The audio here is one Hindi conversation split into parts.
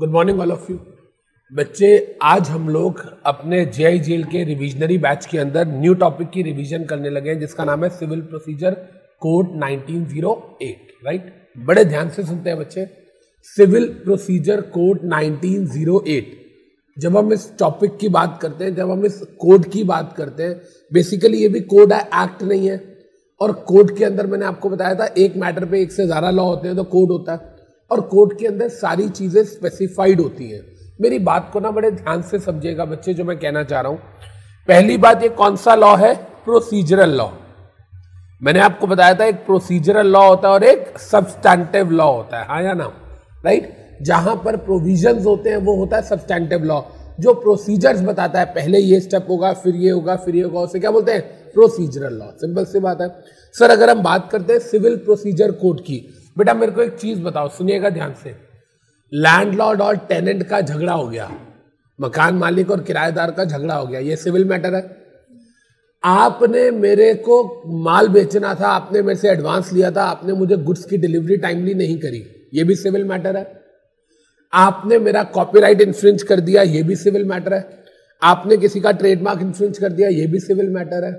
Good morning all of you बच्चे आज हम लोग अपने जे आई जेल के रिविजनरी बैच के अंदर न्यू टॉपिक की रिविजन करने लगे हैं जिसका नाम है सिविल प्रोसीजर कोड 1908 राइट बड़े ध्यान से सुनते हैं बच्चे सिविल प्रोसीजर कोड 1908 जब हम इस टॉपिक की बात करते हैं जब हम इस कोड की बात करते हैं बेसिकली ये भी कोड है एक्ट नहीं है और कोड के अंदर मैंने आपको बताया था एक मैटर पे एक से ज़्यादा लॉ होते हैं तो कोड होता है और कोर्ट के अंदर सारी चीज़ें स्पेसिफाइड होती हैं मेरी बात को ना बड़े ध्यान से समझेगा बच्चे जो मैं कहना चाह रहा हूँ पहली बात ये कौन सा लॉ है प्रोसीजरल लॉ मैंने आपको बताया था एक प्रोसीजरल लॉ होता है और एक सब्सटैंटिव लॉ होता है हाँ या ना राइट जहाँ पर प्रोविजंस होते हैं वो होता है सब्सटैंटिव लॉ जो प्रोसीजर्स बताता है पहले ये स्टेप होगा फिर ये होगा फिर ये होगा उसे क्या बोलते हैं प्रोसीजरल लॉ सिंपल सी बात है सर अगर हम बात करते हैं सिविल प्रोसीजर कोड की बेटा मेरे को एक चीज बताओ सुनिएगा ध्यान से लैंडलॉर्ड और टेनेंट का झगड़ा हो गया मकान मालिक और किराएदार का झगड़ा हो गया ये सिविल मैटर है आपने मेरे को माल बेचना था आपने मेरे से एडवांस लिया था आपने मुझे गुड्स की डिलीवरी टाइमली नहीं करी ये भी सिविल मैटर है आपने मेरा कॉपीराइट इन्फ्रिंज कर दिया ये भी सिविल मैटर है आपने किसी का ट्रेडमार्क इन्फ्लुंस कर दिया ये भी सिविल मैटर है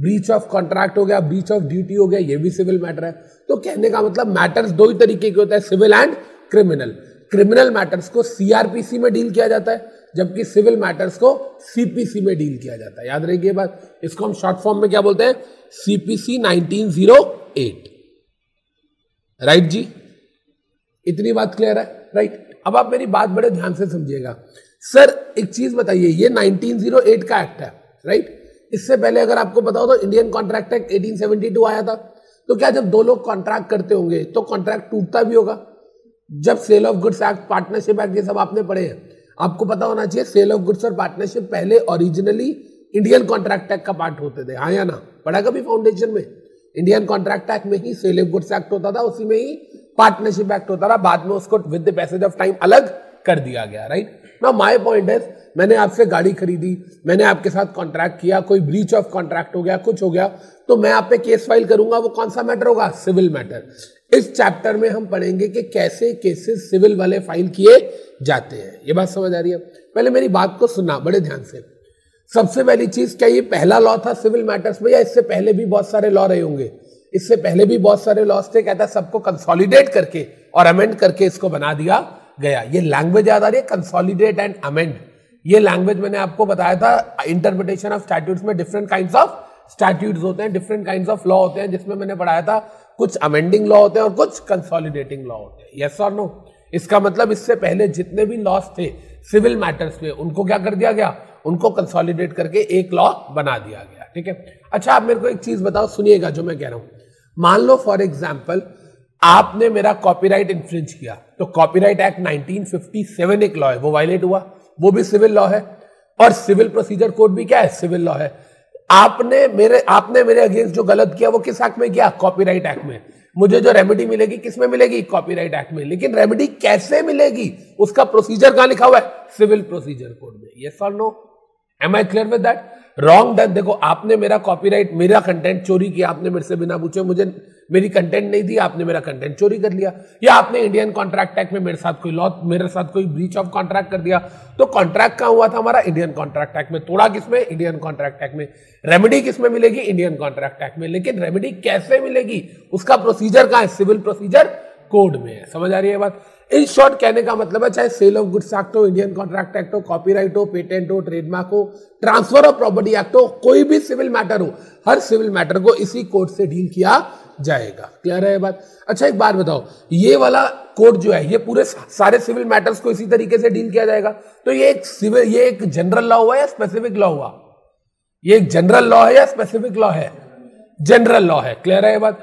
ब्रीच ऑफ कॉन्ट्रैक्ट हो गया ब्रीच ऑफ ड्यूटी हो गया ये भी सिविल मैटर है तो कहने का मतलब मैटर्स दो ही तरीके के होते हैं civil and criminal criminal matters को सीआरपीसी में डील किया जाता है जबकि सिविल मैटर्स को सीपीसी में डील किया जाता है याद रखिए बात इसको हम शॉर्ट फॉर्म में क्या बोलते हैं सीपीसी 1908 राइट जी इतनी बात क्लियर है राइट अब आप मेरी बात बड़े ध्यान से समझिएगा सर एक चीज बताइए ये 1908 का एक्ट है राइट इससे पहले अगर आपको बताओ तो इंडियन कॉन्ट्रैक्ट एक्ट एटीन आया था तो क्या जब दो लोग कॉन्ट्रैक्ट करते होंगे तो कॉन्ट्रैक्ट टूटता भी होगा जब sale of goods act partnership act ये सब आपने पढ़े हैं आपको पता होना चाहिए सेल ऑफ गुड्स और पार्टनरशिप पहले ओरिजिनली इंडियन कॉन्ट्रैक्ट एक्ट का पार्ट होते थे हाँ या ना पढ़ा कभी फाउंडेशन में इंडियन कॉन्ट्रैक्ट एक्ट में ही सेल ऑफ गुड्स एक्ट होता था उसी में ही पार्टनरशिप एक्ट होता था बाद में उसको with the passage of time अलग कर दिया गया राइट ना माई पॉइंट है मैंने आपसे गाड़ी खरीदी मैंने आपके साथ कॉन्ट्रैक्ट किया कोई ब्रीच ऑफ कॉन्ट्रैक्ट हो गया कुछ हो गया तो मैं आप पे केस फाइल करूंगा वो कौन सा मैटर होगा सिविल मैटर इस चैप्टर में हम पढ़ेंगे कि कैसे केसेस सिविल वाले फाइल किए जाते हैं ये बात समझ आ रही है पहले मेरी बात को सुनना बड़े ध्यान से सबसे पहली चीज क्या ये पहला लॉ था सिविल मैटर्स में या इससे पहले भी बहुत सारे लॉ रहे होंगे इससे पहले भी बहुत सारे लॉस थे कहता सबको कंसोलिडेट करके और अमेंड करके इसको बना दिया गया ये लैंग्वेज याद आ रही है कंसोलिडेट एंड अमेंड ये लैंग्वेज मैंने आपको बताया था इंटरप्रिटेशन ऑफ स्टैट्यूट्स में डिफरेंट काइंड ऑफ स्टैट्यूट होते हैं डिफरेंट काइंड ऑफ लॉ होते हैं जिसमें मैंने पढ़ाया था कुछ अमेंडिंग लॉ होते हैं और कुछ कंसोलिडेटिंग लॉ होते हैं यस और नो इसका मतलब इससे पहले जितने भी लॉस थे सिविल मैटर्स में उनको क्या कर दिया गया उनको कंसोलिडेट करके एक लॉ बना दिया गया ठीक है अच्छा आप मेरे को एक चीज बताओ सुनिएगा जो मैं कह रहा हूं मान लो फॉर एग्जाम्पल आपने मेरा कॉपीराइट इन्फ्रिंज किया तो कॉपीराइट एक्ट 1957 एक लॉ है वो वायलेट हुआ वो भी सिविल लॉ है और सिविल प्रोसीजर कोड भी क्या है सिविल लॉ है आपने मेरे आपने मेरे अगेंस्ट जो गलत किया वो किस एक्ट में किया कॉपीराइट एक्ट में मुझे जो रेमेडी मिलेगी किस में मिलेगी कॉपीराइट एक्ट में लेकिन रेमेडी कैसे मिलेगी उसका प्रोसीजर कहां लिखा हुआ है सिविल प्रोसीजर कोड में यस और no am I clear with that wrong done देखो आपने मेरा कॉपीराइट मेरा कंटेंट चोरी किया आपने मेरे से बिना पूछे मुझे मेरी कंटेंट नहीं दी आपने मेरा कंटेंट चोरी कर लिया या आपने इंडियन कॉन्ट्रैक्ट एक्ट में मेरे साथ कोई लॉ मेरे साथ कोई ब्रीच ऑफ कॉन्ट्रैक्ट कर दिया तो कॉन्ट्रैक्ट कहाँ हुआ था हमारा इंडियन कॉन्ट्रैक्ट एक्ट में तोड़ा किसमें इंडियन कॉन्ट्रैक्ट एक्ट में रेमेडी किसमें मिलेगी इंडियन कॉन्ट्रैक्ट एक्ट में लेकिन रेमेडी कैसे मिलेगी उसका प्रोसीजर कहाँ है सिविल प्रोसीजर कोड में है समझ आ रही है बात इन शॉर्ट कहने का मतलब है चाहे सेल ऑफ गुड्स एक्ट हो इंडियन कॉन्ट्रैक्ट एक्ट हो कॉपीराइट हो पेटेंट हो ट्रेडमार्क हो ट्रांसफर ऑफ प्रॉपर्टी एक्ट हो कोई भी सिविल मैटर हो हर सिविल मैटर को इसी कोर्ट से डील किया जाएगा क्लियर है बात अच्छा एक बात बताओ ये वाला कोर्ट जो है ये पूरे सारे सिविल मैटर्स को इसी तरीके से डील किया जाएगा तो ये एक सिविल ये एक जनरल लॉ हुआ या स्पेसिफिक लॉ हुआ ये एक जनरल लॉ है या स्पेसिफिक लॉ है जनरल लॉ है क्लियर है बात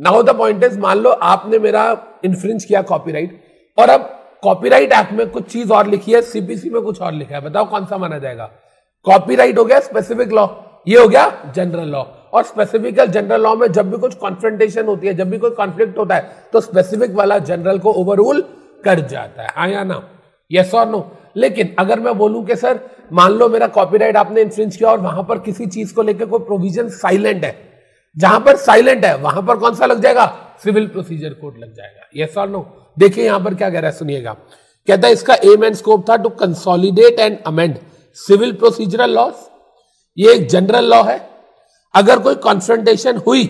नाउ द पॉइंट इज मान लो आपने मेरा इन्फ्रिंज किया कॉपीराइट और अब कॉपीराइट एक्ट में कुछ चीज और लिखी है सीपीसी में कुछ और लिखा है बताओ कौन सा माना जाएगा कॉपीराइट हो गया स्पेसिफिक लॉ ये हो गया जनरल लॉ और स्पेसिफिकल जनरल लॉ में जब भी कुछ कॉन्फ्रेंटेशन होती है जब भी कोई कॉन्फ्लिक्ट होता है तो स्पेसिफिक वाला जनरल को ओवररूल कर जाता है आया हाँ ना यस और नो लेकिन अगर मैं बोलूं कि सर मान लो मेरा कॉपीराइट आपने इन्फ्रिंज किया और वहां पर किसी चीज को लेकर कोई प्रोविजन साइलेंट है जहां पर साइलेंट है वहां पर कौन सा लग जाएगा सिविल प्रोसीजर कोड लग जाएगा यस और नो देखिए यहां पर क्या कह रहा है सुनिएगा कहता है इसका एम एंड स्कोप था to consolidate and amend civil procedural laws ये एक जनरल लॉ है अगर कोई कॉन्फ्रेंटेशन हुई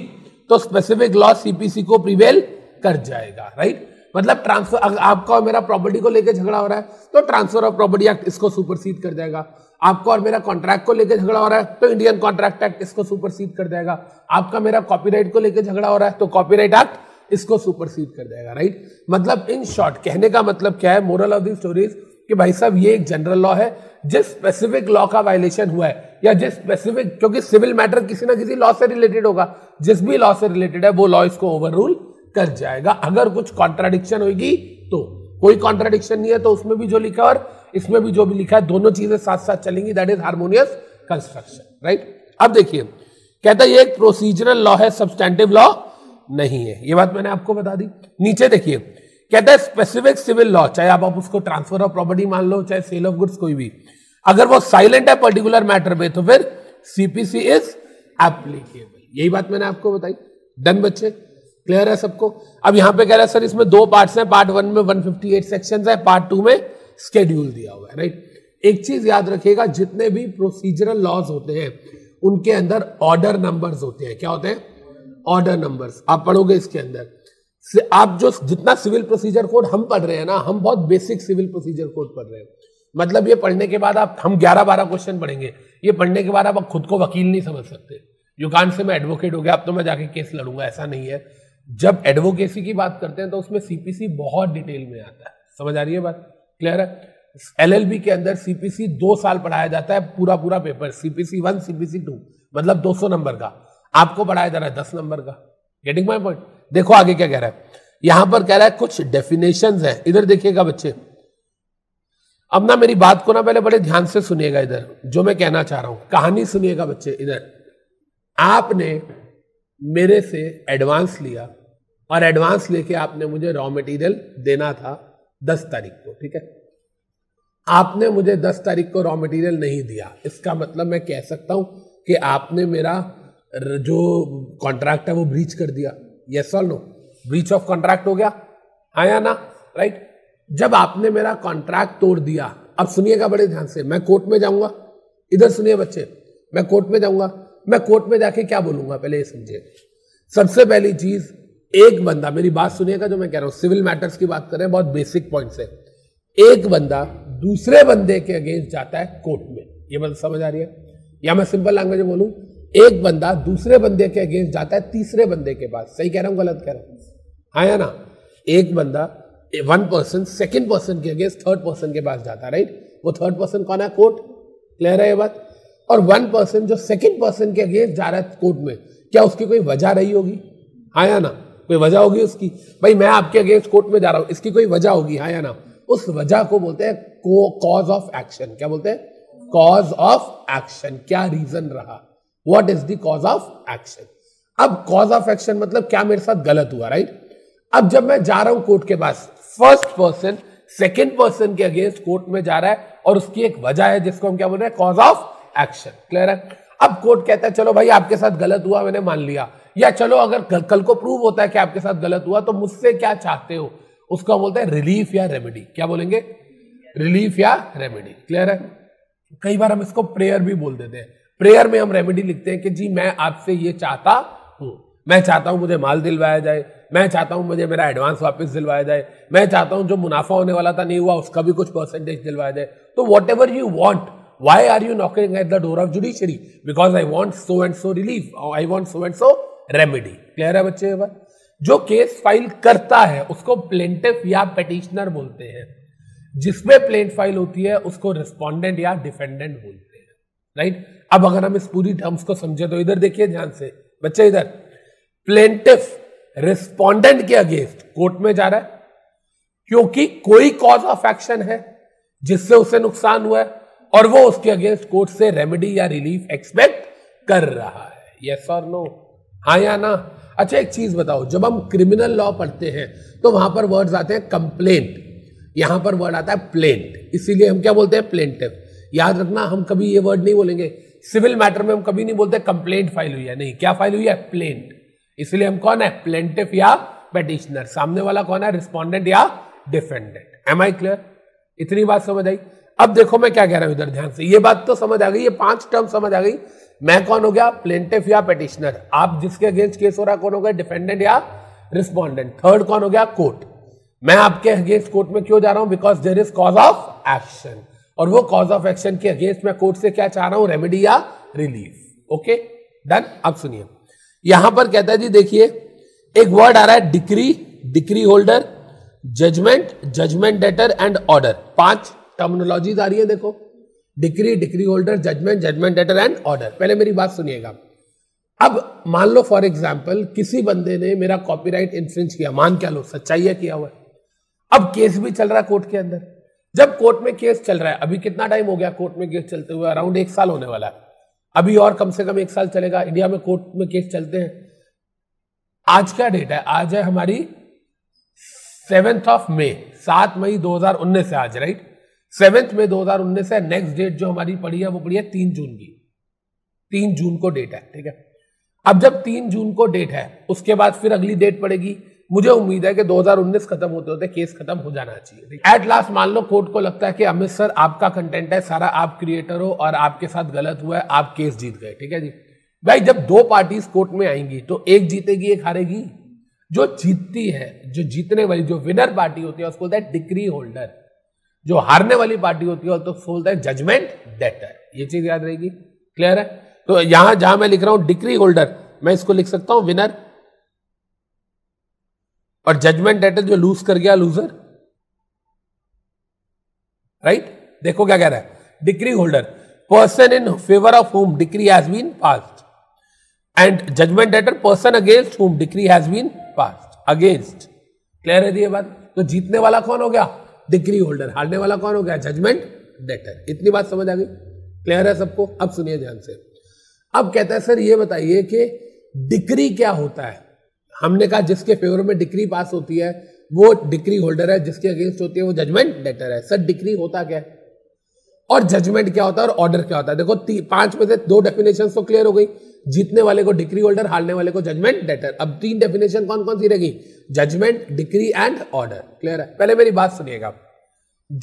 तो स्पेसिफिक लॉ सीपीसी को प्रिवेल कर जाएगा राइट मतलब ट्रांसफर आपका और मेरा प्रॉपर्टी को लेकर झगड़ा हो रहा है तो ट्रांसफर ऑफ प्रॉपर्टी एक्ट इसको सुपरसीड कर जाएगा आपको और मेरा कॉन्ट्रैक्ट को लेकर झगड़ा हो रहा है तो इंडियन कॉन्ट्रैक्ट एक्ट इसको सुपरसीड कर देगा आपका मेरा कॉपीराइट को लेकर झगड़ा हो रहा है तो कॉपीराइट एक्ट इसको सुपरसीड कर देगा राइट मतलब इन शॉर्ट कहने का मतलब क्या है मोरल ऑफ दी स्टोरीज कि भाई साहब ये एक जनरल लॉ है जिस स्पेसिफिक लॉ का वायलेशन हुआ है या जिस स्पेसिफिक क्योंकि सिविल मैटर किसी ना किसी लॉ से रिलेटेड होगा जिस भी लॉ से रिलेटेड है वो लॉ इसको ओवर रूल कर जाएगा अगर कुछ कॉन्ट्राडिक्शन होगी तो कोई कॉन्ट्राडिक्शन नहीं है तो उसमें भी जो लिखा और इसमें भी जो भी लिखा है दोनों चीजें साथ साथ चलेंगी that is harmonious construction right अब देखिए कहता है ये एक प्रोसीजरल लॉ है सब्सटैंडिव लॉ नहीं है ये बात मैंने आपको बता दी नीचे देखिए कहता है स्पेसिफिक सिविल लॉ चाहे आप, आप उसको ट्रांसफर ऑफ प्रॉपर्टी मान लो चाहे सेल ऑफ गुड्स कोई भी अगर वो साइलेंट है पर्टिकुलर मैटर में तो फिर सीपीसी इज एप्लीकेबल यही बात मैंने आपको बताई डन बच्चे क्लियर है सबको अब यहां पे कह रहा है सर इसमें दो पार्ट्स हैं पार्ट वन में 158 सेक्शंस है पार्ट टू में स्केड्यूल दिया हुआ है राइट एक चीज याद रखिएगा जितने भी प्रोसीजरल लॉज होते हैं उनके अंदर ऑर्डर नंबर्स होते हैं क्या होते हैं ऑर्डर नंबर्स आप पढ़ोगे इसके अंदर से आप जो जितना सिविल प्रोसीजर कोड हम पढ़ रहे हैं ना हम बहुत बेसिक सिविल प्रोसीजर कोड पढ़ रहे हैं मतलब ये पढ़ने के बाद आप हम ग्यारह बारह क्वेश्चन पढ़ेंगे ये पढ़ने के बाद आप खुद को वकील नहीं समझ सकते युगान से मैं एडवोकेट हो गया अब तो मैं जाके केस लड़ूंगा ऐसा नहीं है जब एडवोकेसी की बात करते हैं तो उसमें सीपीसी बहुत डिटेल में आता है समझ आ रही है बात क्लियर है एलएलबी के अंदर सीपीसी दो साल पढ़ाया जाता है पूरा पूरा paper CPC one CPC two मतलब 200 नंबर का आपको पढ़ाया जा रहा है दस नंबर का गेटिंग माई पॉइंट देखो आगे क्या कह रहा है यहां पर कह रहा है कुछ डेफिनेशन है इधर देखिएगा बच्चे अब ना मेरी बात को ना पहले बड़े ध्यान से सुनिएगा इधर जो मैं कहना चाह रहा हूं कहानी सुनिएगा बच्चे इधर आपने मेरे से एडवांस लिया और एडवांस लेके आपने मुझे रॉ मटेरियल देना था दस तारीख को ठीक है आपने मुझे दस तारीख को रॉ मटेरियल नहीं दिया इसका मतलब मैं कह सकता हूं कि आपने मेरा जो कॉन्ट्रैक्ट है वो ब्रीच कर दिया यस और नो ब्रीच ऑफ कॉन्ट्रैक्ट हो गया आया हाँ ना राइट जब आपने मेरा कॉन्ट्रैक्ट तोड़ दिया अब सुनिएगा बड़े ध्यान से मैं कोर्ट में जाऊंगा इधर सुनिए बच्चे मैं कोर्ट में जाऊंगा मैं कोर्ट में जाके क्या बोलूंगा पहले ये समझिए सबसे पहली चीज एक बंदा मेरी बात सुनिएगा जो मैं कह रहा हूं सिविल मैटर्स की बात करें बहुत बेसिक पॉइंट से एक बंदा दूसरे बंदे के अगेंस्ट जाता है कोर्ट में ये बात समझ आ रही है या मैं सिंपल लैंग्वेज में बोलूँ एक बंदा दूसरे बंदे के अगेंस्ट जाता है तीसरे बंदे के पास सही कह रहा हूं गलत कह रहा हूं हाँ या ना एक बंदा वन पर्सन सेकेंड पर्सन के अगेंस्ट थर्ड पर्सन के पास जाता है राइट वो थर्ड पर्सन कौन है कोर्ट क्लियर है ये बात और वन पर्सन जो सेकेंड पर्सन के अगेंस्ट जा रहा है कोर्ट में क्या उसकी कोई वजह रही होगी हाँ या ना कोई वजह होगी उसकी भाई मैं आपके अगेंस्ट कोर्ट में जा रहा हूं इसकी कोई वजह होगी हाँ या ना उस वजह को बोलते हैं को कॉज ऑफ एक्शन क्या बोलते हैं कॉज ऑफ एक्शन क्या रीजन रहा what is the cause of action अब कॉज ऑफ एक्शन मतलब क्या मेरे साथ गलत हुआ राइट अब जब मैं जा रहा हूं कोर्ट के पास फर्स्ट पर्सन सेकेंड पर्सन के अगेंस्ट कोर्ट में जा रहा है और उसकी एक वजह है जिसको हम क्या बोल रहे हैं कॉज ऑफ एक्शन क्लियर है अब कोर्ट कहता है चलो भाई आपके साथ गलत हुआ मैंने मान लिया या चलो अगर कल, कल को प्रूव होता है कि आपके साथ गलत हुआ तो मुझसे क्या चाहते हो उसका बोलते हैं रिलीफ या रेमेडी क्या बोलेंगे रिलीफ या रेमेडी क्लियर है कई बार हम इसको प्रेयर भी बोल देते हैं प्रेयर में हम रेमेडी लिखते हैं कि जी मैं आपसे ये चाहता हूं मैं चाहता हूं मुझे माल दिलवाया जाए मैं चाहता हूं मुझे मेरा एडवांस वापस दिलवाया जाए मैं चाहता हूं जो मुनाफा होने वाला था नहीं हुआ उसका भी कुछ परसेंटेज दिलवाया जाए तो whatever you want why are you knocking at the door of judiciary because I want so and so relief I want so and so remedy clear है बच्चे बात जो केस फाइल करता है उसको प्लेंटिफ या पेटिशनर बोलते हैं जिसमें प्लेंट फाइल होती है उसको रिस्पॉन्डेंट या डिफेंडेंट बोलते हैं राइट अब अगर हम इस पूरी टर्म्स को समझे तो इधर देखिए ध्यान से बच्चे इधर प्लेंटिफ रिस्पॉन्डेंट के अगेंस्ट कोर्ट में जा रहा है क्योंकि कोई कॉज ऑफ एक्शन है जिससे उसे नुकसान हुआ है और वो उसके अगेंस्ट कोर्ट से रेमेडी या रिलीफ एक्सपेक्ट कर रहा है यस और नो हाँ या ना अच्छा एक चीज़ बताओ जब हम क्रिमिनल लॉ पढ़ते हैं तो वहां पर वर्ड्स आते हैं कंप्लेंट यहां पर वर्ड आता है प्लेंट इसीलिए हम क्या बोलते हैं प्लेंटिव याद रखना हम कभी ये वर्ड नहीं बोलेंगे सिविल मैटर में हम कभी नहीं बोलते कंप्लेंट फाइल हुई है नहीं क्या फाइल हुई है प्लेंट इसलिए हम कौन है प्लेंटिव या पेटिशनर सामने वाला कौन है रिस्पॉन्डेंट या डिफेंडेंट एम आई क्लियर इतनी बात समझ आई अब देखो मैं क्या कह रहा हूं इधर ध्यान से ये बात तो समझ आ गई ये पांच टर्म समझ आ गई मैं कौन हो गया प्लेंटिफ या पेटिशनर आप जिसके अगेंस्ट केस हो रहा कौन हो गया डिफेंडेंट या रिस्पॉन्डेंट थर्ड कौन हो गया कोर्ट मैं आपके अगेंस्ट कोर्ट में क्यों जा रहा हूं because there is cause of action और वो कॉज ऑफ एक्शन के अगेंस्ट मैं कोर्ट से क्या चाह रहा हूं रेमेडी या रिलीफ ओके डन अब सुनिए यहां पर कहता है जी देखिए एक वर्ड आ रहा है decree decree holder judgment judgment debtor and order पांच टर्मिनोलॉजीज आ रही है देखो decree decree holder judgment judgment debtor and order पहले मेरी बात सुनिएगा अब मान लो फॉर एग्जाम्पल किसी बंदे ने मेरा कॉपी राइट किया मान क्या लो सच्चाई है किया हुआ अब केस भी चल रहा है कोर्ट के अंदर जब कोर्ट में केस चल रहा है अभी कितना टाइम हो गया कोर्ट में केस चलते हुए अराउंड एक साल होने वाला है अभी और कम से कम एक साल चलेगा इंडिया में कोर्ट में केस चलते हैं आज क्या डेट है आज है हमारी सेवेंथ ऑफ मे सात मई उन्नीस है आज राइट सेवेंथ में 2019 है नेक्स्ट डेट जो हमारी पड़ी है वो पड़ी है तीन जून की तीन जून को डेट है ठीक है अब जब तीन जून को डेट है उसके बाद फिर अगली डेट पड़ेगी मुझे उम्मीद है कि 2019 खत्म होते होते केस खत्म हो जाना चाहिए एट लास्ट मान लो कोर्ट को लगता है कि अमित सर आपका कंटेंट है सारा आप क्रिएटर हो और आपके साथ गलत हुआ है आप केस जीत गए ठीक है जी भाई जब दो पार्टीज कोर्ट में आएंगी तो एक जीतेगी एक हारेगी जो जीतती है जो जीतने वाली जो विनर पार्टी होती है उसको बोलते हैं डिग्री होल्डर जो हारने वाली पार्टी होती है तो बोलता है जजमेंट डेटर ये चीज याद रहेगी क्लियर है तो यहां जहां मैं लिख रहा हूं डिग्री होल्डर मैं इसको लिख सकता हूं विनर और जजमेंट डेटर जो लूज कर गया लूजर राइट right? देखो क्या कह रहा है decree holder person in favour of whom decree has been passed and judgment debtor person against whom decree has been passed against clear है ये बात तो जीतने वाला कौन हो गया डिग्री होल्डर हारने वाला कौन हो गया जजमेंट डेटर इतनी बात समझ आ गई क्लियर है सबको अब सुनिए ध्यान से अब कहता है सर ये बताइए कि डिग्री क्या होता है हमने कहा जिसके फेवर में डिग्री पास होती है वो डिग्री होल्डर है जिसके अगेंस्ट होती है वो जजमेंट डेटर है सर डिग्री होता क्या है और जजमेंट क्या होता है और ऑर्डर क्या होता है देखो पांच में से दो डेफिनेशन तो क्लियर हो गई जीतने वाले को डिग्री होल्डर हारने वाले को जजमेंट डेटर अब तीन डेफिनेशन कौन कौन सी रहेगी judgment decree and order clear है पहले मेरी बात सुनिएगा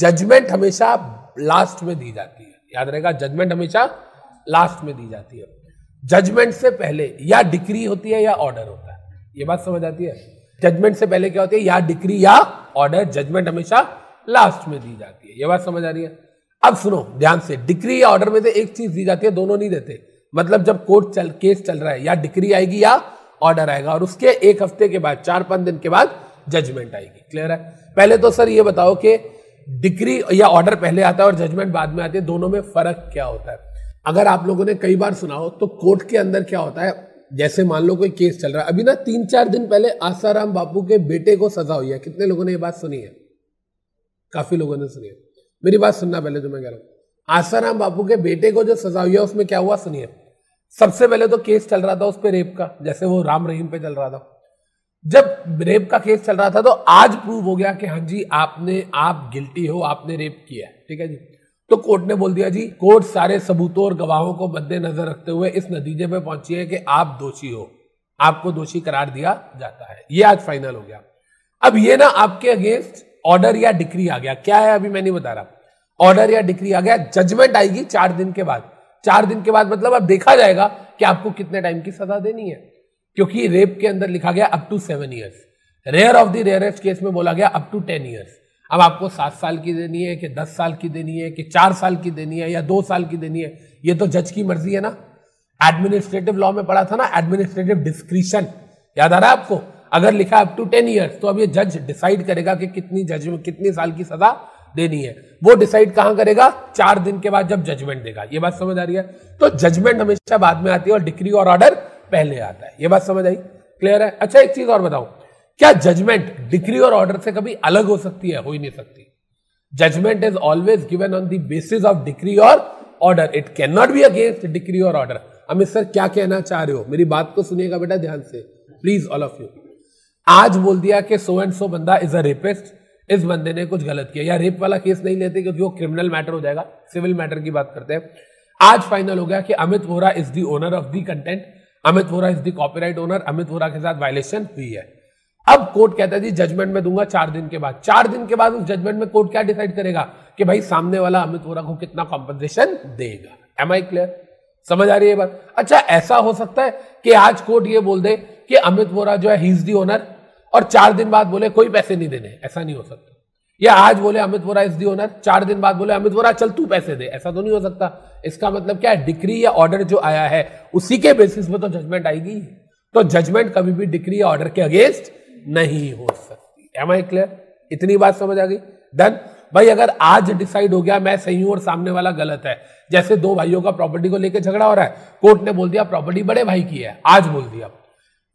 जजमेंट हमेशा लास्ट में दी जाती है याद रहेगा जजमेंट हमेशा लास्ट में दी जाती है जजमेंट से पहले या डिग्री होती है या ऑर्डर होता है ये बात समझ आती है जजमेंट से पहले क्या होती है या डिग्री या ऑर्डर जजमेंट हमेशा लास्ट में दी जाती है ये बात समझ आ रही है अब सुनो ध्यान से डिग्री या ऑर्डर में से एक चीज दी जाती है दोनों नहीं देते मतलब जब कोर्ट चल केस चल रहा है या डिक्री आएगी या ऑर्डर आएगा और उसके एक हफ्ते के बाद चार पांच दिन के बाद जजमेंट आएगी क्लियर है पहले तो सर ये बताओ कि डिक्री या ऑर्डर पहले आता है और जजमेंट बाद में आती है दोनों में फर्क क्या होता है अगर आप लोगों ने कई बार सुना हो तो कोर्ट के अंदर क्या होता है जैसे मान लो कोई केस चल रहा है अभी ना तीन चार दिन पहले आसाराम बापू के बेटे को सजा हुई है कितने लोगों ने ये बात सुनी है काफी लोगों ने सुनी है मेरी बात सुनना पहले जो तो मैं कह रहा हूं आसाराम बापू के बेटे को जो सजा हुई है उसमें क्या हुआ सुनिए सबसे पहले तो केस चल रहा था उस पर रेप का जैसे वो राम रहीम पे चल रहा था जब रेप का केस चल रहा था तो आज प्रूव हो गया कि हाँ जी आपने आप गिल्टी हो आपने रेप किया है ठीक है जी तो कोर्ट ने बोल दिया जी कोर्ट सारे सबूतों और गवाहों को मद्देनजर रखते हुए इस नतीजे पे पहुंची है कि आप दोषी हो आपको दोषी करार दिया जाता है ये आज फाइनल हो गया अब ये ना आपके अगेंस्ट ऑर्डर या डिक्री आ गया क्या है अभी मैं नहीं बता रहा ऑर्डर या डिक्री आ गया जजमेंट आएगी चार दिन के बाद चार दिन के बाद मतलब अब देखा जाएगा कि आपको कितने टाइम की सजा देनी है क्योंकि रेप के अंदर लिखा गया up to seven years rare of the rarest case में बोला गया अप टू टेन ईयर्स अब आपको सात साल की देनी है कि दस साल की देनी है कि चार साल की देनी है या दो साल की देनी है ये तो जज की मर्जी है ना एडमिनिस्ट्रेटिव लॉ में पढ़ा था ना एडमिनिस्ट्रेटिव डिस्क्रिशन याद आ रहा है आपको अगर लिखा अप टू टेन ईयर्स तो अब ये जज डिसाइड करेगा कि कितनी जज कितनी साल की सजा देनी है वो डिसाइड कहां करेगा चार दिन के बाद जब जजमेंट देगा ये बात समझ आ रही है तो जजमेंट हमेशा बाद में आती है और डिक्री और ऑर्डर पहले आता है ये बात समझ आई क्लियर है अच्छा एक चीज और बताऊं क्या जजमेंट डिक्री और ऑर्डर से कभी अलग हो सकती है हो ही नहीं सकती judgment is always given on the basis of decree और order it can not be against decree और ऑर्डर अमित सर क्या कहना चाह रहे हो मेरी बात को सुनिएगा बेटा ध्यान से प्लीज ऑल ऑफ यू आज बोल दिया कि सो एंड सो बंदा इज अ रेपिस्ट इस बंदे ने कुछ गलत किया या रेप वाला केस नहीं लेते क्योंकि वो क्रिमिनल मैटर हो जाएगा सिविल मैटर की बात करते हैं आज फाइनल हो गया कि Amit Vora is the owner of the content Amit Vora is the copyright owner Amit Vora के साथ वायलेशन हुई है अब कोर्ट कहता है जी जजमेंट में दूंगा चार दिन के बाद चार दिन के बाद उस जजमेंट में कोर्ट क्या डिसाइड करेगा कि भाई सामने वाला अमित वोरा को कितना कॉम्पनसेशन देगा एम आई क्लियर समझ आ रही है बात अच्छा ऐसा हो सकता है कि आज कोर्ट ये बोल दे कि अमित वोरा जो है ही इज दी ओनर और चार दिन बाद बोले कोई पैसे नहीं देने ऐसा नहीं हो सकता या आज बोले Amit Vora is the owner चार दिन बाद बोले अमित वोरा चल तू पैसे दे ऐसा तो नहीं हो सकता इसका मतलब क्या है डिक्री या ऑर्डर जो आया है उसी के बेसिस पे तो जजमेंट आएगी तो जजमेंट कभी भी डिक्री या ऑर्डर के अगेंस्ट नहीं हो सकती एम आई क्लियर इतनी बात समझ आ गई डन भाई अगर आज डिसाइड हो गया मैं सही हूं और सामने वाला गलत है जैसे दो भाइयों का प्रॉपर्टी को लेकर झगड़ा हो रहा है कोर्ट ने बोल दिया प्रॉपर्टी बड़े भाई की है आज बोल दिया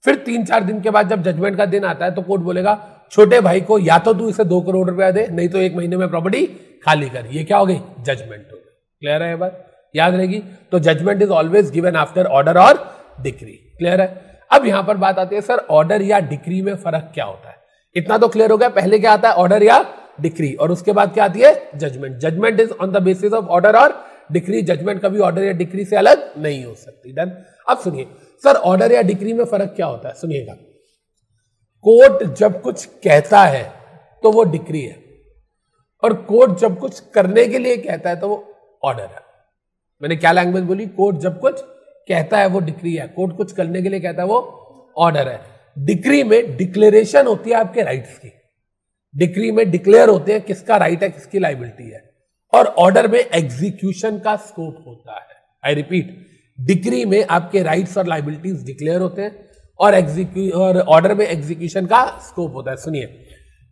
फिर तीन चार दिन के बाद जब जजमेंट का दिन आता है तो कोर्ट बोलेगा छोटे भाई को या तो तू इसे दो करोड़ रुपया दे नहीं तो एक महीने में प्रॉपर्टी खाली कर ये क्या हो गई जजमेंट हो गई क्लियर है बात याद रहेगी तो judgment is always given after order और डिक्री क्लियर है अब यहां पर बात आती है सर ऑर्डर या डिक्री में फर्क क्या होता है इतना तो क्लियर हो गया पहले क्या आता है ऑर्डर या डिक्री और उसके बाद क्या आती है judgment judgment is on the basis of order और डिक्री जजमेंट कभी ऑर्डर या डिक्री से अलग नहीं हो सकती डन अब सुनिए सर ऑर्डर या डिक्री में फर्क क्या होता है सुनिएगा कोर्ट जब कुछ कहता है तो वो डिक्री है और कोर्ट जब कुछ करने के लिए कहता है तो वो ऑर्डर है मैंने क्या लैंग्वेज बोली कोर्ट जब कुछ कहता है वो डिक्री है कोर्ट कुछ करने के लिए कहता है वो ऑर्डर है डिक्री में डिक्लेरेशन होती है आपके राइट्स की डिक्री में डिक्लेयर होते हैं किसका राइट है किसकी लाइबिलिटी है और ऑर्डर में एग्जीक्यूशन का स्कोप होता है आई रिपीट डिक्री में आपके राइट्स और लाइबिलिटीज डिक्लेयर होते हैं और एग्जीक्यू और ऑर्डर में एग्जीक्यूशन का स्कोप होता है सुनिए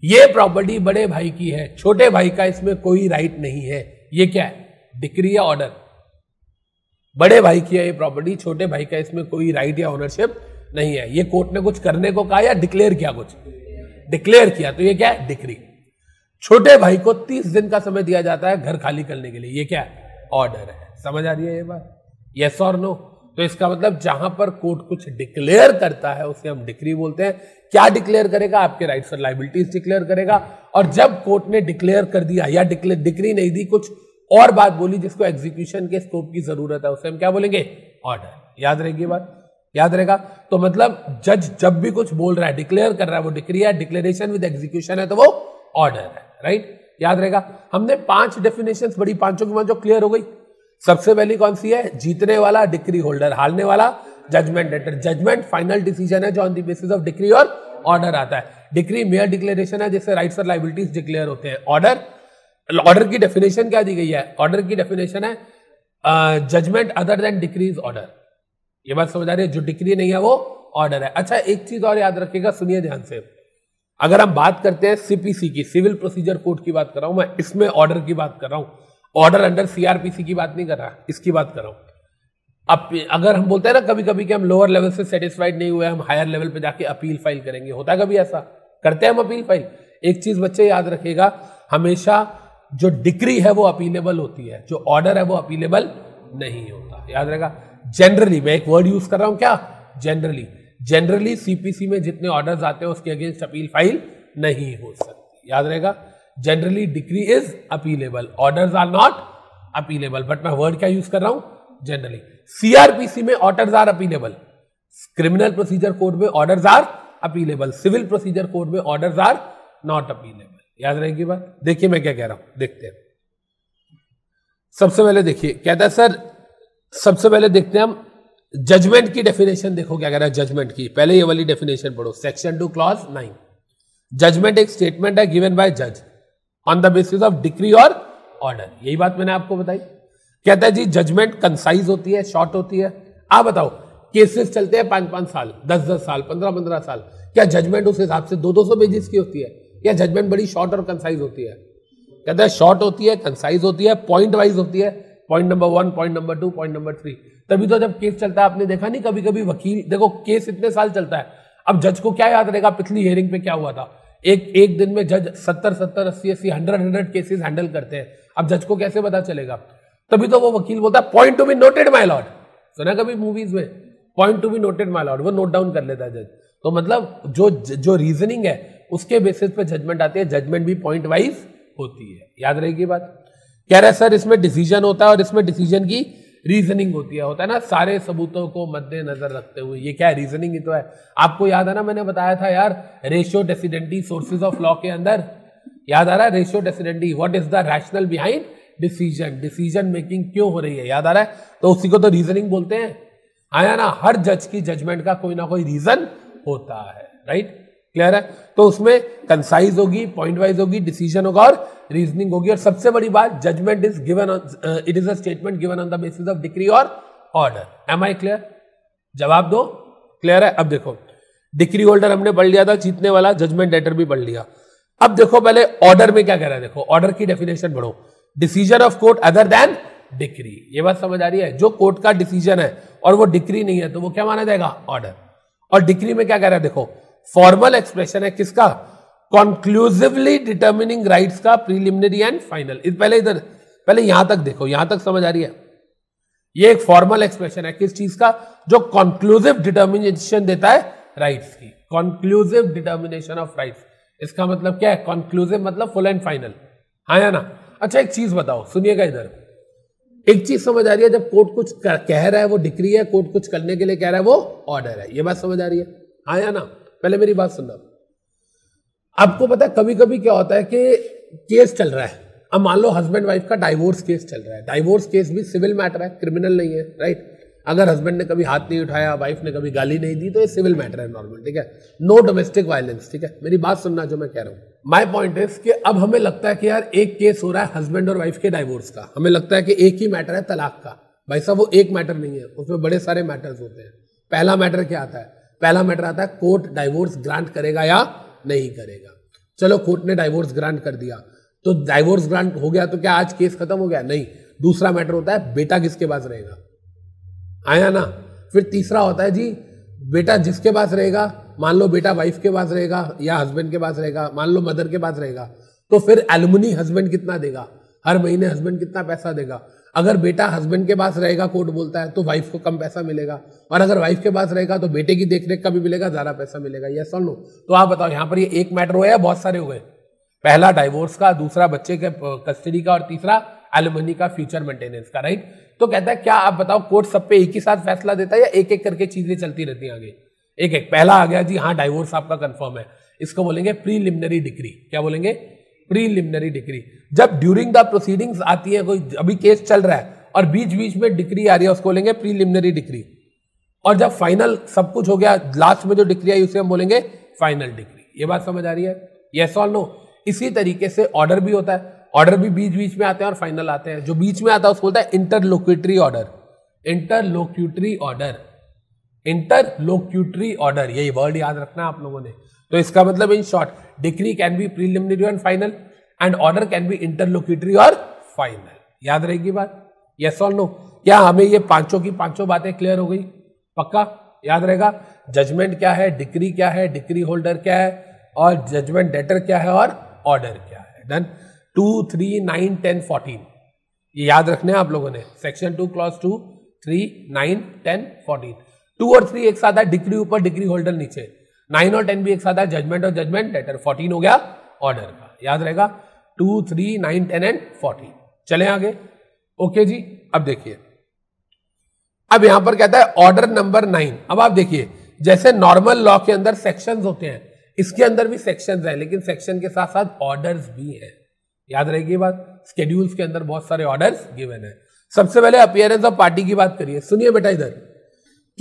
ये प्रॉपर्टी बड़े भाई की है छोटे भाई का इसमें कोई राइट नहीं है ये क्या है डिक्री या ऑर्डर बड़े भाई की है ये प्रॉपर्टी छोटे भाई का इसमें कोई राइट या ओनरशिप नहीं है ये कोर्ट ने कुछ करने को कहा या डिक्लेयर किया कुछ डिक्लेयर किया तो ये क्या है डिक्री छोटे भाई को तीस दिन का समय दिया जाता है घर खाली करने के लिए ये क्या ऑर्डर है समझ आ रही है ये बात यस और नो तो इसका मतलब जहां पर कोर्ट कुछ डिक्लेयर करता है उसे हम डिक्री बोलते हैं क्या डिक्लेयर करेगा आपके राइट्स और लाइबिलिटीज डिक्लेयर करेगा और जब कोर्ट ने डिक्लेयर कर दिया या डिक्री नहीं दी कुछ और बात बोली जिसको एग्जीक्यूशन के स्कोप की जरूरत है उसे हम क्या बोलेंगे ऑर्डर याद रहेगी बात याद रहेगा तो मतलब जज जब भी कुछ बोल रहा है डिक्लेयर कर रहा है वो डिक्री है डिक्लेरेशन विद एग्जीक्यूशन है तो वो ऑर्डर है राइट याद रहेगा हमने पांच डेफिनेशन बड़ी पांचों की जो क्लियर हो गई सबसे पहली कौन सी है जीतने वाला डिक्री होल्डर हारने वाला judgment debtor judgment final decision है जो on the basis of decree और ऑर्डर आता है डिक्री मेयर डिक्लेरेशन है जिससे राइट्स और लाइबिलिटीज डिक्लेयर होते हैं ऑर्डर ऑर्डर की डेफिनेशन क्या दी गई है ऑर्डर की डेफिनेशन है judgment other than decrees order ये बात समझ आ रही है जो डिक्री नहीं है वो ऑर्डर है अच्छा एक चीज और याद रखिएगा सुनिए ध्यान से अगर हम बात करते हैं सीपीसी की सिविल प्रोसीजर कोड की बात कर रहा हूं मैं इसमें ऑर्डर की बात कर रहा हूं ऑर्डर अंडर सीआरपीसी की बात नहीं कर रहा इसकी बात कर रहा अब अगर हम बोलते हैं ना कभी कभी कि हम लोअर लेवल से सेटिस्फाइड नहीं हुए हम हायर लेवल पे जाके अपील फाइल करेंगे होता कभी ऐसा करते हैं हम अपील फाइल एक चीज बच्चे याद रखेगा हमेशा जो डिग्री है वो अपीलेबल होती है जो ऑर्डर है वो अपीलेबल नहीं होता याद रहेगा जनरली मैं एक वर्ड यूज कर रहा हूँ क्या जनरली जनरली सीपीसी में जितने ऑर्डर आते हैं उसके अगेंस्ट अपील फाइल नहीं हो सकती याद रहेगा generally decree is appealable orders are not appealable but मैं वर्ड क्या यूज कर रहा हूं जनरली सीआरपीसी में order are appealable criminal procedure court में order are appealable civil procedure court में ऑर्डर आर नॉट अपीलेबल याद रहेगी बात देखिए मैं क्या कह रहा हूं देखते हैं सबसे पहले देखिए कहता है सर सबसे पहले देखते हैं हम जजमेंट की डेफिनेशन देखो क्या कह रहा है जजमेंट की पहले ये वाली डेफिनेशन पढ़ो section two clause nine judgment एक स्टेटमेंट है गिवन बाय जज on the basis of decree और ऑर्डर यही बात मैंने आपको बताई कहता है जी जजमेंट कंसाइज होती है शॉर्ट होती है आप बताओ केसेस चलते हैं पांच पांच साल दस दस साल पंद्रह पंद्रह साल क्या जजमेंट उस हिसाब से दो दो सौ पेजेस की होती है या जजमेंट बड़ी शॉर्ट और कंसाइज होती है कहता है शॉर्ट होती है कंसाइज होती है पॉइंट वाइज होती है point number one point number two point number three तभी तो जब केस चलता है आपने देखा नहीं कभी कभी वकील देखो केस इतने साल चलता है अब जज को क्या याद रहेगा पिछली हियरिंग पे क्या हुआ था एक एक दिन में जज सत्तर सत्तर अस्सी अस्सी हंड्रेड हंड्रेड केसेस हैंडल करते हैं अब जज को कैसे पता चलेगा तभी तो वो वकील बोलता है point to be noted my lord सुना कभी मूवीज में point to be noted my lord वो नोट डाउन कर लेता है जज तो मतलब जो जो रीजनिंग है उसके बेसिस पे जजमेंट आती है जजमेंट भी पॉइंट वाइज होती है याद रहेगी बात कह रहे सर इसमें डिसीजन होता है और इसमें डिसीजन की रीजनिंग होती है होता है ना सारे सबूतों को मद्देनजर रखते हुए ये क्या है रीजनिंग ही तो है आपको याद है ना मैंने बताया था यार ratio decidendi sources of law के अंदर याद आ रहा है ratio decidendi what is the rational behind decision decision making क्यों हो रही है याद आ रहा है तो उसी को तो रीजनिंग बोलते हैं आया हाँ ना हर जज की जजमेंट का कोई ना कोई रीजन होता है राइट क्लियर है तो उसमें कंसाइज होगी पॉइंट वाइज होगी डिसीजन होगा और रीजनिंग होगी और सबसे बड़ी बात judgment is given it is a statement given on the basis of decree और ऑर्डर एम आई क्लियर जवाब दो क्लियर है अब देखो डिक्री होल्डर हमने पढ़ लिया था जीतने वाला जजमेंट डेटर भी पढ़ लिया अब देखो पहले ऑर्डर में क्या कह रहा है देखो ऑर्डर की डेफिनेशन पढ़ो decision of court other than decree ये बात समझ आ रही है जो कोर्ट का डिसीजन है और वो डिक्री नहीं है तो वो क्या माना जाएगा ऑर्डर और डिक्री में क्या कह रहा है देखो फॉर्मल एक्सप्रेशन है किसका कॉन्क्लूसिवली डिटर्मिनिंग राइट्स का प्रीलिमिनरी एंड फाइनल पहले इधर पहले यहां तक देखो यहां तक समझ आ रही है ये एक फॉर्मल एक्सप्रेशन है किस चीज का जो कॉन्क्लूसिव डिटर्मिनेशन देता है राइट्स की कॉन्क्लूसिव डिटर्मिनेशन ऑफ राइट्स इसका मतलब क्या है कॉन्क्लूसिव मतलब फुल एंड फाइनल हाँ या ना अच्छा एक चीज बताओ सुनिएगा इधर एक चीज समझ आ रही है जब कोर्ट कुछ कह रहा है वो डिक्री है कोर्ट कुछ करने के लिए कह रहा है वो ऑर्डर है ये बात समझ आ रही है हाँ या ना पहले मेरी बात सुनना आपको पता है कभी कभी क्या होता है कि केस चल रहा है अब मान लो हस्बैंड वाइफ का डाइवोर्स केस चल रहा है डाइवोर्स केस भी सिविल मैटर है क्रिमिनल नहीं है राइट अगर हस्बैंड ने कभी हाथ नहीं उठाया वाइफ ने कभी गाली नहीं दी तो ये सिविल मैटर है नॉर्मल ठीक है नो डोमेस्टिक वायलेंस ठीक है मेरी बात सुनना जो मैं कह रहा हूँ माई पॉइंट इज कि अब हमें लगता है कि यार एक केस हो रहा है हस्बैंड और वाइफ के डाइवोर्स का हमें लगता है कि एक ही मैटर है तलाक का भाई साहब वो एक मैटर नहीं है उसमें बड़े सारे मैटर्स होते हैं पहला मैटर क्या आता है पहला मैटर आता है कोर्ट डाइवोर्स ग्रांट करेगा या नहीं करेगा चलो कोर्ट ने डाइवोर्स ग्रांट कर दिया तो डाइवोर्स ग्रांट हो गया तो क्या आज केस खत्म हो गया नहीं दूसरा मैटर होता है बेटा किसके पास रहेगा आया ना फिर तीसरा होता है जी बेटा जिसके पास रहेगा मान लो बेटा वाइफ के पास रहेगा या हस्बैंड के पास रहेगा मान लो मदर के पास रहेगा तो फिर एलुमनी हस्बैंड कितना देगा हर महीने हस्बैंड कितना पैसा देगा अगर बेटा हस्बैंड के पास रहेगा कोर्ट बोलता है तो वाइफ को कम पैसा मिलेगा और अगर वाइफ के पास रहेगा तो बेटे की देखरेख का भी मिलेगा ज़्यादा पैसा मिलेगा यस और नो तो आप बताओ यहाँ पर ये एक मैटर हुआ या बहुत सारे हुए पहला डाइवोर्स का दूसरा बच्चे के कस्टडी का और तीसरा एलुमनी का फ्यूचर मेंटेनेंस का राइट तो कहता है क्या आप बताओ कोर्ट सब पे एक ही साथ फैसला देता है या एक एक करके चीज़ें चलती रहती हैं आगे एक एक पहला आ गया जी हाँ डाइवोर्स आपका कंफर्म है इसको बोलेंगे प्रीलिमिनरी डिग्री क्या बोलेंगे प्रीलिमिनरी डिग्री जब ड्यूरिंग द प्रोसीडिंग्स आती है कोई अभी केस चल रहा है और बीच बीच में डिग्री आ रही है उसको बोलेंगे प्रीलिमिनरी डिग्री और जब फाइनल सब कुछ हो गया लास्ट में जो डिग्री आई उसे हम बोलेंगे फाइनल डिग्री ये बात समझ आ रही है येस ऑल नो इसी तरीके से ऑर्डर भी होता है ऑर्डर भी बीच बीच में आते हैं और फाइनल आते हैं जो बीच में आता है उसको बोलता है interlocutory order interlocutory order interlocutory order यही वर्ड याद रखना आप लोगों ने तो इसका मतलब in short decree can be preliminary और final and order can be interlocutory और फाइनल याद रहेगी बात यस और नो क्या हमें ये पांचों की पांचों बातें क्लियर हो गई पक्का याद रहेगा जजमेंट क्या है डिग्री क्या है डिग्री होल्डर क्या है और जजमेंट डेटर क्या है और ऑर्डर क्या है डन two three nine ten fourteen ये याद रखने आप लोगों ने section two clause two three nine ten fourteen two और थ्री एक साथ है डिग्री ऊपर डिग्री होल्डर नीचे नाइन और टेन भी एक साथ है जजमेंट और जजमेंट लेटर फोर्टीन हो गया ऑर्डर का याद रहेगा two three nine ten and fourteen चले आगे ओके जी अब देखिए अब यहां पर कहता है ऑर्डर नंबर नाइन अब आप देखिए जैसे नॉर्मल लॉ के अंदर सेक्शन होते हैं इसके अंदर भी सेक्शन है लेकिन सेक्शन के साथ साथ ऑर्डर भी हैं याद रहेगी बात स्केड्यूल्स के अंदर बहुत सारे ऑर्डर गिवन है सबसे पहले अपियरेंस ऑफ पार्टी की बात करिए सुनिए बेटा इधर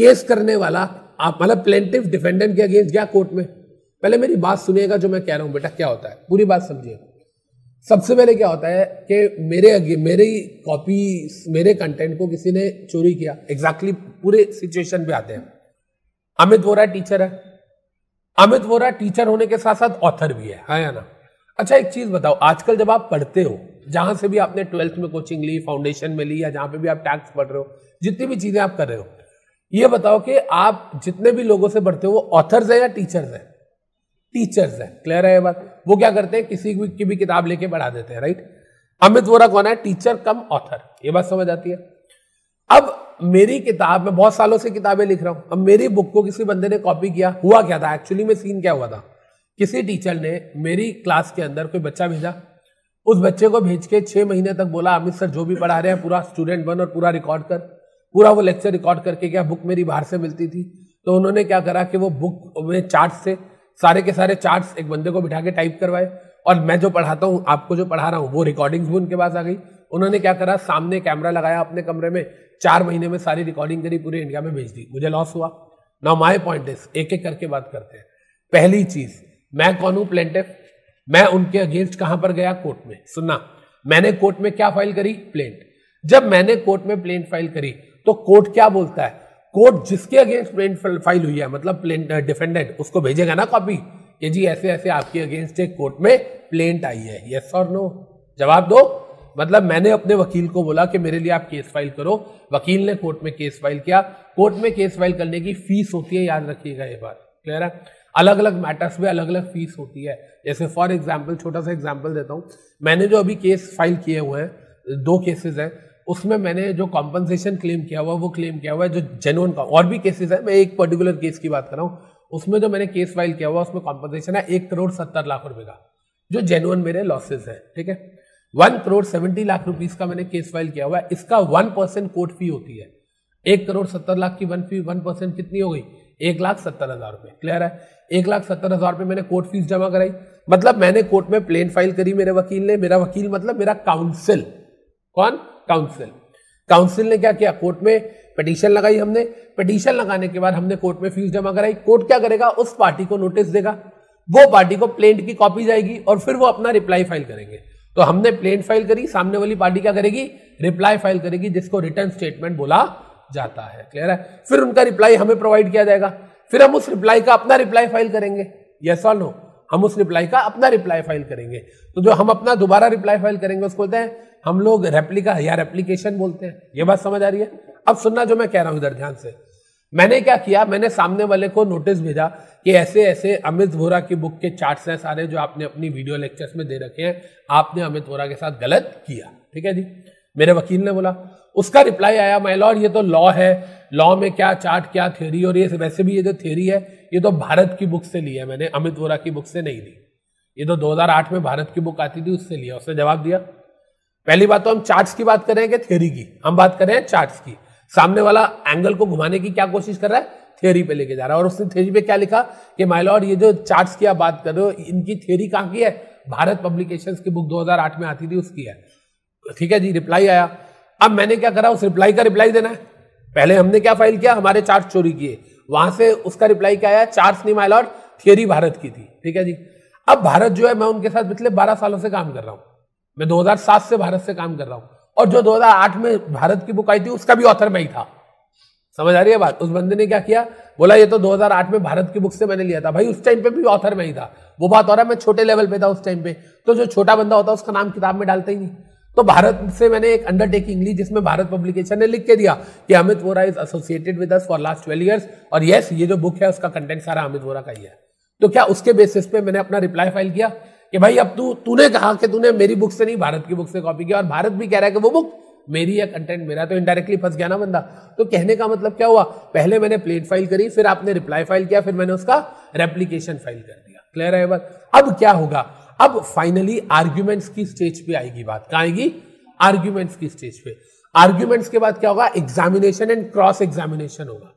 केस करने वाला आप मतलब प्लेंटिव डिफेंडेंट के अगेंस्ट गया कोर्ट में पहले मेरी बात सुनिएगा जो मैं कह रहा हूँ बेटा क्या होता है पूरी बात समझिए सबसे पहले क्या होता है कि मेरे अगे मेरी कॉपी मेरे कंटेंट को किसी ने चोरी किया एग्जैक्टली exactly पूरे सिचुएशन पे आते हैं अमित वोरा टीचर है अमित वोरा टीचर होने के साथ साथ ऑथर भी है है हाँ ना अच्छा एक चीज बताओ आजकल जब आप पढ़ते हो जहां से भी आपने ट्वेल्थ में कोचिंग ली फाउंडेशन में ली या जहां पे भी आप टैक्स पढ़ रहे हो जितनी भी चीजें आप कर रहे हो ये बताओ कि आप जितने भी लोगों से बढ़ते हो वो ऑथर्स हैं या टीचर्स हैं टीचर्स हैं क्लियर है ये बात वो क्या करते हैं किसी की भी किताब लेके बढ़ा देते हैं राइट अमित वोरा कौन है टीचर कम ऑथर ये बात समझ आती है अब मेरी किताब मैं बहुत सालों से किताबें लिख रहा हूं अब मेरी बुक को किसी बंदे ने कॉपी किया हुआ क्या था एक्चुअली में सीन क्या हुआ था किसी टीचर ने मेरी क्लास के अंदर कोई बच्चा भेजा उस बच्चे को भेज के छह महीने तक बोला अमित सर जो भी पढ़ा रहे हैं पूरा स्टूडेंट बन और पूरा रिकॉर्ड कर पूरा वो लेक्चर रिकॉर्ड करके गया बुक मेरी बाहर से मिलती थी तो उन्होंने क्या करा कि वो बुक में चार्ट से सारे के सारे चार्ट्स एक बंदे को बिठा के टाइप करवाए और मैं जो पढ़ाता हूँ आपको जो पढ़ा रहा हूँ वो रिकॉर्डिंग्स भी उनके पास आ गई उन्होंने क्या करा सामने कैमरा लगाया अपने कमरे में चार महीने में सारी रिकॉर्डिंग करी पूरे इंडिया में भेज दी मुझे लॉस हुआ नाउ माई पॉइंट इज एक एक करके बात करते हैं पहली चीज मैं कौन हूं प्लेंटिफ मैं उनके अगेंस्ट कहाँ पर गया कोर्ट में सुनना मैंने कोर्ट में क्या फाइल करी प्लेंट जब मैंने कोर्ट में प्लेंट फाइल करी तो कोर्ट क्या बोलता है कोर्ट जिसके अगेंस्ट प्लेन फाइल हुई है मतलब डिफेंडेंट uh, उसको भेजेगा ना कॉपी ये जी ऐसे ऐसे आपके अगेंस्ट एक कोर्ट में प्लेंट आई है यस और नो जवाब दो मतलब मैंने अपने वकील को बोला कि मेरे लिए आप केस फाइल करो वकील ने कोर्ट में केस फाइल किया कोर्ट में केस फाइल करने की फीस होती है याद रखिएगा ये बात क्लियर है अलग अलग मैटर्स में अलग अलग फीस होती है जैसे फॉर एग्जाम्पल छोटा सा एग्जाम्पल देता हूँ मैंने जो अभी केस फाइल किए हुए हैं दो केसेज हैं उसमें मैंने जो कॉम्पनसेशन क्लेम किया हुआ वो क्लेम किया हुआ है जो जेनुअन का और भी केसेस है मैं एक पर्टिकुलर केस की बात कर रहा हूँ उसमें जो मैंने केस फाइल किया हुआ उसमें कॉम्पनसेशन है एक करोड़ सत्तर लाख रुपए का जो जेनुअन मेरे लॉसेज है ठीक है one crore seventy lakh rupees का मैंने केस फाइल किया हुआ है इसका वन परसेंट कोर्ट फी होती है एक करोड़ सत्तर लाख की वन फी वन परसेंट कितनी हो गई एक लाख सत्तर हजार रुपये क्लियर है एक लाख सत्तर हजार रुपये मैंने कोर्ट फीस जमा कराई मतलब मैंने कोर्ट में प्लेन फाइल करी मेरे वकील ने मेरा वकील मतलब मेरा काउंसिल कौन काउंसिल काउंसिल ने क्या किया कोर्ट में पटिशन लगाई हमने पटिशन लगाने के बाद हमने कोर्ट में फीस जमा कराई कोर्ट क्या करेगा उस पार्टी को नोटिस देगा वो पार्टी को प्लेंट की कॉपी जाएगी और फिर वो अपना रिप्लाई फाइल करेंगे तो हमने प्लेंट फाइल करी सामने वाली पार्टी क्या करेगी रिप्लाई फाइल करेगी जिसको रिटर्न स्टेटमेंट बोला जाता है क्लियर है फिर उनका रिप्लाई हमें प्रोवाइड किया जाएगा फिर हम उस रिप्लाई का अपना रिप्लाई फाइल करेंगे यस और नो हम उस रिप्लाई का अपना रिप्लाई फाइल करेंगे तो जो हम अपना दोबारा रिप्लाई फाइल करेंगे उसको बोलते हैं हम लोग रेप्लिका या रेप्लीकेशन बोलते हैं ये बात समझ आ रही है अब सुनना जो मैं कह रहा हूं इधर ध्यान से मैंने क्या किया मैंने सामने वाले को नोटिस भेजा कि ऐसे ऐसे अमित वोरा की बुक के चार्ट्स हैं सारे जो आपने अपनी वीडियो लेक्चर्स में दे रखे हैं आपने अमित वोरा के साथ गलत किया ठीक है जी मेरे वकील ने बोला उसका रिप्लाई आया माई लॉर्ड ये तो लॉ है लॉ में क्या चार्ट क्या थ्योरी और ये वैसे भी ये जो थ्योरी है ये तो भारत की बुक से लिया मैंने अमित वोरा की बुक से नहीं ली ये तो 2008 में भारत की बुक आती थी उससे लिया उसने जवाब दिया पहली बात तो हम चार्ट्स की बात करें कि थ्योरी की हम बात कर रहे हैं चार्ट्स की सामने वाला एंगल को घुमाने की क्या कोशिश कर रहा है थ्योरी पे लेके जा रहा है और उसने थ्योरी पे क्या लिखा कि माइलॉर्ड ये जो चार्ट्स की आप बात कर रहे हो इनकी थ्योरी कहाँ की है भारत पब्लिकेशंस की बुक 2008 में आती थी उसकी है ठीक है जी रिप्लाई आया अब मैंने क्या करा उस रिप्लाई का रिप्लाई देना है पहले हमने क्या फाइल किया हमारे चार्ट चोरी किए वहां से उसका रिप्लाई क्या आया चार्ल्स नी माइलॉर्ड थियोरी भारत की थी ठीक है जी अब भारत जो है मैं उनके साथ पिछले बारह सालों से काम कर रहा हूँ मैं दो से भारत से काम कर रहा हूँ और जो दो में भारत की बुक आई थी उसका भी ऑथर मैं ही था समझ आ रही है बात उस बंदे ने क्या किया बोला ये तो 2008 में भारत की बुक से मैंने लिया था भाई उस टाइम पे भी ऑथर में ही था वो बात हो रहा है मैं छोटे लेवल पे था उस टाइम पे तो जो छोटा बंदा होता है उसका नाम किताब में डालते ही नहीं तो भारत से मैंने एक अंडरटेकिंग ली जिसमें भारत पब्लिकेशन ने लिख के दिया कि Amit Vora is associated with us for last twelve years और यस ये जो बुक है उसका कंटेंट सारा अमित वोरा का ही है तो क्या उसके बेसिस पे मैंने अपना रिप्लाई फाइल किया कि भाई अब तू तूने कहा कि तूने मेरी बुक से नहीं भारत की बुक से कॉपी किया और भारत भी कह रहा है कि वो बुक मेरी या कंटेंट मेरा तो इनडायरेक्टली फंस गया ना बंदा तो कहने का मतलब क्या हुआ पहले मैंने प्लेट फाइल करी फिर आपने रिप्लाई फाइल किया फिर मैंने उसका रेप्लीकेशन फाइल कर दिया क्लियर है अब क्या होगा अब फाइनली आर्ग्यूमेंट्स की स्टेज पे आएगी बात कहा आएगी आर्ग्यूमेंट्स की स्टेज पे आर्ग्यूमेंट्स के बाद क्या होगा एग्जामिनेशन एंड क्रॉस एग्जामिनेशन होगा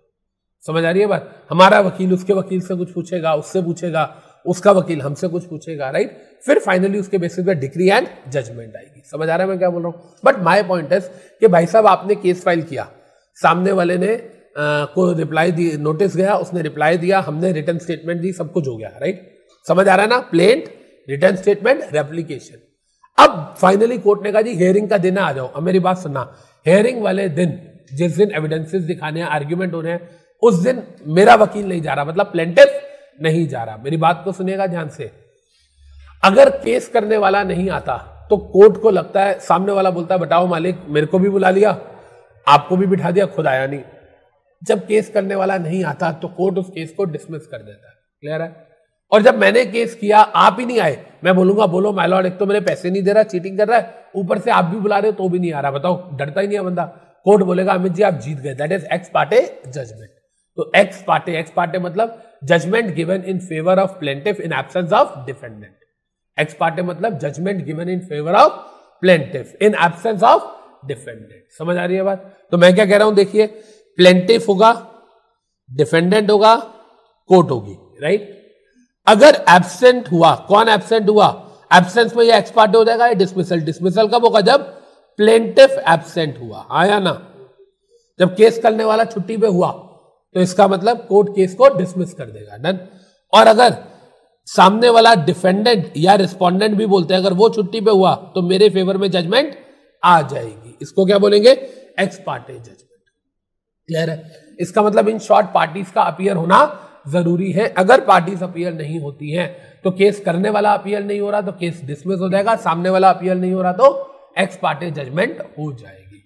समझ आ रही है बात हमारा वकील उसके वकील से कुछ पूछेगा उससे पूछेगा उसका वकील हमसे कुछ पूछेगा राइट फिर फाइनली उसके बेसिस पे डिग्री एंड जजमेंट आएगी समझ आ रहा है मैं क्या बोल रहा हूं बट माई पॉइंट इज कि भाई साहब आपने केस फाइल किया सामने वाले ने आ, को रिप्लाई दी नोटिस गया उसने रिप्लाई दिया हमने रिटर्न स्टेटमेंट दी सब कुछ हो गया राइट समझ आ रहा है ना प्लेंट रिटर्न स्टेटमेंट रेप्लीकेशन अब फाइनली कोर्ट ने कहा जी हेयरिंग का दिन आ जाओ अब मेरी बात सुनना हेयरिंग वाले दिन जिस दिन एविडेंसेस दिखाने हैं आर्ग्यूमेंट होने हैं उस दिन मेरा वकील नहीं जा रहा मतलब प्लेंटिफ नहीं जा रहा मेरी बात को सुनेगा ध्यान से अगर केस करने वाला नहीं आता तो कोर्ट को लगता है सामने वाला बोलता है बताओ मालिक मेरे को भी बुला लिया आपको भी बिठा दिया खुद आया नहीं जब केस करने वाला नहीं आता तो कोर्ट उस केस को डिसमिस कर देता है क्लियर है और जब मैंने केस किया आप ही नहीं आए मैं बोलूंगा बोलो माइलॉर्ड एक तो मेरे पैसे नहीं दे रहा चीटिंग कर रहा है ऊपर से आप भी बुला रहे हो तो भी नहीं आ रहा बताओ डरता ही नहीं है बंदा कोर्ट बोलेगा अमित जी आप जीत गए that is ex parte judgment तो एक्स पार्टे एक्स पार्टे मतलब judgment given in favour of plaintiff in absence of defendant ex parte मतलब judgment given in favour of plaintiff in absence of defendant समझ आ रही है बात तो मैं क्या कह रहा हूं देखिए प्लेंटिफ होगा डिफेंडेंट होगा कोर्ट होगी राइट अगर एबसेंट हुआ कौन एबसेंट हुआ एबसेंस में यह एक्सपार्ट हो जाएगा ये डिसमिसल डिसमिसल कब होगा जब प्लेंटिफ एबसेंट हुआ हाँ या ना जब केस करने वाला छुट्टी पे हुआ तो इसका मतलब कोर्ट केस को डिसमिस कर देगा डन और अगर सामने वाला डिफेंडेंट या रिस्पोंडेंट भी बोलते हैं अगर वो छुट्टी पे हुआ तो मेरे फेवर में जजमेंट आ जाएगी इसको क्या बोलेंगे एक्स पार्टी जजमेंट क्लियर है इसका मतलब इन शॉर्ट पार्टीज का अपियर होना जरूरी है अगर पार्टीज अपीयर नहीं होती हैं तो केस करने वाला अपीयर नहीं हो रहा तो केस डिसमिस हो जाएगा सामने वाला अपीयर नहीं हो रहा तो एक्स पार्टे जजमेंट हो जाएगी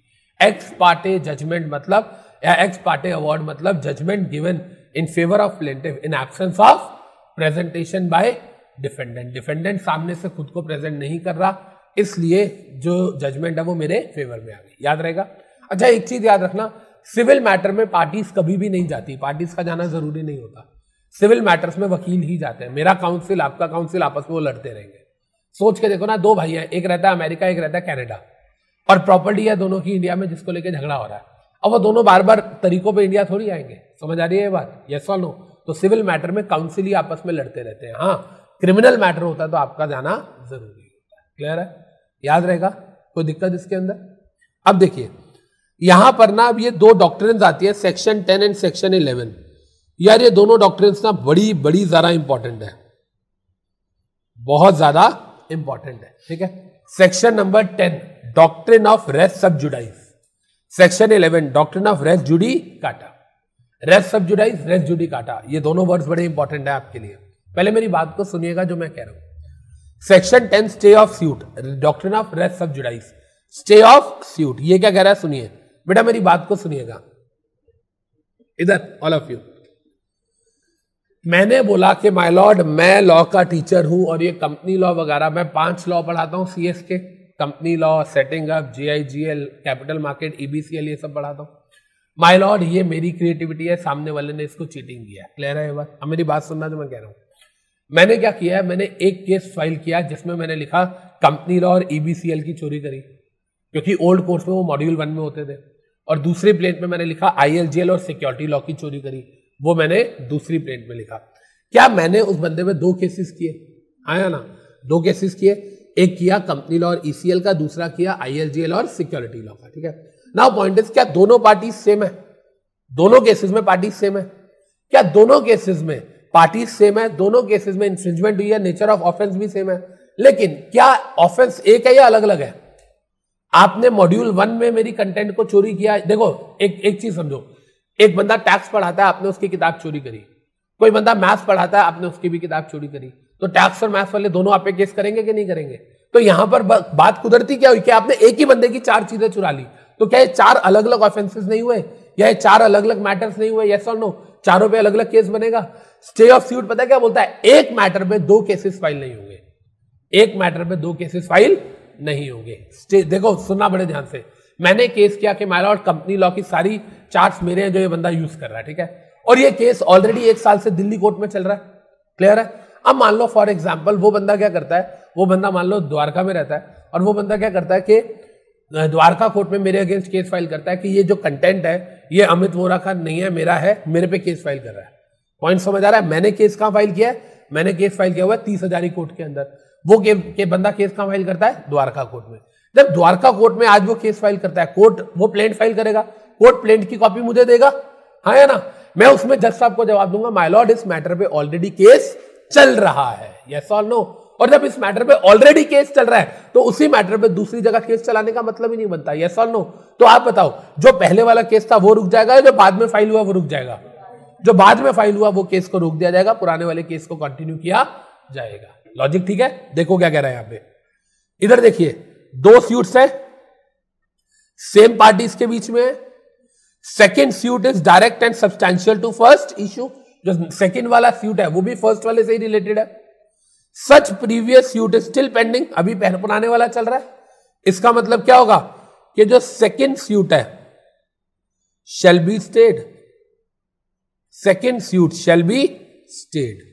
एक्स पार्टे जजमेंट मतलब या एक्स पार्टे अवार्ड मतलब judgment given in favour of plaintiff in absence of presentation by defendant defendant सामने से खुद को प्रेजेंट नहीं कर रहा इसलिए जो जजमेंट है वो मेरे फेवर में आ गई याद रहेगा अच्छा एक चीज याद रखना सिविल मैटर में पार्टीज कभी भी नहीं जाती पार्टीज का जाना जरूरी नहीं होता सिविल मैटर्स में वकील ही जाते हैं मेरा काउंसिल आपका काउंसिल आपस में वो लड़ते रहेंगे सोच के देखो ना दो भाई हैं एक रहता है अमेरिका एक रहता है कैनेडा और प्रॉपर्टी है दोनों की इंडिया में जिसको लेकर झगड़ा हो रहा है अब वो दोनों बार बार तरीकों पर इंडिया थोड़ी आएंगे समझ आ रही है ये बात यस और नो तो सिविल मैटर में काउंसिल ही आपस में लड़ते रहते हैं हाँ क्रिमिनल मैटर होता है तो आपका जाना जरूरी होता है क्लियर है याद रहेगा कोई दिक्कत इसके अंदर अब देखिए यहां पर ना अब ये दो डॉक्टर आती है section ten and section eleven यार ये दोनों डॉक्टर ना बड़ी बड़ी ज़्यादा इंपॉर्टेंट है बहुत ज़्यादा इंपॉर्टेंट है ठीक है section number ten doctrine of res sub judice section eleven doctrine of res judicata race sub जुडाइज race जुडी काटा ये दोनों वर्ड्स बड़े इंपॉर्टेंट है आपके लिए पहले मेरी बात को सुनिएगा जो मैं कह रहा हूं section ten stay of suit doctrine of res sub judice stay of suit ये क्या कह रहा है सुनिए बेटा मेरी बात को सुनिएगा इधर ऑल ऑफ यू मैंने बोला कि माय लॉर्ड मैं लॉ का टीचर हूं और ये कंपनी लॉ वगैरह मैं पांच लॉ पढ़ाता हूं सीएस के company law setting up GIGL I G L capital market EBCL ये सब पढ़ाता हूँ माय लॉर्ड ये मेरी क्रिएटिविटी है सामने वाले ने इसको चीटिंग किया क्लियर है बात अब मेरी बात सुनना जो मैं कह रहा हूँ मैंने क्या किया है मैंने एक केस फाइल किया जिसमें मैंने लिखा कंपनी लॉ और ईबीसीएल e की चोरी करी क्योंकि ओल्ड कोर्स में वो मॉड्यूल वन में होते थे और दूसरी प्लेट में मैंने लिखा आई और सिक्योरिटी लॉ की चोरी करी वो मैंने दूसरी प्लेट में लिखा क्या मैंने उस बंदे में दो केसेस किए आया ना दो केसेस किए एक किया कंपनी लॉ और ईसीएल e का दूसरा किया एल और सिक्योरिटी लॉ का ठीक है नाउ पॉइंट इज क्या दोनों पार्टी सेम है दोनों केसेस में पार्टी सेम है क्या दोनों केसेस में पार्टी सेम है दोनों केसेस में इंफ्रिंजमेंट हुई है नेचर ऑफ ऑफेंस भी सेम है लेकिन क्या ऑफेंस एक है या अलग अलग है आपने मॉड्यूल वन में मेरी कंटेंट को चोरी किया देखो एक एक चीज समझो एक बंदा टैक्स पढ़ाता है आपने उसकी किताब चोरी करी कोई बंदा मैथ्स पढ़ाता है आपने उसकी भी किताब चोरी करी तो टैक्स और मैथ्स वाले दोनों आप पे केस करेंगे कि नहीं करेंगे तो यहां पर बात कुदरती क्या हुई कि आपने एक ही बंदे की चार चीजें चुरा ली तो क्या ये चार अलग अलग ऑफेंसेस नहीं हुए या ये चार अलग अलग मैटर्स नहीं हुए यस और नो चारों पे अलग अलग केस बनेगा स्टे ऑफ सीट पता है क्या बोलता है एक मैटर में दो केसेस फाइल नहीं होंगे एक मैटर में दो केसेस फाइल नहीं होंगे देखो सुनना बड़े ध्यान से मैंने केस किया कि माइला और कंपनी लॉ की सारी चार्ट्स मेरे हैं जो ये बंदा यूज कर रहा है ठीक है और ये केस ऑलरेडी एक साल से दिल्ली कोर्ट में चल रहा है क्लियर है अब मान लो फॉर एग्जाम्पल वो बंदा क्या करता है वो बंदा मान लो द्वारका में रहता है और वो बंदा क्या करता है कि द्वारका कोर्ट में मेरे अगेंस्ट केस फाइल करता है कि ये जो कंटेंट है ये अमित वोरा का नहीं है मेरा है मेरे पे केस फाइल कर रहा है पॉइंट समझ आ रहा है मैंने केस कहाँ फाइल किया है मैंने केस फाइल किया हुआ है तीस हजारी कोर्ट के अंदर वो के, के बंदा केस कहां फाइल करता है द्वारका कोर्ट में जब द्वारका कोर्ट में आज वो केस फाइल करता है कोर्ट वो प्लेंट फाइल करेगा कोर्ट प्लेंट की कॉपी मुझे देगा हाँ या ना मैं उसमें जज साहब को जवाब दूंगा माइलॉर्ड इस मैटर पे ऑलरेडी केस चल रहा है यस और नो और जब इस मैटर पे ऑलरेडी केस चल रहा है तो उसी मैटर पे दूसरी जगह केस चलाने का मतलब ही नहीं बनता यस और नो तो आप बताओ जो पहले वाला केस था वो रुक जाएगा या जो बाद में फाइल हुआ वो रुक जाएगा जो बाद में फाइल हुआ वो केस को रोक दिया जाएगा पुराने वाले केस को कंटिन्यू किया जाएगा लॉजिक ठीक है देखो क्या कह रहे हैं यहां पे इधर देखिए दो स्यूट्स हैं सेम पार्टीज के बीच में second suit is direct and substantial to first issue जो सेकेंड वाला स्यूट है वो भी फर्स्ट वाले से ही रिलेटेड है such previous suit is still pending अभी पुराने वाला चल रहा है इसका मतलब क्या होगा कि जो सेकेंड स्यूट है shall be stayed second suit shall be stayed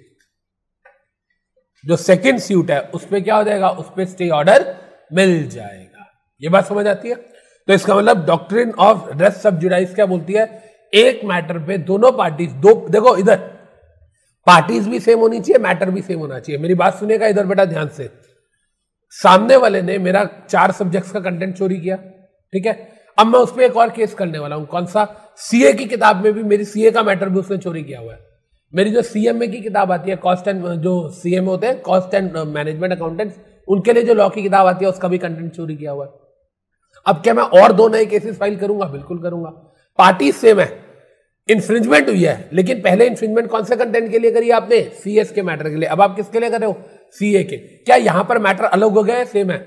जो सेकेंड सूट है उसमें क्या हो जाएगा पर स्टे ऑर्डर मिल जाएगा ये बात समझ आती है तो इसका मतलब डॉक्ट्रिन ऑफ रेस्ट सब जुडाइस क्या बोलती है एक मैटर पे दोनों पार्टीज दो देखो इधर पार्टीज भी सेम होनी चाहिए मैटर भी सेम होना चाहिए मेरी बात सुनेगा इधर बेटा ध्यान से सामने वाले ने मेरा चार सब्जेक्ट्स का कंटेंट चोरी किया ठीक है अब मैं उसमें एक और केस करने वाला हूं कौन सा सीए की किताब में भी मेरी सीए का मैटर भी उसने चोरी किया हुआ है मेरी जो सी की किताब आती है कॉस्ट एंड जो सी होते हैं कॉस्ट एंड मैनेजमेंट अकाउंटेंट्स उनके लिए जो लॉ की किताब आती है उसका भी कंटेंट चोरी किया हुआ है अब क्या मैं और दो नए केसेस फाइल करूंगा बिल्कुल करूंगा पार्टी सेम है इन्फ्रिंजमेंट हुई है लेकिन पहले इन्फ्रिंजमेंट कौन से कंटेंट के लिए करी आपने सी के मैटर के लिए अब आप किसके लिए कर रहे हो सी के क्या यहां पर मैटर अलग हो गया है सेम है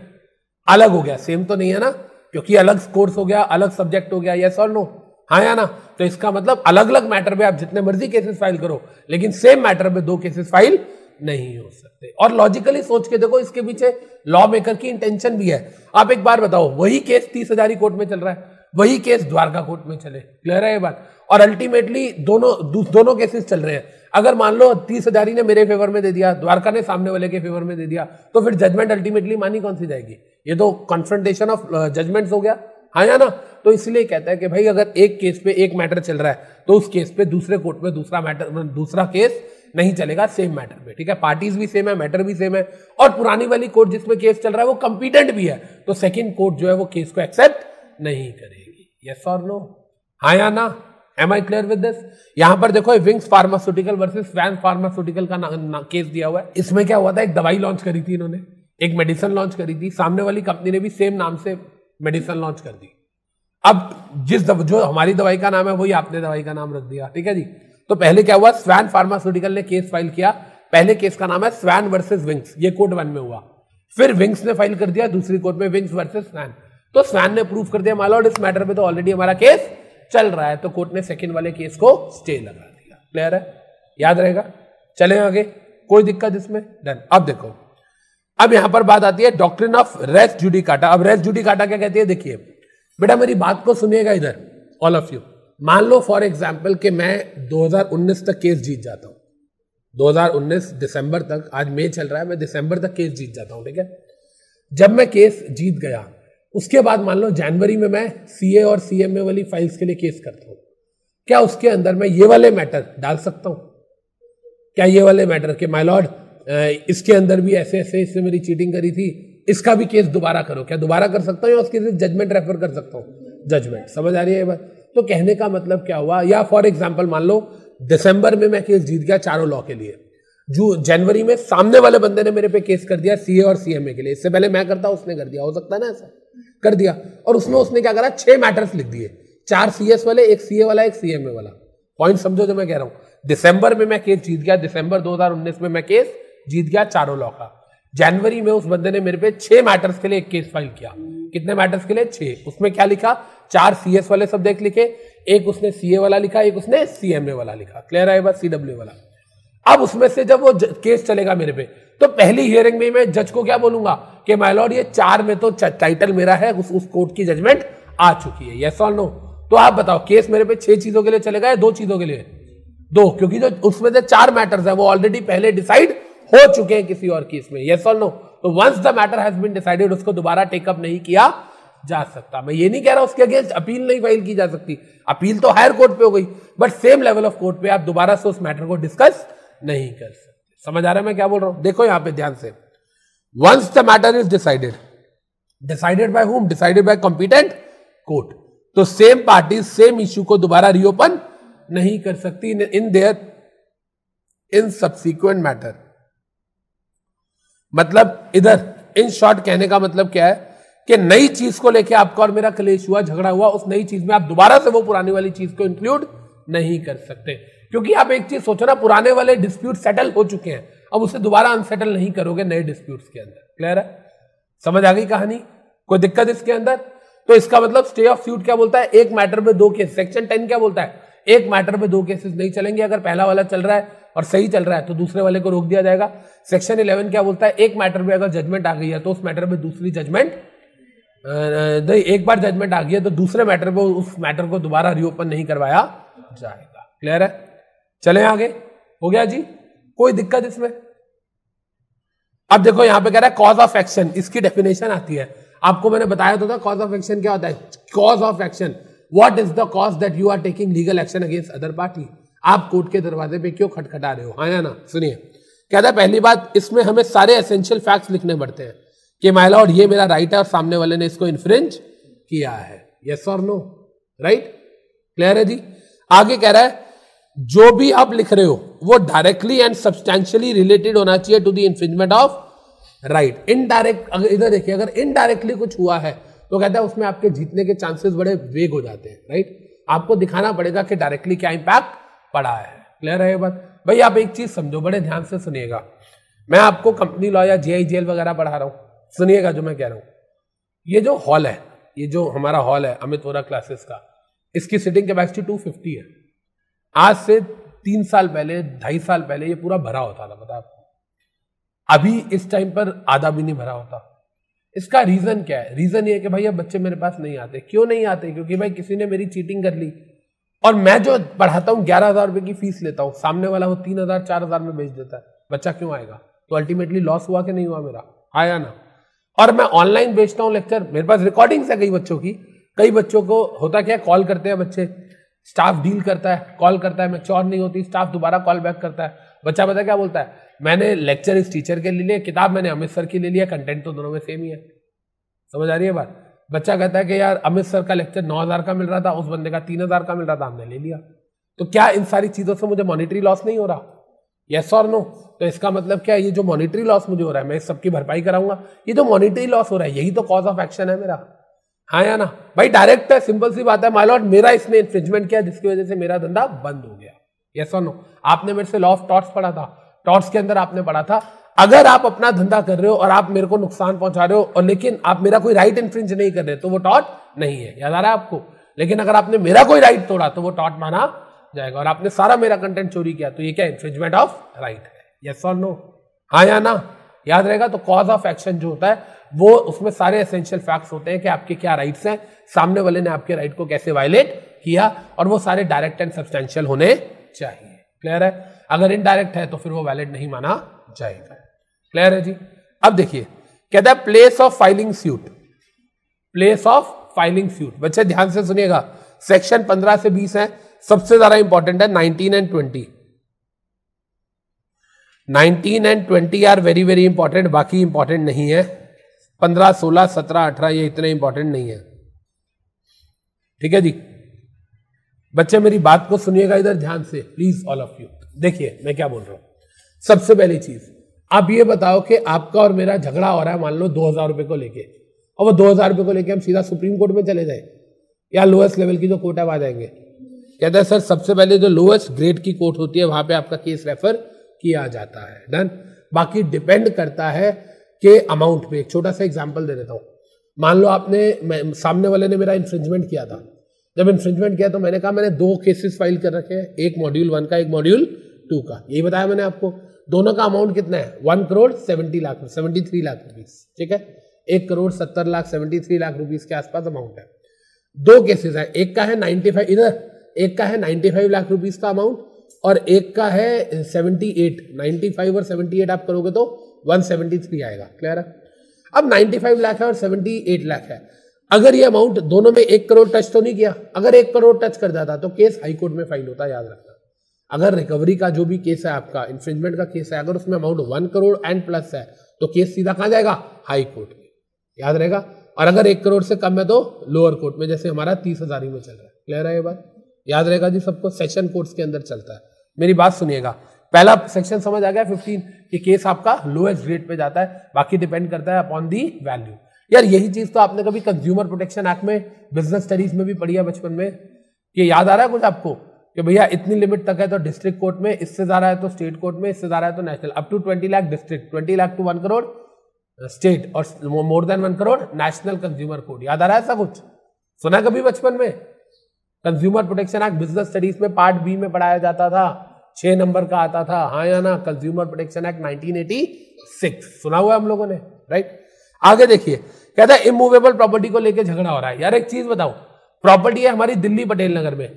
अलग हो गया सेम तो नहीं है ना क्योंकि अलग कोर्स हो गया अलग सब्जेक्ट हो गया यस और नो हाँ या ना तो इसका मतलब अलग अलग मैटर पे आप जितने मर्जी केसेस फाइल करो लेकिन सेम मैटर पे दो केसेस फाइल नहीं हो सकते और लॉजिकली सोच के देखो इसके पीछे लॉ मेकर की इंटेंशन भी है आप एक बार बताओ वही केस तीस हजारी कोर्ट में चल रहा है वही केस द्वारका कोर्ट में चले क्लियर है ये बात और अल्टीमेटली दोनों दो, दोनों केसेस चल रहे हैं अगर मान लो तीस हजारी ने मेरे फेवर में दे दिया द्वारका ने सामने वाले के फेवर में दे दिया तो फिर जजमेंट अल्टीमेटली मानी कौन सी जाएगी ये तो कॉन्फ्रेंटेशन ऑफ जजमेंट्स हो गया हाँ या ना तो इसलिए कहता है कि भाई अगर एक केस पे एक मैटर चल रहा है तो उस केस पे दूसरे कोर्ट में दूसरा मैटर दूसरा केस नहीं चलेगा सेम मैटर पे ठीक है पार्टीज भी सेम है मैटर भी सेम है और पुरानी वाली कोर्ट जिसमें केस चल रहा है वो कंपिटेंट भी है तो सेकेंड कोर्ट जो है वो केस को एक्सेप्ट नहीं करेगी यस और नो हाँ या ना am I clear with this यहां पर देखो Wings pharmaceutical versus Swan pharmaceutical का ना, ना, केस दिया हुआ है इसमें क्या हुआ था एक दवाई लॉन्च करी थी इन्होंने एक मेडिसिन लॉन्च करी थी सामने वाली कंपनी ने भी सेम नाम से मेडिसिन लॉन्च कर दी अब जिस दव, जो हमारी दवाई का नाम है वही आपने दवाई का नाम रख दिया ठीक है जी तो पहले क्या हुआ स्वैन फार्मास्यूटिकल ने केस फाइल किया पहले केस का नाम है स्वैन वर्सेस विंग्स ये कोर्ट वन में हुआ फिर विंग्स ने फाइल कर दिया दूसरी कोर्ट में विंग्स वर्सेस स्वैन तो स्वैन ने प्रूव कर दिया मालॉर्ड इस मैटर में तो ऑलरेडी हमारा केस चल रहा है तो कोर्ट ने सेकेंड वाले केस को स्टे लगा दिया क्लियर है याद रहेगा चले आगे कोई दिक्कत इसमें डन अब देखो अब यहां पर बात आती है डॉक्ट्रिन ऑफ रेस जुडी काटा अब रेस जुडी काटा क्या कहती है देखिए बेटा मेरी बात को सुनिएगा इधर ऑल ऑफ यू मान लो फॉर एग्जाम्पल कि मैं 2019 तक केस जीत जाता हूँ 2019 दिसंबर तक आज मई चल रहा है मैं दिसंबर तक केस जीत जाता हूँ ठीक है जब मैं केस जीत गया उसके बाद मान लो जनवरी में मैं सीए और सीएमए वाली फाइल्स के लिए केस करता हूँ क्या उसके अंदर मैं ये वाले मैटर डाल सकता हूँ क्या ये वाले मैटर के माई लॉर्ड इसके अंदर भी ऐसे ऐसे इससे मेरी चीटिंग करी थी इसका भी केस दोबारा करो क्या दोबारा कर सकता हूँ या उसके जजमेंट रेफर कर सकता हूँ जजमेंट समझ आ रही है बस तो कहने का मतलब क्या हुआ या फॉर एग्जाम्पल मान लो दिसंबर में मैं केस जीत गया चारों लॉ के लिए जो जनवरी में सामने वाले बंदे ने मेरे पे केस कर दिया सीए और सीएमए के लिए इससे पहले मैं करता उसने कर दिया हो सकता है ना ऐसा कर दिया और उसमें उसने क्या करा छह मैटर्स लिख दिए चार सीएस वाले एक सीए वाला एक सीएमए वाला पॉइंट समझो जो मैं कह रहा हूं दिसंबर में मैं केस जीत गया दिसंबर 2019 में मैं केस जीत गया चारों लॉ का जनवरी में उस बंदे ने मेरे पे छह मैटर्स के लिए एक केस फाइल किया कितने मैटर्स के लिए छह उसमें क्या लिखा चार सीएस वाले सब देख लिखे एक उसने सीए वाला लिखा एक उसने सीएमए वाला लिखा क्लियर है बात सीडब्ल्यू वाला अब उसमें से जब वो केस चलेगा मेरे पे तो पहली हियरिंग में मैं जज को क्या बोलूंगा कि माइलॉर्ड ये चार में तो टाइटल मेरा है उस उस कोर्ट की जजमेंट आ चुकी है यस और नो तो आप बताओ केस मेरे पे छह चीजों के लिए चलेगा या दो चीजों के लिए दो क्योंकि जो उसमें से चार मैटर्स है वो ऑलरेडी पहले डिसाइड हो चुके हैं किसी और केस में यस और नो तो once the matter has been decided उसको दोबारा टेकअप नहीं किया जा सकता मैं ये नहीं कह रहा उसके अगेंस्ट अपील नहीं फाइल की जा सकती अपील तो हायर कोर्ट पे हो गई but same level of court पे आप दोबारा से उस मैटर को डिस्कस नहीं कर सकते समझ आ रहा है मैं क्या बोल रहा हूं देखो यहां पे ध्यान से once the matter is decided decided by home decided by competent court तो सेम पार्टी सेम इश्यू को दोबारा रीओपन नहीं कर सकती in there in subsequent matter मतलब इधर इन शॉर्ट कहने का मतलब क्या है कि नई चीज को लेके आपका और मेरा कलेश हुआ झगड़ा हुआ उस नई चीज में आप दोबारा से वो पुरानी वाली चीज को इंक्लूड नहीं कर सकते क्योंकि आप एक चीज सोचो ना पुराने वाले डिस्प्यूट सेटल हो चुके हैं अब उसे दोबारा अनसेटल नहीं करोगे नए डिस्प्यूट्स के अंदर क्लियर है समझ आ गई कहानी कोई दिक्कत इसके अंदर तो इसका मतलब स्टे ऑफ सूट क्या बोलता है एक मैटर में दो केस सेक्शन टेन क्या बोलता है एक मैटर में दो केसेस नहीं चलेंगे अगर पहला वाला चल रहा है और सही चल रहा है तो दूसरे वाले को रोक दिया जाएगा सेक्शन इलेवन क्या बोलता है एक मैटर में अगर जजमेंट आ गई है तो उस मैटर में दूसरी जजमेंट नहीं एक बार जजमेंट आ गई है तो दूसरे मैटर में उस मैटर को दोबारा रिओपन नहीं करवाया जाएगा क्लियर है चले आगे हो गया जी कोई दिक्कत इसमें अब देखो यहां पे कह रहा है कॉज ऑफ एक्शन इसकी डेफिनेशन आती है आपको मैंने बताया तो था कॉज ऑफ एक्शन क्या होता है cause of action what is the cause that you are taking legal action against other party आप कोर्ट के दरवाजे पे क्यों खटखटा रहे हो हाँ या ना सुनिए कहता है पहली बात इसमें हमें सारे एसेंशियल फैक्ट्स लिखने पड़ते हैं कि माई लॉर्ड ये मेरा राइट है और सामने वाले ने इसको इन्फ्रिंज किया है यस और नो राइट क्लियर है जी आगे कह रहा है जो भी आप लिख रहे हो वो डायरेक्टली एंड सब्सटैंशियली रिलेटेड होना चाहिए to the infringement of right indirect अगर इधर देखिए अगर इनडायरेक्टली कुछ हुआ है तो कहता है उसमें आपके जीतने के चांसेस बड़े वेग हो जाते हैं राइट आपको दिखाना पड़ेगा कि डायरेक्टली क्या इंपैक्ट पढ़ा है क्लियर है ये बात भाई आप एक चीज़ समझो बड़े ध्यान से सुनिएगा मैं आपको कंपनी लॉ या जी वगैरह पढ़ा रहा हूँ सुनिएगा जो मैं कह रहा हूँ ये जो हॉल है ये जो हमारा हॉल है अमित वोरा क्लासेस का इसकी सिटिंग कैपेसिटी टू फिफ्टी है आज से तीन साल पहले ढाई साल पहले ये पूरा भरा होता था बता आपको अभी इस टाइम पर आधा भी नहीं भरा होता इसका रीज़न क्या है रीज़न ये है कि भाई अब बच्चे मेरे पास नहीं आते क्यों नहीं आते क्योंकि भाई किसी ने मेरी चीटिंग कर ली और मैं जो पढ़ाता हूँ ग्यारह हजार रुपये की फीस लेता हूँ सामने वाला वो तीन हजार चार हजार में बेच देता है बच्चा क्यों आएगा तो अल्टीमेटली लॉस हुआ कि नहीं हुआ मेरा आया ना और मैं ऑनलाइन बेचता हूँ लेक्चर मेरे पास रिकॉर्डिंग है कई बच्चों की कई बच्चों को होता क्या कॉल करते हैं बच्चे स्टाफ डील करता है कॉल करता है मैं चोर नहीं होती स्टाफ दोबारा कॉल बैक करता है बच्चा पता क्या बोलता है मैंने लेक्चर इस टीचर के लिए लिया किताब मैंने अमित सर की ले लिया कंटेंट तो दोनों में सेम ही है समझ आ रही है बात बच्चा कहता है कि यार अमित सर का लेक्चर नौ हज़ार का मिल रहा था उस बंदे का तीन हज़ार का मिल रहा था हमने ले लिया तो क्या इन सारी चीज़ों से मुझे मॉनिटरी लॉस नहीं हो रहा यस और नो तो इसका मतलब क्या ये जो मॉनिटरी लॉस मुझे हो रहा है मैं इस सबकी भरपाई कराऊंगा ये जो मॉनिटरी लॉस हो रहा है यही तो कॉज ऑफ एक्शन है मेरा हाँ या ना भाई डायरेक्ट है सिंपल सी बात है माई लॉट मेरा इसने इन्फ्रिजमेंट किया जिसकी वजह से मेरा धंधा बंद हो गया यस और नो आपने मेरे से लॉस टॉर्स टॉट्स पढ़ा था टॉट्स के अंदर आपने पढ़ा था अगर आप अपना धंधा कर रहे हो और आप मेरे को नुकसान पहुंचा रहे हो और लेकिन आप मेरा कोई राइट इन्फ्रिंज नहीं कर रहे तो वो टॉट नहीं है याद आ रहा है आपको लेकिन अगर आपने मेरा कोई राइट तोड़ा तो वो टॉट माना जाएगा और आपने सारा मेरा कंटेंट चोरी किया तो ये क्या इन्फ्रिंजमेंट ऑफ राइट है यस और नो हाँ या ना याद रहेगा तो कॉज ऑफ एक्शन जो होता है वो उसमें सारे एसेंशियल फैक्ट्स होते हैं कि आपके क्या राइट्स हैं सामने वाले ने आपके राइट को कैसे वायलेट किया और वो सारे डायरेक्ट एंड सब्सटेंशियल होने चाहिए क्लियर है अगर इनडायरेक्ट है तो फिर वो वैलिड नहीं माना जाएगा क्लियर है जी अब देखिए कहता है place of filing suit place of filing suit बच्चे ध्यान से सुनिएगा सेक्शन पंद्रह से बीस है सबसे ज्यादा इंपॉर्टेंट है nineteen and twenty 19 and 20 are very very important बाकी इंपॉर्टेंट नहीं है 15 16 17 18 ये इतने इंपॉर्टेंट नहीं है ठीक है जी बच्चे मेरी बात को सुनिएगा इधर ध्यान से प्लीज ऑल ऑफ यू देखिए मैं क्या बोल रहा हूं सबसे पहली चीज आप ये बताओ कि आपका और मेरा झगड़ा हो रहा है मान लो दो हज़ार रुपये को लेके और वो दो हज़ार रुपये को लेके हम सीधा सुप्रीम कोर्ट में चले जाए या लोएस्ट लेवल की जो कोर्ट है वहाँ जाएंगे कहता है सर सबसे पहले जो लोएस्ट ग्रेड की कोर्ट होती है वहां पे आपका केस रेफर किया जाता है डन बाकी डिपेंड करता है कि अमाउंट पे एक छोटा सा एग्जाम्पल दे देता हूँ मान लो आपने सामने वाले ने मेरा इन्फ्रिंजमेंट किया था जब इन्फ्रिंजमेंट किया तो मैंने कहा मैंने दो केसेस फाइल कर रखे हैं एक मॉड्यूल वन का एक मॉड्यूल टू का यही बताया मैंने आपको दोनों का अमाउंट कितना है one crore seventy lakh seventy three lakh rupees ठीक है एक करोड़ सत्तर lakh seventy three lakh rupees के आसपास अमाउंट है दो केसेस है एक का है नाइन्टी फाइव इधर एक का है नाइन्टी फाइव लाख रुपीज का अमाउंट और एक का है सेवेंटी एट नाइन्टी फाइव और सेवेंटी एट आप करोगे तो वन सेवेंटी थ्री आएगा क्लियर है अब नाइन्टी फाइव लाख है और सेवेंटी एट लाख है अगर ये अमाउंट दोनों में एक करोड़ टच तो नहीं किया अगर एक करोड़ टच कर जाता तो केस हाईकोर्ट में फाइल होता याद रखना अगर रिकवरी का जो भी केस है आपका इन्फ्रिंजमेंट का केस है अगर उसमें amount one crore and plus है तो केस सीधा कहाँ जाएगा हाई कोर्ट में याद रहेगा और अगर एक करोड़ से कम है तो लोअर कोर्ट में जैसे हमारा तीस हजार में चल रहा है क्लियर है ये बात याद रहेगा जी सबको सेशन कोर्ट्स के अंदर चलता है मेरी बात सुनिएगा पहला सेक्शन समझ आ गया फिफ्टीन कि केस आपका लोएस्ट रेट पे जाता है बाकी डिपेंड करता है अपॉन दी वैल्यू यार यही चीज तो आपने कभी कंज्यूमर प्रोटेक्शन एक्ट में बिजनेस स्टडीज में भी पढ़ी है बचपन में ये याद आ रहा है कुछ आपको कि भैया इतनी लिमिट तक है तो डिस्ट्रिक्ट कोर्ट में इससे ज़्यादा है तो स्टेट कोर्ट में इससे ज़्यादा है तो national up to twenty lakh district twenty lakh to one crore state और more than one crore national consumer code याद आ रहा है सब कुछ सुना कभी बचपन में consumer protection act business studies में पार्ट बी में पढ़ाया जाता था छह नंबर का आता था हाँ या ना कंज्यूमर प्रोटेक्शन एक्ट सिक्स सुना हुआ है हम लोगों ने राइट आगे देखिए कहता है इमूवेबल प्रॉपर्टी को लेकर झगड़ा हो रहा है यार एक चीज बताओ प्रॉपर्टी है हमारी दिल्ली पटेल नगर में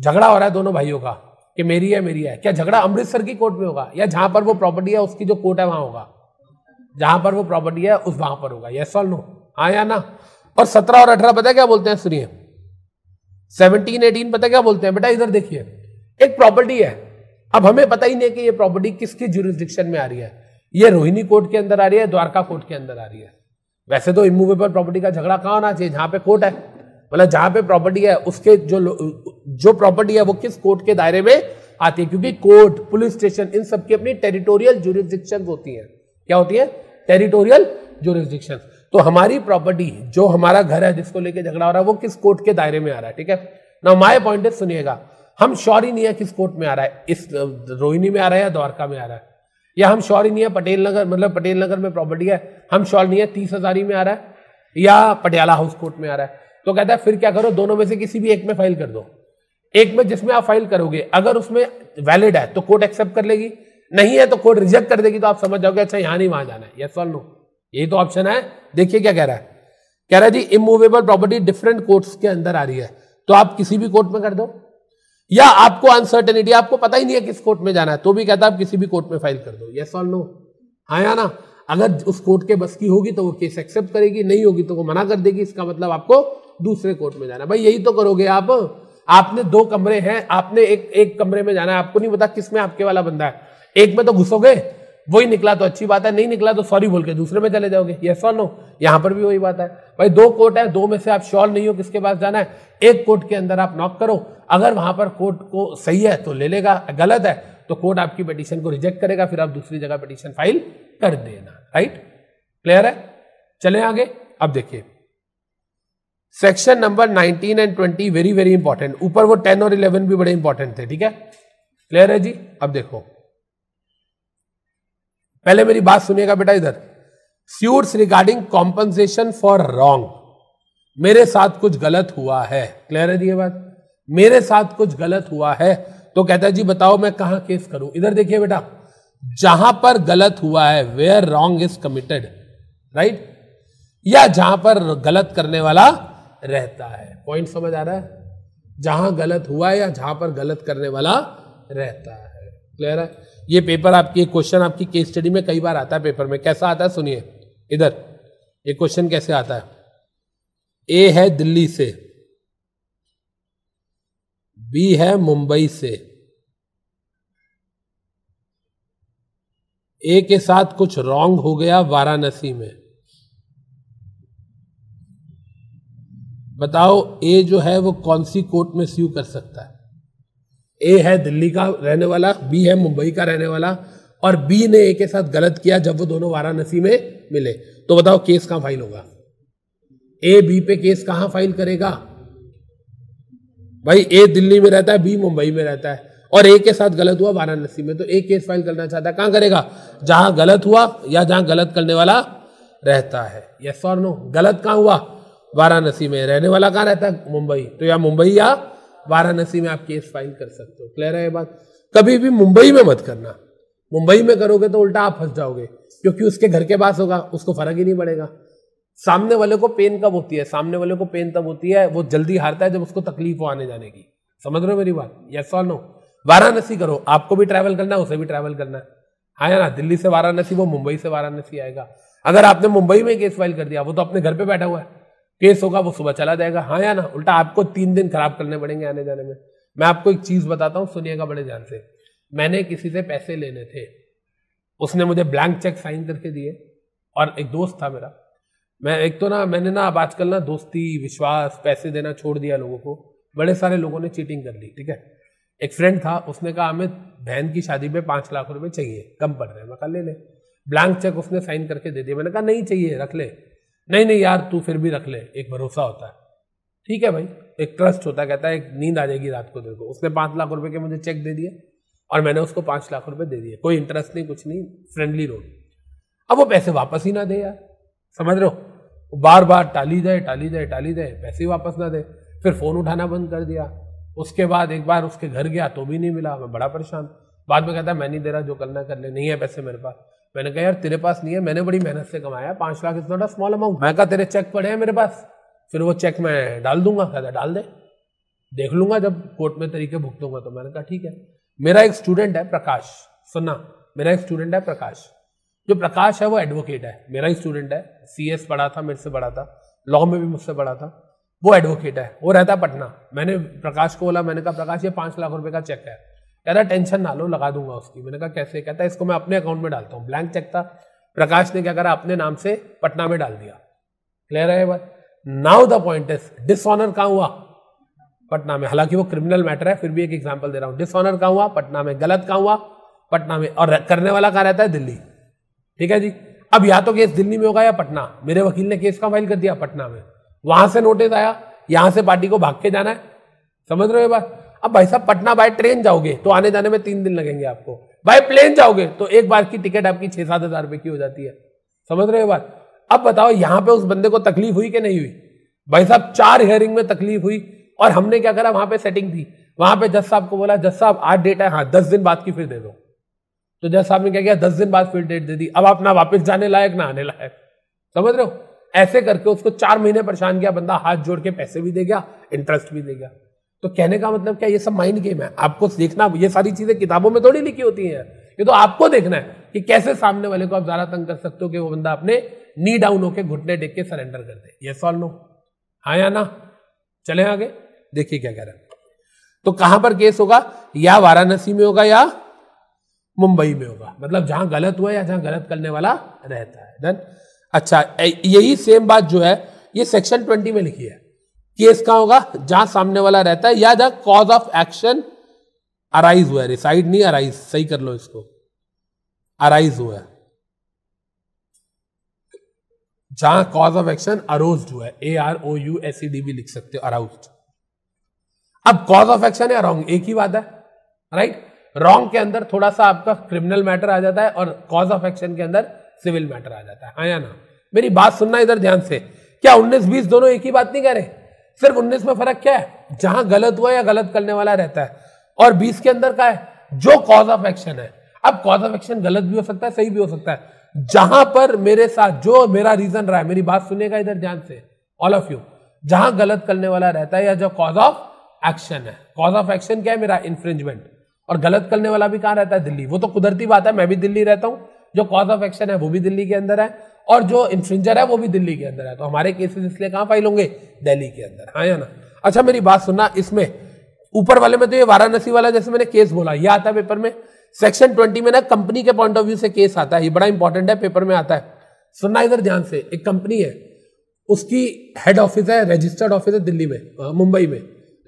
झगड़ा हो रहा है दोनों भाइयों का कि मेरी है मेरी है क्या झगड़ा अमृतसर की कोर्ट में होगा या जहां पर वो प्रॉपर्टी है उसकी जो कोर्ट है वहां होगा जहां पर वो प्रॉपर्टी है उस वहां पर होगा यस और नो हाँ या ना और सत्रह और अठारह पता क्या बोलते हैं सुनिए सेवनटीन एटीन पता क्या बोलते हैं बेटा इधर देखिए एक प्रॉपर्टी है अब हमें पता ही नहीं कि ये प्रॉपर्टी किसकी जुरिस्डिक्शन में आ रही है ये रोहिणी कोर्ट के अंदर आ रही है द्वारका कोर्ट के अंदर आ रही है वैसे तो इमूवेबल प्रॉपर्टी का झगड़ा कहाँ होना चाहिए जहां पे कोर्ट है मतलब जहां पे प्रॉपर्टी है उसके जो जो प्रॉपर्टी है वो किस कोर्ट के दायरे में आती है क्योंकि कोर्ट पुलिस स्टेशन इन सबकी अपनी टेरिटोरियल जुरिस्डिक्शन होती है क्या होती है टेरिटोरियल जुरिस्डिक्शन तो हमारी प्रॉपर्टी जो हमारा घर है जिसको लेके झगड़ा हो रहा है वो किस कोर्ट के दायरे में आ रहा है ठीक है ना माए पॉइंट सुनिएगा हम श्योर ही नहीं है किस कोर्ट में आ रहा है इस रोहिणी में आ रहा है या द्वारका में आ रहा है या हम श्योर ही नहीं है पटेल नगर मतलब पटेल नगर में प्रॉपर्टी है हम श्योर नहीं है तीस हजारी में आ रहा है या पटियाला हाउस कोर्ट में आ रहा है तो कहता है फिर क्या करो दोनों में से किसी भी एक में फाइल कर दो एक में जिसमें आप फाइल करोगे अगर उसमें वैलिड है तो कोर्ट एक्सेप्ट कर लेगी नहीं है तो कोर्ट रिजेक्ट कर देगी तो आप समझ जाओगे अच्छा यहां नहीं वहां जाना है यस और नो यही तो ऑप्शन है देखिए क्या कह रहा है कह रहा है जी इमूवेबल प्रॉपर्टी डिफरेंट कोर्ट्स के अंदर आ रही है तो आप किसी भी कोर्ट में कर दो या आपको अनसर्टेनिटी आपको पता ही नहीं है किस कोर्ट में जाना है तो भी कहता है आप किसी भी कोर्ट में फाइल कर दो यस और नो हाँ ना अगर उस कोर्ट के बस की होगी तो वो केस एक्सेप्ट करेगी नहीं होगी तो वो मना कर देगी इसका मतलब आपको दूसरे कोर्ट में जाना भाई यही तो करोगे आप आपने दो कमरे हैं आपने एक एक कमरे में जाना है आपको नहीं पता किस में आपके वाला बंदा है एक में तो घुसोगे वही निकला तो अच्छी बात है नहीं निकला तो सॉरी बोल के दूसरे में चले जाओगे ये और नो यहाँ पर भी वही बात है भाई दो कोर्ट है दो में से आप श्योर नहीं हो किसके पास जाना है एक कोर्ट के अंदर आप नॉक करो अगर वहां पर कोर्ट को सही है तो ले लेगा गलत है तो कोर्ट आपकी पटिशन को रिजेक्ट करेगा फिर आप दूसरी जगह पटिशन फाइल कर देना राइट क्लियर है चले आगे अब देखिए section number 19 and 20 very very important ऊपर वो 10 और 11 भी बड़े इंपॉर्टेंट थे ठीक है क्लियर है जी अब देखो पहले मेरी बात सुनिएगा बेटा इधर suits regarding compensation for wrong मेरे साथ कुछ गलत हुआ है क्लियर है जी ये बात मेरे साथ कुछ गलत हुआ है तो कहता है जी बताओ मैं कहा केस करूं इधर देखिए बेटा जहां पर गलत हुआ है where wrong is committed right या जहां पर गलत करने वाला रहता है पॉइंट समझ आ रहा है जहां गलत हुआ या जहां पर गलत करने वाला रहता है क्लियर है ये पेपर आपकी क्वेश्चन आपकी केस स्टडी में कई बार आता है पेपर में कैसा आता है सुनिए इधर ये क्वेश्चन कैसे आता है ए है दिल्ली से बी है मुंबई से ए के साथ कुछ रॉन्ग हो गया वाराणसी में बताओ ए जो है वो कौन सी कोर्ट में स्यू कर सकता है ए है दिल्ली का रहने वाला बी है मुंबई का रहने वाला और बी ने ए के साथ गलत किया जब वो दोनों वाराणसी में मिले तो बताओ केस कहां फाइल होगा ए बी पे केस कहां फाइल करेगा भाई ए दिल्ली में रहता है बी मुंबई में रहता है और ए के साथ गलत हुआ वाराणसी में तो ए केस फाइल करना चाहता है कहां करेगा जहां गलत हुआ या जहां गलत करने वाला रहता है यस और नो गलत कहां हुआ वाराणसी में रहने वाला कहाँ रहता है मुंबई तो या मुंबई या वाराणसी में आप केस फाइल कर सकते हो क्लियर है ये बात कभी भी मुंबई में मत करना मुंबई में करोगे तो उल्टा आप फंस जाओगे क्योंकि उसके घर के पास होगा उसको फर्क ही नहीं पड़ेगा सामने वाले को पेन कब होती है सामने वाले को पेन तब होती है वो जल्दी हारता है जब उसको तकलीफ हो आने जाने की समझ रहे हो मेरी बात यस और नो वाराणसी करो आपको भी ट्रैवल करना है उसे भी ट्रैवल करना है हाँ या ना दिल्ली से वाराणसी वो मुंबई से वाराणसी आएगा अगर आपने मुंबई में केस फाइल कर दिया वो तो अपने घर पे बैठा हुआ है केस होगा वो सुबह चला जाएगा हाँ या ना उल्टा आपको तीन दिन खराब करने पड़ेंगे आने जाने में मैं आपको एक चीज़ बताता हूँ सुनिएगा बड़े ध्यान से मैंने किसी से पैसे लेने थे उसने मुझे ब्लैंक चेक साइन करके दिए और एक दोस्त था मेरा मैं एक तो ना मैंने ना अब आजकल ना दोस्ती विश्वास पैसे देना छोड़ दिया लोगों को बड़े सारे लोगों ने चीटिंग कर ली ठीक है एक फ्रेंड था उसने कहा हमें बहन की शादी में पाँच लाख रुपए चाहिए कम पड़ रहे हैं मैं कहा ले ले ब्लैंक चेक उसने साइन करके दे दिया मैंने कहा नहीं चाहिए रख ले नहीं नहीं यार तू फिर भी रख ले एक भरोसा होता है ठीक है भाई एक ट्रस्ट होता है कहता है एक नींद आ जाएगी रात को तेरे को उसने पाँच लाख रुपए के मुझे चेक दे दिए और मैंने उसको पाँच लाख रुपए दे दिए कोई इंटरेस्ट नहीं कुछ नहीं फ्रेंडली रोड अब वो पैसे वापस ही ना दे यार समझ रहे हो बार बार टाली जाए टाली जाए टाली जाए पैसे वापस ना दे फिर फ़ोन उठाना बंद कर दिया उसके बाद एक बार उसके घर गया तो भी नहीं मिला मैं बड़ा परेशान बाद में कहता मैं नहीं दे रहा जो करना कर ले नहीं है पैसे मेरे पास मैंने कहा यार तेरे पास नहीं है मैंने बड़ी मेहनत से कमाया पांच लाख is not a small amount मैं कहा तेरे चेक पड़े हैं मेरे पास फिर वो चेक मैं डाल दूंगा कहता डाल दे देख लूंगा जब कोर्ट में तरीके भुगतूंगा तो मैंने कहा ठीक है मेरा एक स्टूडेंट है प्रकाश सुनना मेरा एक स्टूडेंट है प्रकाश जो प्रकाश है वो एडवोकेट है मेरा ही स्टूडेंट है सी एस पढ़ा था मेरे से पढ़ा था लॉ में भी मुझसे पढ़ा था वो एडवोकेट है वो रहता पटना मैंने प्रकाश को बोला मैंने कहा प्रकाश ये पांच लाख रुपए का चेक है कह रहा टेंशन ना लो लगा दूंगा उसकी मैंने कहा कैसे कहता इसको मैं अपने अकाउंट में डालता हूँ ब्लैंक चेक था प्रकाश ने क्या करा अपने नाम से पटना में डाल दिया क्लियर है बात now the point is dishonour कहाँ हुआ पटना में हालांकि वो क्रिमिनल मैटर है फिर भी एक एग्जाम्पल दे रहा हूँ डिसऑनर कहाँ हुआ पटना में गलत कहाँ हुआ पटना में और करने वाला कहाँ रहता है दिल्ली ठीक है जी अब या तो केस दिल्ली में होगा या पटना मेरे वकील ने केस का फाइल कर दिया पटना में वहां से नोटिस आया यहां से पार्टी को भाग के जाना है समझ रहे हो बात अब भाई साहब पटना बाय ट्रेन जाओगे तो आने जाने में तीन दिन लगेंगे आपको बाय प्लेन जाओगे तो एक बार की टिकट आपकी छह सात हज़ार रुपए की हो जाती है समझ रहे हो बात अब बताओ यहाँ पे उस बंदे को तकलीफ हुई कि नहीं हुई भाई साहब चार हेयरिंग में तकलीफ हुई और हमने क्या करा वहां पे सेटिंग थी वहां पे जज साहब को बोला जज साहब आज डेट है हाँ दस दिन बाद की फिर दे दो तो जज साहब ने क्या किया दस दिन बाद फिर डेट दे दी अब आप ना वापस जाने लायक ना आने लायक समझ रहे हो ऐसे करके उसको चार महीने परेशान किया बंदा हाथ जोड़ के पैसे भी दे गया इंटरेस्ट भी दे गया तो कहने का मतलब क्या ये सब माइंड गेम है आपको देखना ये सारी चीज़ें किताबों में थोड़ी लिखी होती हैं ये तो आपको देखना है कि कैसे सामने वाले को आप ज़्यादा तंग कर सकते हो कि वो बंदा अपने नी डाउन होकर घुटने टेक के सरेंडर कर दे ये सॉल्व नो हाँ या ना चले आगे देखिए क्या कह रहे तो कहां पर केस होगा या वाराणसी में होगा या मुंबई में होगा मतलब जहां गलत हुआ या जहां गलत करने वाला रहता है देन अच्छा यही सेम बात जो है ये सेक्शन ट्वेंटी में लिखी है केस कहा होगा जहां सामने वाला रहता है या जहां कॉज ऑफ एक्शन अराइज हुआ है रिसाइड नहीं अराइज सही कर लो इसको अराइज हुआ है जहां कॉज ऑफ एक्शन अरोज हुआ है A R O U S E D भी लिख सकते हो अराउज अब कॉज ऑफ एक्शन या रॉन्ग एक ही बात है राइट रॉन्ग के अंदर थोड़ा सा आपका क्रिमिनल मैटर आ जाता है और कॉज ऑफ एक्शन के अंदर सिविल मैटर आ जाता है हाँ या ना मेरी बात सुनना इधर ध्यान से क्या उन्नीस बीस दोनों एक ही बात नहीं कह रहे सिर्फ उन्नीस में फर्क क्या है जहां गलत हुआ या गलत करने वाला रहता है और बीस के अंदर का है जो कॉज ऑफ एक्शन है अब कॉज ऑफ एक्शन गलत भी हो सकता है सही भी हो सकता है जहां पर मेरे साथ जो मेरा रीजन रहा है मेरी बात सुनेगा इधर ध्यान से ऑल ऑफ यू जहां गलत करने वाला रहता है या जो कॉज ऑफ एक्शन है कॉज ऑफ एक्शन क्या है मेरा इन्फ्रिंजमेंट और गलत करने वाला भी कहां रहता है दिल्ली वो तो कुदरती बात है मैं भी दिल्ली रहता हूं जो कॉज ऑफ एक्शन है वो भी दिल्ली के अंदर है और जो इन्फ्रिंजर है वो भी दिल्ली के अंदर है तो हमारे केसेस इसलिए कहाँ फाइल होंगे दिल्ली के अंदर हाँ या ना अच्छा मेरी बात सुनना इसमें ऊपर वाले में तो ये वाराणसी वाला जैसे मैंने केस बोला ये आता है पेपर में सेक्शन ट्वेंटी में ना कंपनी के पॉइंट ऑफ व्यू से केस आता है ये बड़ा इंपॉर्टेंट है पेपर में आता है सुनना इधर ध्यान से एक कंपनी है उसकी हेड ऑफिस है रजिस्टर्ड ऑफिस है दिल्ली में मुंबई में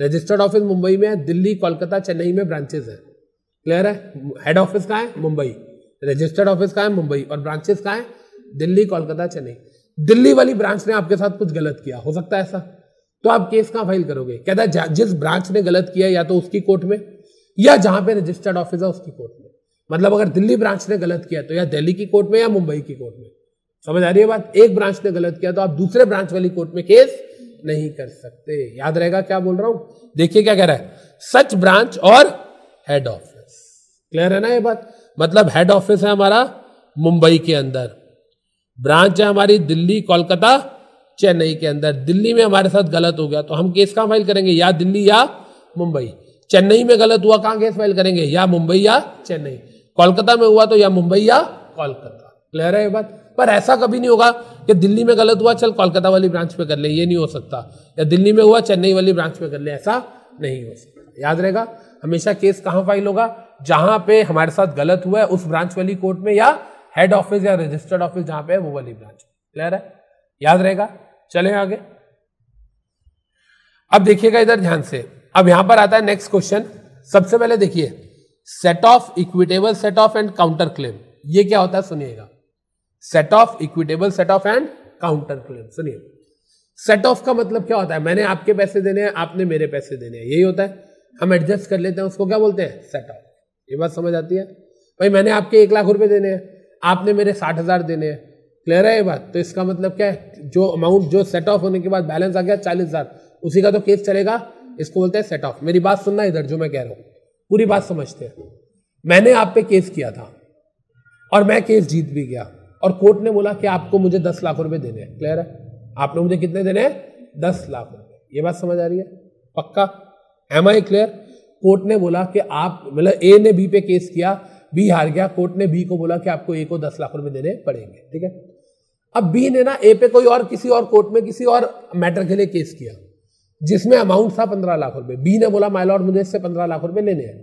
रजिस्टर्ड ऑफिस मुंबई में है दिल्ली कोलकाता चेन्नई में ब्रांचेस है क्लियर है हेड ऑफिस कहाँ है मुंबई रजिस्टर्ड ऑफिस कहाँ है मुंबई और ब्रांचेस कहाँ है दिल्ली कोलकाता चेन्नई दिल्ली वाली ब्रांच ने आपके साथ कुछ गलत किया हो सकता है ऐसा तो आप केस कहाँ फाइल करोगे कहता है जिस ब्रांच ने गलत किया या तो उसकी कोर्ट में या जहां पे रजिस्टर्ड ऑफिस है उसकी कोर्ट में मतलब अगर दिल्ली ब्रांच ने गलत किया तो या दिल्ली की कोर्ट में या मुंबई की कोर्ट में समझ आ रही है बात एक ब्रांच ने गलत किया तो आप दूसरे ब्रांच वाली कोर्ट में केस नहीं कर सकते याद रहेगा क्या बोल रहा हूं देखिए क्या कह रहा है सच ब्रांच और हेड ऑफिस क्लियर है ना ये बात मतलब हेड ऑफिस है हमारा मुंबई के अंदर ब्रांच है हमारी दिल्ली कोलकाता चेन्नई के अंदर दिल्ली में हमारे साथ गलत हो गया तो हम केस कहाँ फाइल करेंगे या दिल्ली या मुंबई चेन्नई में गलत हुआ कहाँ केस फाइल करेंगे या मुंबई या चेन्नई कोलकाता में हुआ तो या मुंबई या कोलकाता क्लियर है ये बात पर ऐसा कभी नहीं होगा कि दिल्ली में गलत हुआ चल कोलकाता वाली ब्रांच पे कर ले ये नहीं हो सकता या दिल्ली में हुआ चेन्नई वाली ब्रांच पे कर ले ऐसा नहीं हो सकता याद रहेगा हमेशा केस कहाँ फाइल होगा जहां पे हमारे साथ गलत हुआ है उस ब्रांच वाली कोर्ट में या हेड ऑफिस या रजिस्टर्ड ऑफिस जहां पे है वो वाली ब्रांच क्लियर है याद रहेगा चले आगे अब देखिएगा इधर ध्यान से अब यहां पर आता है नेक्स्ट क्वेश्चन सबसे पहले देखिए set off equitable set off and counter claim ये क्या होता है सुनिएगा set off equitable set off and counter claim सुनिए सेट ऑफ का मतलब क्या होता है मैंने आपके पैसे देने हैं आपने मेरे पैसे देने हैं यही होता है हम एडजस्ट कर लेते हैं उसको क्या बोलते हैं सेट ऑफ ये बात समझ आती है भाई मैंने आपके एक लाख रुपए देने हैं आपने मेरे साठ हज़ार देने हैं क्लियर है ये बात तो इसका मतलब क्या है जो अमाउंट जो सेट ऑफ होने के बाद बैलेंस आ गया चालीस हज़ार उसी का तो केस चलेगा इसको बोलते हैं सेट ऑफ मेरी बात सुनना इधर जो मैं कह रहा हूँ पूरी बात समझते हैं मैंने आप पे केस किया था और मैं केस जीत भी गया और कोर्ट ने बोला कि आपको मुझे दस लाख रुपए देने हैं क्लियर है आपने मुझे कितने देने हैं दस लाख रुपए ये बात समझ आ रही है पक्का एम आई क्लियर कोर्ट ने बोला कि आप मतलब ए ने बी पे केस किया बी हार गया कोर्ट ने बी को बोला कि आपको ए को दस लाख रुपए देने पड़ेंगे ठीक है अब बी ने ना ए पे कोई और किसी और कोर्ट में किसी और मैटर के लिए केस किया जिसमें अमाउंट था पंद्रह लाख रुपए बी ने बोला माई लॉर्ड मुझे इससे पंद्रह लाख रुपए लेने हैं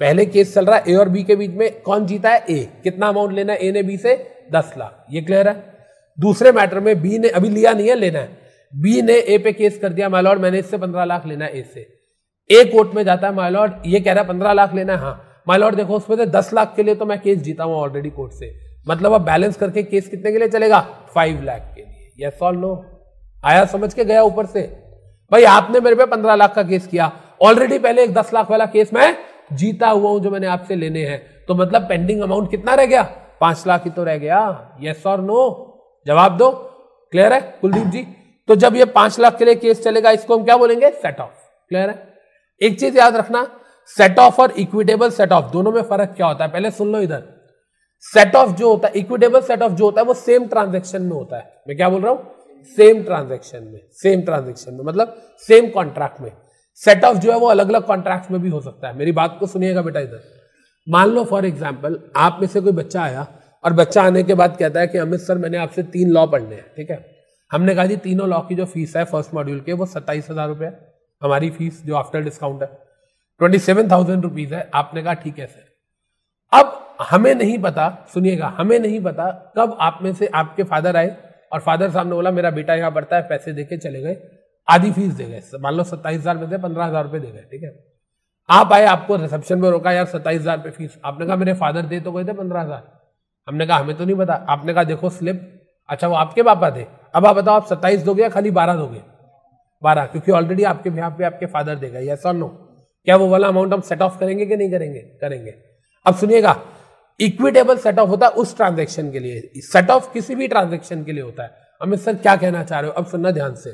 पहले केस चल रहा है ए और बी के बीच में कौन जीता है ए कितना अमाउंट लेना है ए ने बी से दस लाख ये क्लियर है दूसरे मैटर में बी ने अभी लिया नहीं है लेना है बी ने ए पे केस कर दिया माई लॉर्ड मैंने इससे पंद्रह लाख लेना है ए से ए कोर्ट में जाता है माई लॉर्ड ये कह रहा है पंद्रह लाख लेना है हाँ माई लॉर्ड देखो उसमें से दस लाख के लिए तो मैं केस जीता हूँ ऑलरेडी कोर्ट से मतलब अब बैलेंस करके केस कितने के लिए चलेगा फाइव लाख के लिए यस और नो आया समझ के गया ऊपर से भाई आपने मेरे पे पंद्रह लाख का केस किया ऑलरेडी पहले एक दस लाख वाला केस मैं जीता हुआ हूं जो मैंने आपसे लेने हैं तो मतलब पेंडिंग अमाउंट कितना रह गया पांच लाख ही तो रह गया यस और नो जवाब दो क्लियर है कुलदीप जी तो जब ये पांच लाख के लिए केस चलेगा इसको हम क्या बोलेंगे सेट ऑफ क्लियर है एक चीज याद रखना सेट ऑफ और इक्विटेबल सेट ऑफ दोनों में फर्क क्या होता है पहले सुन लो इधर सेट ऑफ जो होता है इक्विटेबल सेट ऑफ जो होता है वो सेम ट्रांजेक्शन में होता है मैं क्या बोल रहा हूं सेम ट्रांजेक्शन में सेम ट्रांजेक्शन में मतलब सेम कॉन्ट्रैक्ट में सेट ऑफ जो है वो अलग अलग कॉन्ट्रैक्ट में भी हो सकता है मेरी बात को सुनिएगा बेटा इधर मान लो फॉर एग्जाम्पल आप में से कोई बच्चा आया और बच्चा आने के बाद कहता है कि अमित सर मैंने आपसे तीन लॉ पढ़ने हैं ठीक है हमने कहा जी तीनों लॉ की जो फीस है फर्स्ट मॉड्यूल के वो सत्ताईस हजार रुपये हमारी फीस जो आफ्टर डिस्काउंट है ट्वेंटी सेवन थाउजेंड रुपीज है आपने कहा ठीक है सर अब हमें नहीं पता सुनिएगा हमें नहीं पता कब आप में से आपके फादर आए और फादर साहब ने बोला मेरा बेटा यहाँ पढ़ता है पैसे देके चले गए आधी फीस दे गए मान लो सत्ताईस हजार में से पंद्रह हजार रुपये दे गए ठीक है आप आए आपको रिसेप्शन में रोका यार सत्ताईस हजार रुपये फीस आपने कहा मेरे फादर दे तो गए थे पंद्रह हजार हमने कहा हमें तो नहीं पता आपने कहा देखो स्लिप अच्छा वो आपके पापा थे अब आप बताओ आप सत्ताईस दोगे या खाली बारह दोगे बारह क्योंकि ऑलरेडी आपके यहाँ पे आपके फादर देगा यस और नो क्या वो वाला अमाउंट हम सेट ऑफ करेंगे कि नहीं करेंगे करेंगे अब सुनिएगा इक्विटेबल सेट ऑफ होता है उस ट्रांजेक्शन के लिए सेट ऑफ किसी भी ट्रांजेक्शन के लिए होता है अमित सर क्या कहना चाह रहे हो अब सुनना ध्यान से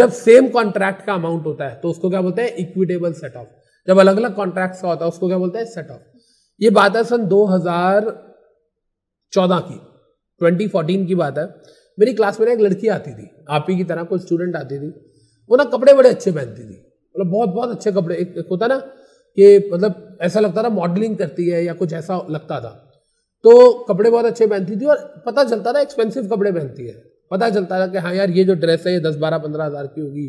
जब सेम कॉन्ट्रैक्ट का अमाउंट होता है तो उसको क्या बोलते हैं इक्विटेबल सेट ऑफ जब अलग अलग कॉन्ट्रैक्ट का होता है उसको क्या बोलते हैं सेट ऑफ ये बात है सन 2014 की 2014 की बात है मेरी क्लास में एक लड़की आती थी आप ही की तरह कोई स्टूडेंट आती थी वो ना कपड़े बड़े अच्छे पहनती थी मतलब बहुत बहुत अच्छे कपड़े एक, एक होता ना कि मतलब ऐसा लगता था मॉडलिंग करती है या कुछ ऐसा लगता था तो कपड़े बहुत अच्छे पहनती थी और पता चलता था एक्सपेंसिव कपड़े पहनती है पता चलता था कि हाँ यार ये जो ड्रेस है ये दस बारह पंद्रह हज़ार की होगी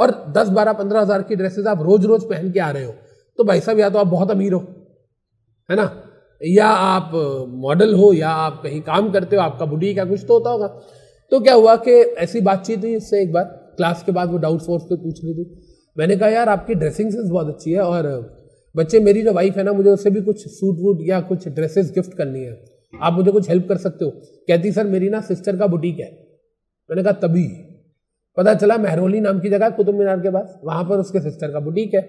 और दस बारह पंद्रह हज़ार की ड्रेसेस आप रोज़ रोज़ पहन के आ रहे हो तो भाई साहब या तो आप बहुत अमीर हो है ना या आप मॉडल हो या आप कहीं काम करते हो आपका बुटीक या कुछ तो होता होगा तो क्या हुआ कि ऐसी बातचीत हुई इससे एक बार क्लास के बाद वो डाउट फोर्स पे पूछ रही थी मैंने कहा यार आपकी ड्रेसिंग सेंस बहुत अच्छी है और बच्चे मेरी जो वाइफ है ना मुझे उससे भी कुछ सूट वूट या कुछ ड्रेसेस गिफ्ट करनी है आप मुझे कुछ हेल्प कर सकते हो कहती सर मेरी ना सिस्टर का बुटीक है मैंने कहा तभी पता चला मेहरोली नाम की जगह कुतुब मीनार के पास वहाँ पर उसके सिस्टर का बुटीक है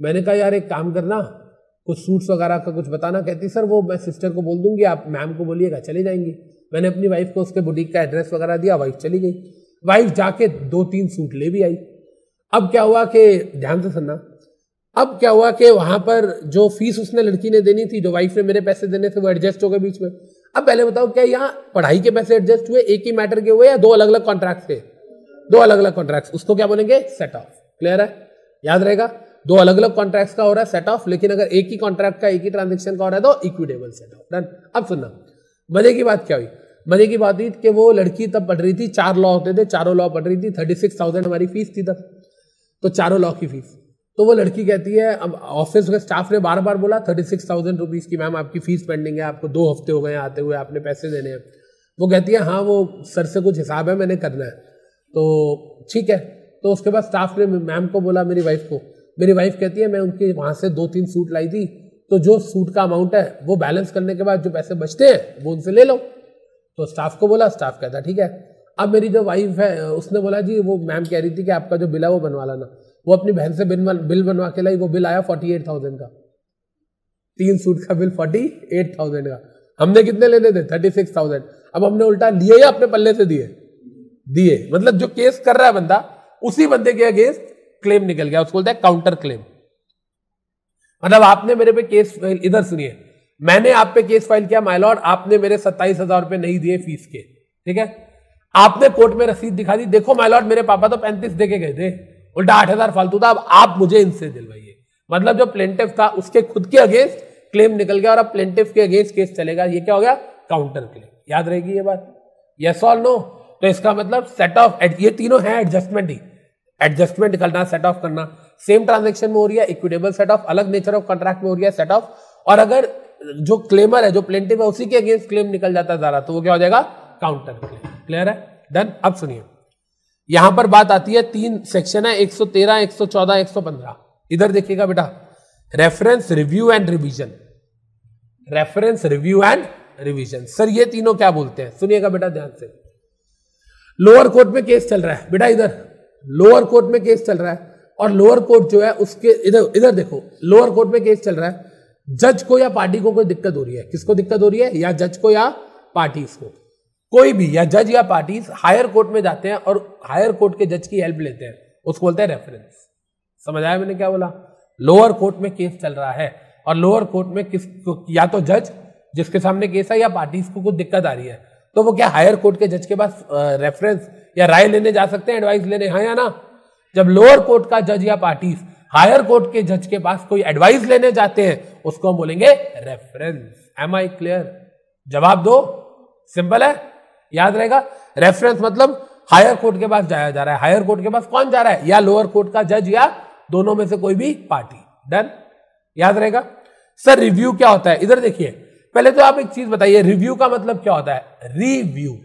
मैंने कहा यार एक काम करना कुछ सूट्स वगैरह का कुछ बताना कहती सर वो मैं सिस्टर को बोल दूंगी आप मैम को बोलिएगा चली जाएंगी मैंने अपनी वाइफ को उसके बुटीक का एड्रेस वगैरह दिया वाइफ चली गई वाइफ जाके दो तीन सूट ले भी आई अब क्या हुआ कि ध्यान से सुनना अब क्या हुआ कि वहां पर जो फीस उसने लड़की ने देनी थी जो वाइफ ने मेरे पैसे देने थे वो एडजस्ट हो गए बीच में अब पहले बताओ क्या यहाँ पढ़ाई के पैसे एडजस्ट हुए एक ही मैटर के हुए या दो अलग अलग कॉन्ट्रैक्ट थे दो अलग अलग कॉन्ट्रैक्ट उसको क्या बोलेंगे सेट ऑफ क्लियर है याद रहेगा दो अलग अलग कॉन्ट्रैक्ट का हो रहा है सेट ऑफ लेकिन अगर एक ही कॉन्ट्रैक्ट का एक ही ट्रांजेक्शन का हो रहा है तो इक्विटेबल सेट ऑफ डन अब सुनना मजे की बात क्या हुई मजे की बात हुई कि वो लड़की तब पढ़ रही थी चार लॉ होते थे चारों लॉ पढ़ रही थी थर्टी सिक्स थाउजेंड हमारी फीस थी तब तो चारों लॉ की फीस तो वो लड़की कहती है अब ऑफिस का स्टाफ ने बार बार बोला थर्टी सिक्स थाउजेंड रुपीज़ की मैम आपकी फ़ीस पेंडिंग है आपको दो हफ्ते हो गए आते हुए आपने पैसे देने हैं वो कहती है हाँ वो सर से कुछ हिसाब है मैंने करना है तो ठीक है तो उसके बाद स्टाफ ने मैम को बोला मेरी वाइफ को मेरी वाइफ कहती है मैं उनके वहाँ से दो तीन सूट लाई थी तो जो सूट का अमाउंट है वो बैलेंस करने के बाद जो पैसे बचते हैं वो उनसे ले लो तो स्टाफ को बोला स्टाफ कहता ठीक है अब मेरी जो वाइफ है उसने बोला जी वो मैम कह रही थी कि आपका जो बिल है वो बनवा लाना वो अपनी बहन से बिल बिल बनवा के लाई वो बिल आया फोर्टी एट थाउजेंड का तीन सूट का बिल फोर्टी एट थाउजेंड का हमने कितने लेने थे थर्टी सिक्स थाउजेंड अब हमने उल्टा लिए या अपने पल्ले से दिए दिए मतलब जो केस कर रहा है बंदा उसी बंदे के अगेंस्ट क्लेम निकल गया उसको बोलता है काउंटर क्लेम मतलब आपने मेरे पे केस इधर सुनिए मैंने आप पे केस फाइल किया माइलॉर्ड आपने मेरे सत्ताईस हजार रुपए नहीं दिए फीस के ठीक है आपने कोर्ट में रसीद दिखा दी देखो माइलॉट मेरे पापा तो पैंतीस दे के गए थे उल्टा आठ हजार फालतू था अब आप मुझे इनसे दिलवाइए मतलब जो प्लेंटिव था उसके खुद के अगेंस्ट क्लेम निकल गया और अब प्लेंटिव के अगेंस्ट केस चलेगा ये क्या हो गया काउंटर क्लेम याद रहेगी ये बात यस और नो तो इसका मतलब सेट ऑफ ये तीनों है एडजस्टमेंट ही एडजस्टमेंट करना सेट ऑफ करना सेम ट्रांजेक्शन में हो रही है इक्विटेबल सेट ऑफ अलग नेचर ऑफ कॉन्ट्रैक्ट में हो रही है सेट ऑफ और अगर जो क्लेमर है जो प्लेंटिव है उसी के अगेंस्ट क्लेम निकल जाता है ज़्यादा तो वो क्या हो जाएगा काउंटर क्लेम क्लियर है डन अब सुनिए यहां पर बात आती है तीन सेक्शन है 113, 114, 115 इधर देखिएगा बेटा reference review and revision reference review and revision sir ये तीनों क्या बोलते हैं सुनिएगा बेटा ध्यान से लोअर कोर्ट में केस चल रहा है बेटा इधर लोअर कोर्ट में केस चल रहा है और लोअर कोर्ट जो है उसके इधर इधर देखो लोअर कोर्ट में केस चल रहा है जज को या पार्टी को कोई दिक्कत हो रही है किसको दिक्कत हो रही है या जज को या पार्टी को कोई भी या जज या पार्टी हायर कोर्ट में जाते हैं और हायर कोर्ट के जज की हेल्प लेते हैं उसको बोलते हैं रेफरेंस समझ आया मैंने क्या बोला लोअर कोर्ट में केस चल रहा है और लोअर कोर्ट में किस या तो जज जिसके सामने केस है या पार्टी को कुछ दिक्कत आ रही है तो वो क्या हायर कोर्ट के जज के पास रेफरेंस या राय लेने जा सकते हैं एडवाइस लेने हाँ या ना जब लोअर कोर्ट का जज या पार्टी हायर कोर्ट के जज के पास कोई एडवाइस लेने जाते हैं उसको हम बोलेंगे रेफरेंस एम आई क्लियर जवाब दो सिंपल है याद रहेगा रेफरेंस मतलब हायर कोर्ट के पास जाया जा रहा है हायर कोर्ट के पास कौन जा रहा है या लोअर कोर्ट का जज या दोनों में से कोई भी पार्टी डन याद रहेगा सर रिव्यू क्या होता है इधर देखिए पहले तो आप एक चीज बताइए रिव्यू का मतलब क्या होता है रिव्यू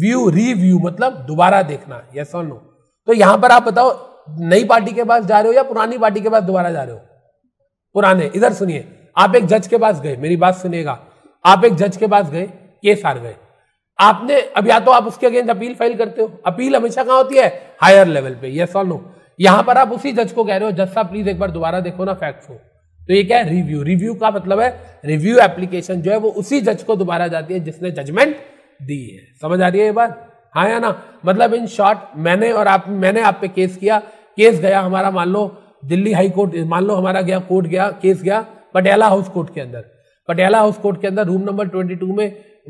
व्यू रिव्यू मतलब दोबारा देखना यस और नो तो यहां पर आप बताओ नई पार्टी के पास जा रहे हो या पुरानी पार्टी के पास दोबारा जा रहे हो पुराने इधर सुनिए आप एक जज के पास गए मेरी बात सुनिएगा आप एक जज के पास गए केस हार गए आपने अब या तो आप उसके अगेंस्ट अपील फाइल करते हो अपील हमेशा कहाँ होती है हायर लेवल पे यस और नो यहाँ पर आप उसी जज को कह रहे हो जज साहब प्लीज एक बार दोबारा देखो ना फैक्ट्स को तो ये क्या है रिव्यू रिव्यू का मतलब है रिव्यू एप्लीकेशन जो है वो उसी जज को दोबारा जाती है जिसने जजमेंट दी है समझ आ रही है ये बात हाँ या ना मतलब इन शॉर्ट मैंने और आप मैंने आप पे केस किया केस गया हमारा मान लो दिल्ली हाई कोर्ट मान लो हमारा गया कोर्ट गया केस गया पटियाला हाउस कोर्ट के अंदर पटियाला हाउस कोर्ट के अंदर रूम नंबर ट्वेंटी में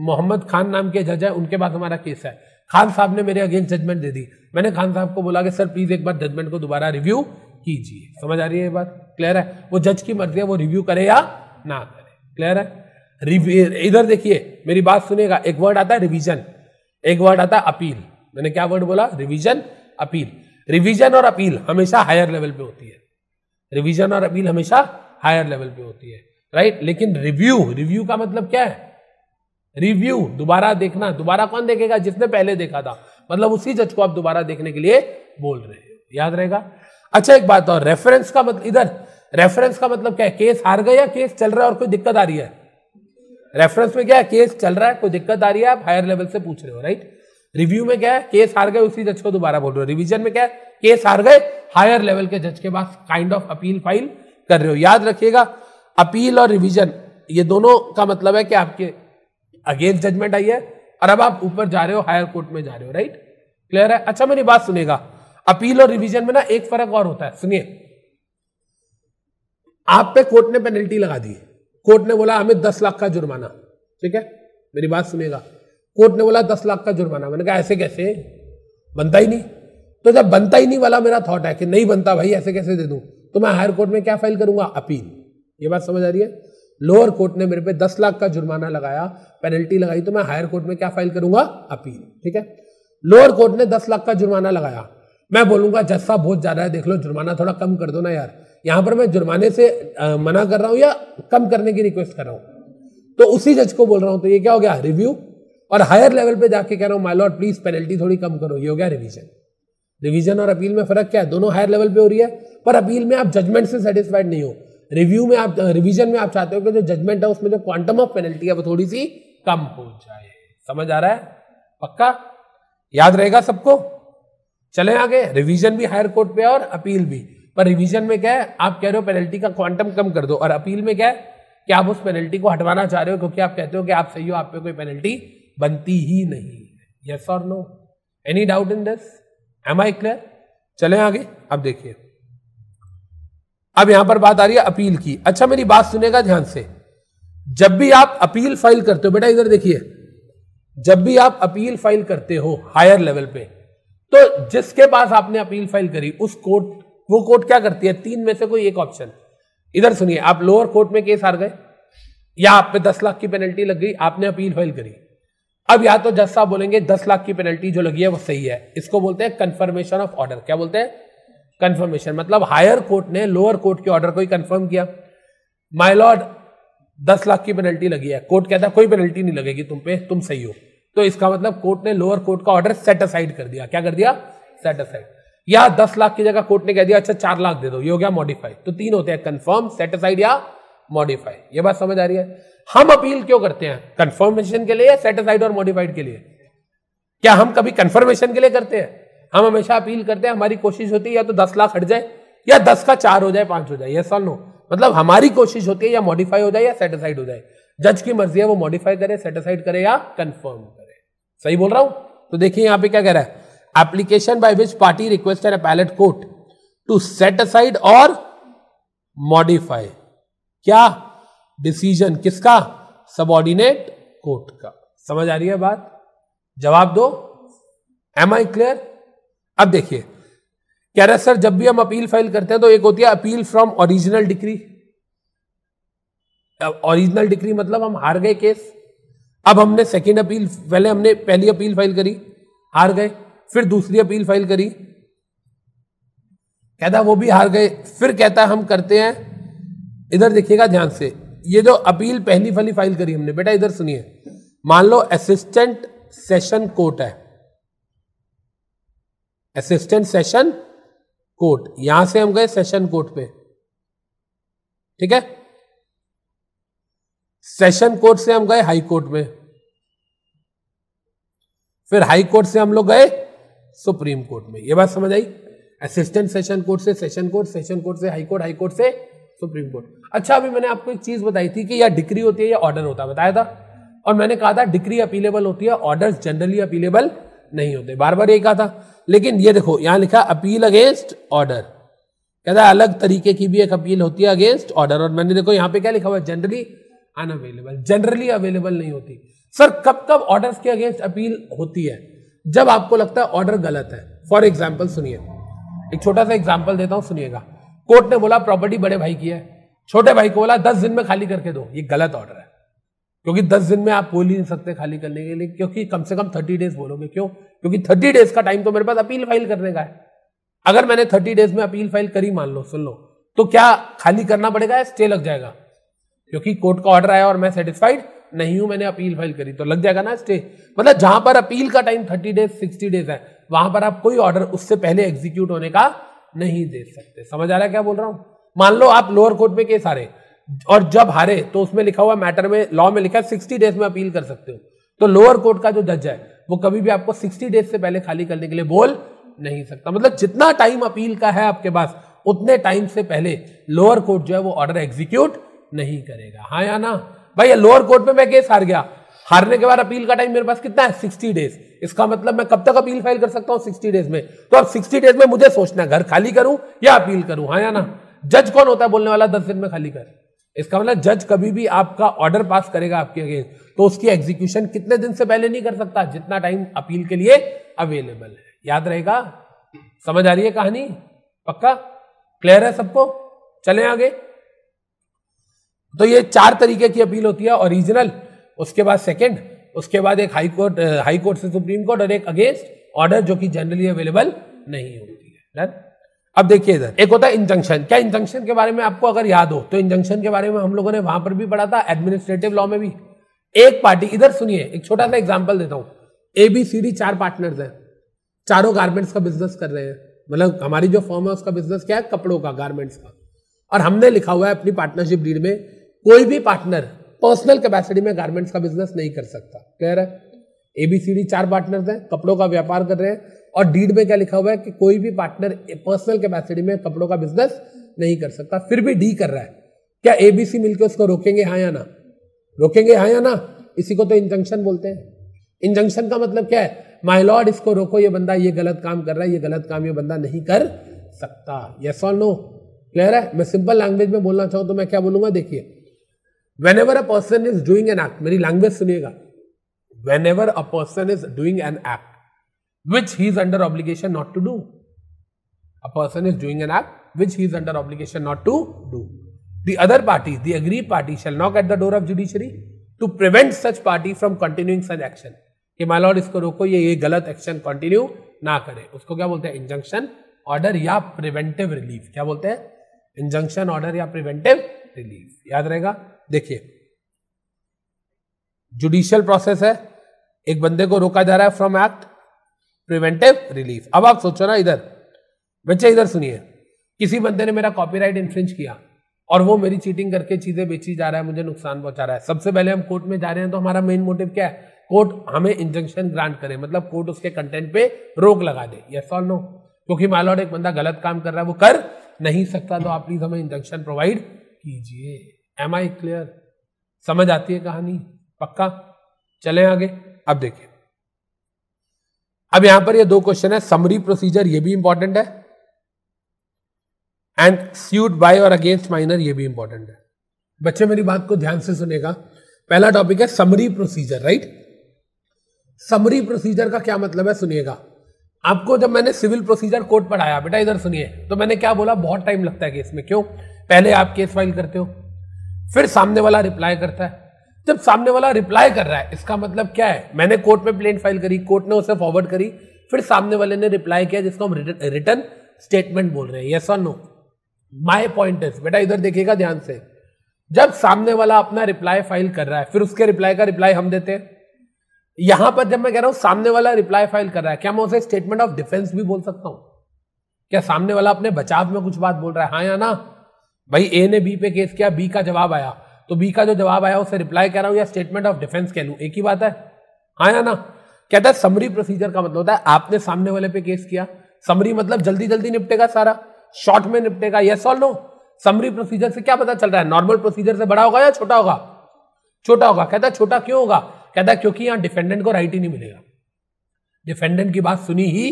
मोहम्मद खान नाम के जज है उनके पास हमारा केस है खान साहब ने मेरे अगेंस्ट जजमेंट दे दी मैंने खान साहब को बोला कि सर प्लीज़ एक बार जजमेंट को दोबारा रिव्यू कीजिए समझ आ रही है ये बात क्लियर है वो जज की मर्जी है वो रिव्यू करे या ना करे क्लियर है इधर देखिए मेरी बात सुनेगा एक वर्ड आता है रिविजन एक वर्ड आता है अपील मैंने क्या वर्ड बोला रिविजन अपील रिविजन और अपील हमेशा हायर लेवल पे होती है रिविजन और अपील हमेशा हायर लेवल पे होती है राइट लेकिन रिव्यू रिव्यू का मतलब क्या है रिव्यू दोबारा देखना दोबारा कौन देखेगा जिसने पहले देखा था मतलब उसी जज को आप दोबारा देखने के लिए बोल रहे हैं याद रहेगा अच्छा एक बात और रेफरेंस का मतलब इधर रेफरेंस का मतलब क्या है केस हार गया केस चल रहा है और कोई दिक्कत आ रही है रेफरेंस में क्या है केस चल रहा है कोई दिक्कत आ रही है आप हायर लेवल से पूछ रहे हो राइट रिव्यू में क्या है केस हार गए उसी जज को दोबारा बोल रहे हो रिविजन में क्या है केस हार गए हायर लेवल के जज के पास काइंड ऑफ अपील फाइल कर रहे हो याद रखिएगा अपील और रिविजन ये दोनों का मतलब है कि आपके अगेंस्ट जजमेंट आई है और अब आप ऊपर जा रहे हो हायर कोर्ट में जा रहे हो राइट क्लियर है अच्छा मेरी बात सुनेगा अपील और रिवीजन में ना एक फर्क और होता है सुनिए आप पे कोर्ट ने पेनल्टी लगा दी कोर्ट ने बोला हमें दस लाख का जुर्माना ठीक है मेरी बात सुनेगा कोर्ट ने बोला दस लाख का जुर्माना मैंने कहा ऐसे कैसे बनता ही नहीं तो जब बनता ही नहीं वाला मेरा थॉट है कि नहीं बनता भाई ऐसे कैसे दे दूं तो मैं हायर कोर्ट में क्या फाइल करूंगा अपील ये बात समझ आ रही है लोअर कोर्ट ने मेरे पे दस लाख का जुर्माना लगाया पेनल्टी लगाई तो मैं हायर कोर्ट में क्या फाइल करूंगा अपील ठीक है लोअर कोर्ट ने दस लाख का जुर्माना लगाया मैं बोलूंगा जस्सा बहुत ज़्यादा है देख लो जुर्माना थोड़ा कम कर दो ना यार यहां पर मैं जुर्माने से आ, मना कर रहा हूं या कम करने की रिक्वेस्ट कर रहा हूं तो उसी जज को बोल रहा हूं तो ये क्या हो गया रिव्यू और हायर लेवल पे जाके कह रहा हूँ माई लॉर्ड प्लीज़ पेनल्टी थोड़ी कम करो ये हो गया रिविजन रिविजन और अपील में फ़र्क क्या है दोनों हायर लेवल पे हो रही है पर अपील में आप जजमेंट से सेटिस्फाइड नहीं हो रिव्यू में आप रिविजन में आप चाहते हो कि जो जजमेंट है उसमें जो क्वांटम ऑफ पेनल्टी है वो थोड़ी सी कम हो जाए समझ आ रहा है पक्का याद रहेगा सबको चले आगे रिवीजन भी हायर कोर्ट पे और अपील भी पर रिवीजन में क्या है आप कह रहे हो पेनल्टी का क्वांटम कम कर दो और अपील में क्या है कि आप उस पेनल्टी को हटवाना चाह रहे हो क्योंकि आप कहते हो कि आप सही हो आप पे कोई पेनल्टी बनती ही नहीं है यस और no any doubt in this am I clear चले आगे अब देखिए अब यहां पर बात आ रही है अपील की अच्छा मेरी बात सुनेगा ध्यान से जब भी आप अपील फाइल करते हो बेटा इधर देखिए जब भी आप अपील फाइल करते हो हायर लेवल पे तो जिसके पास आपने अपील फाइल करी उस कोर्ट वो कोर्ट क्या करती है तीन में से कोई एक ऑप्शन इधर सुनिए आप लोअर कोर्ट में केस हार गए या आप पे दस लाख की पेनल्टी लग गई आपने अपील फाइल करी अब या तो जज साहब बोलेंगे दस लाख की पेनल्टी जो लगी है वो सही है इसको बोलते हैं कंफर्मेशन ऑफ ऑर्डर क्या बोलते हैं कंफर्मेशन मतलब हायर कोर्ट ने लोअर कोर्ट के ऑर्डर को ही कंफर्म किया माय लॉर्ड दस लाख की पेनल्टी लगी है कोर्ट कहता है कोई पेनल्टी नहीं लगेगी तुम पे तुम सही हो तो इसका मतलब कोर्ट ने लोअर कोर्ट का ऑर्डर सेट असाइड कर दिया क्या कर दिया सेट असाइड या दस लाख की जगह कोर्ट ने कह दिया अच्छा चार लाख दे दो ये हो गया मॉडिफाई तो तीन होते हैं कन्फर्म सेट असाइड या मॉडिफाई ये बात समझ आ रही है हम अपील क्यों करते हैं कन्फर्मेशन के लिए या सेट असाइड और मॉडिफाइड के लिए क्या हम कभी कन्फर्मेशन के लिए करते हैं हम हमेशा अपील करते हैं हमारी कोशिश होती है या तो दस लाख हट जाए या दस का चार हो जाए पांच हो जाए ये सर नो मतलब हमारी कोशिश होती है या मॉडिफाई हो जाए या सेटिसाइड हो जाए जज की मर्जी है वो मॉडिफाई करे सेटिसाइड करे या कंफर्म करे सही बोल रहा हूं तो देखिए यहां पे क्या कह रहा है application by which party requested appellate court to set aside और मॉडिफाई क्या डिसीजन किसका सबॉर्डिनेट कोर्ट का समझ आ रही है बात जवाब दो एम आई क्लियर अब देखिए कह रहा सर जब भी हम अपील फाइल करते हैं तो एक होती है appeal from original decree original decree मतलब हम हार गए केस अब हमने सेकेंड अपील पहले हमने पहली अपील फाइल करी हार गए फिर दूसरी अपील फाइल करी कहता वो भी हार गए फिर कहता हम करते हैं इधर देखिएगा ध्यान से ये जो अपील पहली फली फाइल करी हमने बेटा इधर सुनिए मान लो असिस्टेंट सेशन कोर्ट है असिस्टेंट सेशन कोर्ट यहां से हम गए सेशन कोर्ट पे ठीक है सेशन कोर्ट से हम गए हाई कोर्ट में फिर हाई कोर्ट से हम लोग गए सुप्रीम कोर्ट में यह बात समझ आई असिस्टेंट सेशन कोर्ट से सेशन कोर्ट सेशन कोर्ट से हाई कोर्ट हाई कोर्ट से सुप्रीम कोर्ट अच्छा अभी मैंने आपको एक चीज बताई थी कि यह डिक्री होती है या ऑर्डर होता है बताया था और मैंने कहा था डिक्री अपीलेबल होती है ऑर्डर जनरली अपीलेबल नहीं होते बार बार यही कहा था लेकिन ये देखो यहां लिखा अपील अगेंस्ट ऑर्डर कहता है अलग तरीके की भी एक अपील होती है अगेंस्ट ऑर्डर और मैंने देखो यहां पे क्या लिखा हुआ जनरली अनअवेलेबल जनरली अवेलेबल नहीं होती सर कब कब ऑर्डर के अगेंस्ट अपील होती है जब आपको लगता है ऑर्डर गलत है फॉर एग्जाम्पल सुनिए एक छोटा सा एग्जाम्पल देता हूं सुनिएगा कोर्ट ने बोला प्रॉपर्टी बड़े भाई की है छोटे भाई को बोला दस दिन में खाली करके दो ये गलत ऑर्डर है क्योंकि दस दिन में आप बोल ही नहीं सकते खाली करने के लिए क्योंकि कम से कम थर्टी डेज बोलोगे क्यों क्योंकि थर्टी डेज का टाइम तो मेरे पास अपील फाइल करने का है अगर मैंने थर्टी डेज में अपील फाइल करी मान लो सुन लो तो क्या खाली करना पड़ेगा या स्टे लग जाएगा क्योंकि कोर्ट का ऑर्डर आया और मैं सेटिस्फाइड नहीं हूं मैंने अपील फाइल करी तो लग जाएगा ना स्टे मतलब जहां पर अपील का time thirty days sixty days है वहां पर आप कोई ऑर्डर उससे पहले एग्जीक्यूट होने का नहीं दे सकते समझ आ रहा है क्या बोल रहा हूं मान लो आप लोअर कोर्ट में केस आ रहे और जब हारे तो उसमें लिखा हुआ मैटर में लॉ में लिखा है सिक्सटी डेज में अपील कर सकते हो तो लोअर कोर्ट का जो जज है वो कभी भी आपको सिक्सटी डेज से पहले खाली करने के लिए बोल नहीं सकता मतलब जितना टाइम अपील का है आपके पास उतने टाइम से पहले लोअर कोर्ट जो है वो ऑर्डर एग्जीक्यूट नहीं करेगा हाँ या ना भाई लोअर कोर्ट में मैं केस हार गया हारने के बाद अपील का टाइम मेरे पास कितना है सिक्सटी डेज इसका मतलब मैं कब तक अपील फाइल कर सकता हूँ सिक्सटी डेज में तो अब सिक्सटी डेज में मुझे सोचना है घर खाली करूं या अपील करूं हाँ या ना जज कौन होता है बोलने वाला दस दिन में खाली कर इसका मतलब जज कभी भी आपका ऑर्डर पास करेगा आपके अगेंस्ट तो उसकी एग्जीक्यूशन कितने दिन से पहले नहीं कर सकता जितना टाइम अपील के लिए अवेलेबल है याद रहेगा समझ आ रही है कहानी पक्का क्लियर है सबको चले आगे तो ये चार तरीके की अपील होती है ओरिजिनल उसके बाद सेकंड उसके बाद एक हाई कोर्ट हाई कोर्ट से सुप्रीम कोर्ट और एक अगेंस्ट ऑर्डर जो कि जनरली अवेलेबल नहीं होती है डन अब देखिए इधर एक होता है इंजंक्शन क्या इंजंक्शन के बारे में आपको अगर याद हो तो इंजंक्शन के बारे में हम लोगों ने वहां पर भी पढ़ा था एडमिनिस्ट्रेटिव लॉ में भी एक पार्टी इधर सुनिए एक छोटा सा एग्जाम्पल देता हूँ ए बी सी डी चार पार्टनर्स हैं चारों गारमेंट्स का बिजनेस कर रहे हैं मतलब हमारी जो फॉर्म है उसका बिजनेस क्या है कपड़ों का गारमेंट्स का और हमने लिखा हुआ है अपनी पार्टनरशिप डील में कोई भी पार्टनर पर्सनल कैपेसिटी में गारमेंट्स का बिजनेस नहीं कर सकता क्लियर है एबीसीडी चार पार्टनर्स हैं कपड़ों का व्यापार कर रहे हैं और डीड में क्या लिखा हुआ है कि कोई भी पार्टनर पर्सनल कैपेसिटी में कपड़ों का बिजनेस नहीं कर सकता फिर भी डी कर रहा है क्या एबीसी मिलकर उसको रोकेंगे हाँ या ना रोकेंगे हाँ या ना इसी को तो इंजंक्शन बोलते हैं इंजंक्शन का मतलब क्या है माई लॉर्ड इसको रोको ये बंदा ये गलत काम कर रहा है ये गलत काम ये बंदा नहीं कर सकता यस और नो क्लियर है मैं सिंपल लैंग्वेज में बोलना चाहूँ तो मैं क्या बोलूंगा देखिए whenever a person is doing an act मेरी लैंग्वेज सुनिएगा whenever a person is doing an act which he is under obligation not to do. A person is doing an act which he is under obligation not to do. The other party, the aggrieved party, shall knock at the door of judiciary to prevent such party from continuing such action. कि माय लॉर्ड इसको रोको ये ये गलत एक्शन कंटिन्यू ना करे उसको क्या बोलते हैं इंजंक्शन ऑर्डर या प्रिवेंटिव रिलीफ क्या बोलते हैं इंजंक्शन ऑर्डर या प्रिवेंटिव रिलीफ याद रहेगा देखिए जुडिशियल प्रोसेस है एक बंदे को रोका जा रहा है फ्रॉम एक्ट प्रिवेंटिव रिलीफ अब आप सोचो ना इधर बच्चे इधर सुनिए किसी बंदे ने मेरा कॉपीराइट इन्फ्रिंज किया और वो मेरी चीटिंग करके चीजें बेची जा रहा है मुझे नुकसान पहुंचा रहा है सबसे पहले हम कोर्ट में जा रहे हैं तो हमारा मेन मोटिव क्या है कोर्ट हमें इंजंक्शन ग्रांट करे मतलब कोर्ट उसके कंटेंट पे रोक लगा दे यस और नो क्योंकि लो एक बंदा गलत काम कर रहा है वो कर नहीं सकता तो आप प्लीज हमें इंजंक्शन प्रोवाइड कीजिए एम आई क्लियर समझ आती है कहानी पक्का चले आगे अब देखिए अब यहां पर ये दो क्वेश्चन है समरी प्रोसीजर ये भी इंपॉर्टेंट है एंड स्यूट बाय और अगेंस्ट माइनर ये भी इंपॉर्टेंट है बच्चे मेरी बात को ध्यान से सुनेगा पहला टॉपिक है summary procedure right summary procedure का क्या मतलब है सुनिएगा आपको जब मैंने सिविल प्रोसीजर कोर्ट पढ़ाया बेटा इधर सुनिए तो मैंने क्या बोला बहुत टाइम लगता है केस में क्यों पहले आप केस फाइल करते हो फिर सामने वाला रिप्लाई करता है जब सामने वाला रिप्लाई कर रहा है इसका मतलब क्या है मैंने कोर्ट में प्लेन फाइल करी कोर्ट ने उसे फॉरवर्ड करी फिर सामने वाले ने रिप्लाई किया जिसको हम रिटर्न स्टेटमेंट बोल रहे हैं यस और नो माय पॉइंट इज बेटा इधर देखिएगा ध्यान से जब सामने वाला अपना रिप्लाई फाइल कर रहा है फिर उसके रिप्लाई का रिप्लाई हम देते हैं यहां पर जब मैं कह रहा हूं सामने वाला रिप्लाई फाइल कर रहा है क्या मैं उसे स्टेटमेंट ऑफ डिफेंस भी बोल सकता हूं क्या सामने वाला अपने बचाव में कुछ बात बोल रहा है हाँ या ना भाई ए ने बी पे केस किया बी का जवाब आया तो बी का जो जवाब आया उसे रिप्लाई कह रहा हूं या स्टेटमेंट ऑफ डिफेंस कह लू एक ही बात है हाँ या ना कहता है समरी प्रोसीजर का मतलब होता है आपने सामने वाले पे केस किया समरी मतलब जल्दी जल्दी निपटेगा सारा शॉर्ट में निपटेगा यस और नो समरी प्रोसीजर से क्या पता चल रहा है नॉर्मल प्रोसीजर से बड़ा होगा या छोटा होगा छोटा होगा कहता है छोटा क्यों होगा कहता है क्योंकि यहां डिफेंडेंट को राइट ही नहीं मिलेगा डिफेंडेंट की बात सुनी ही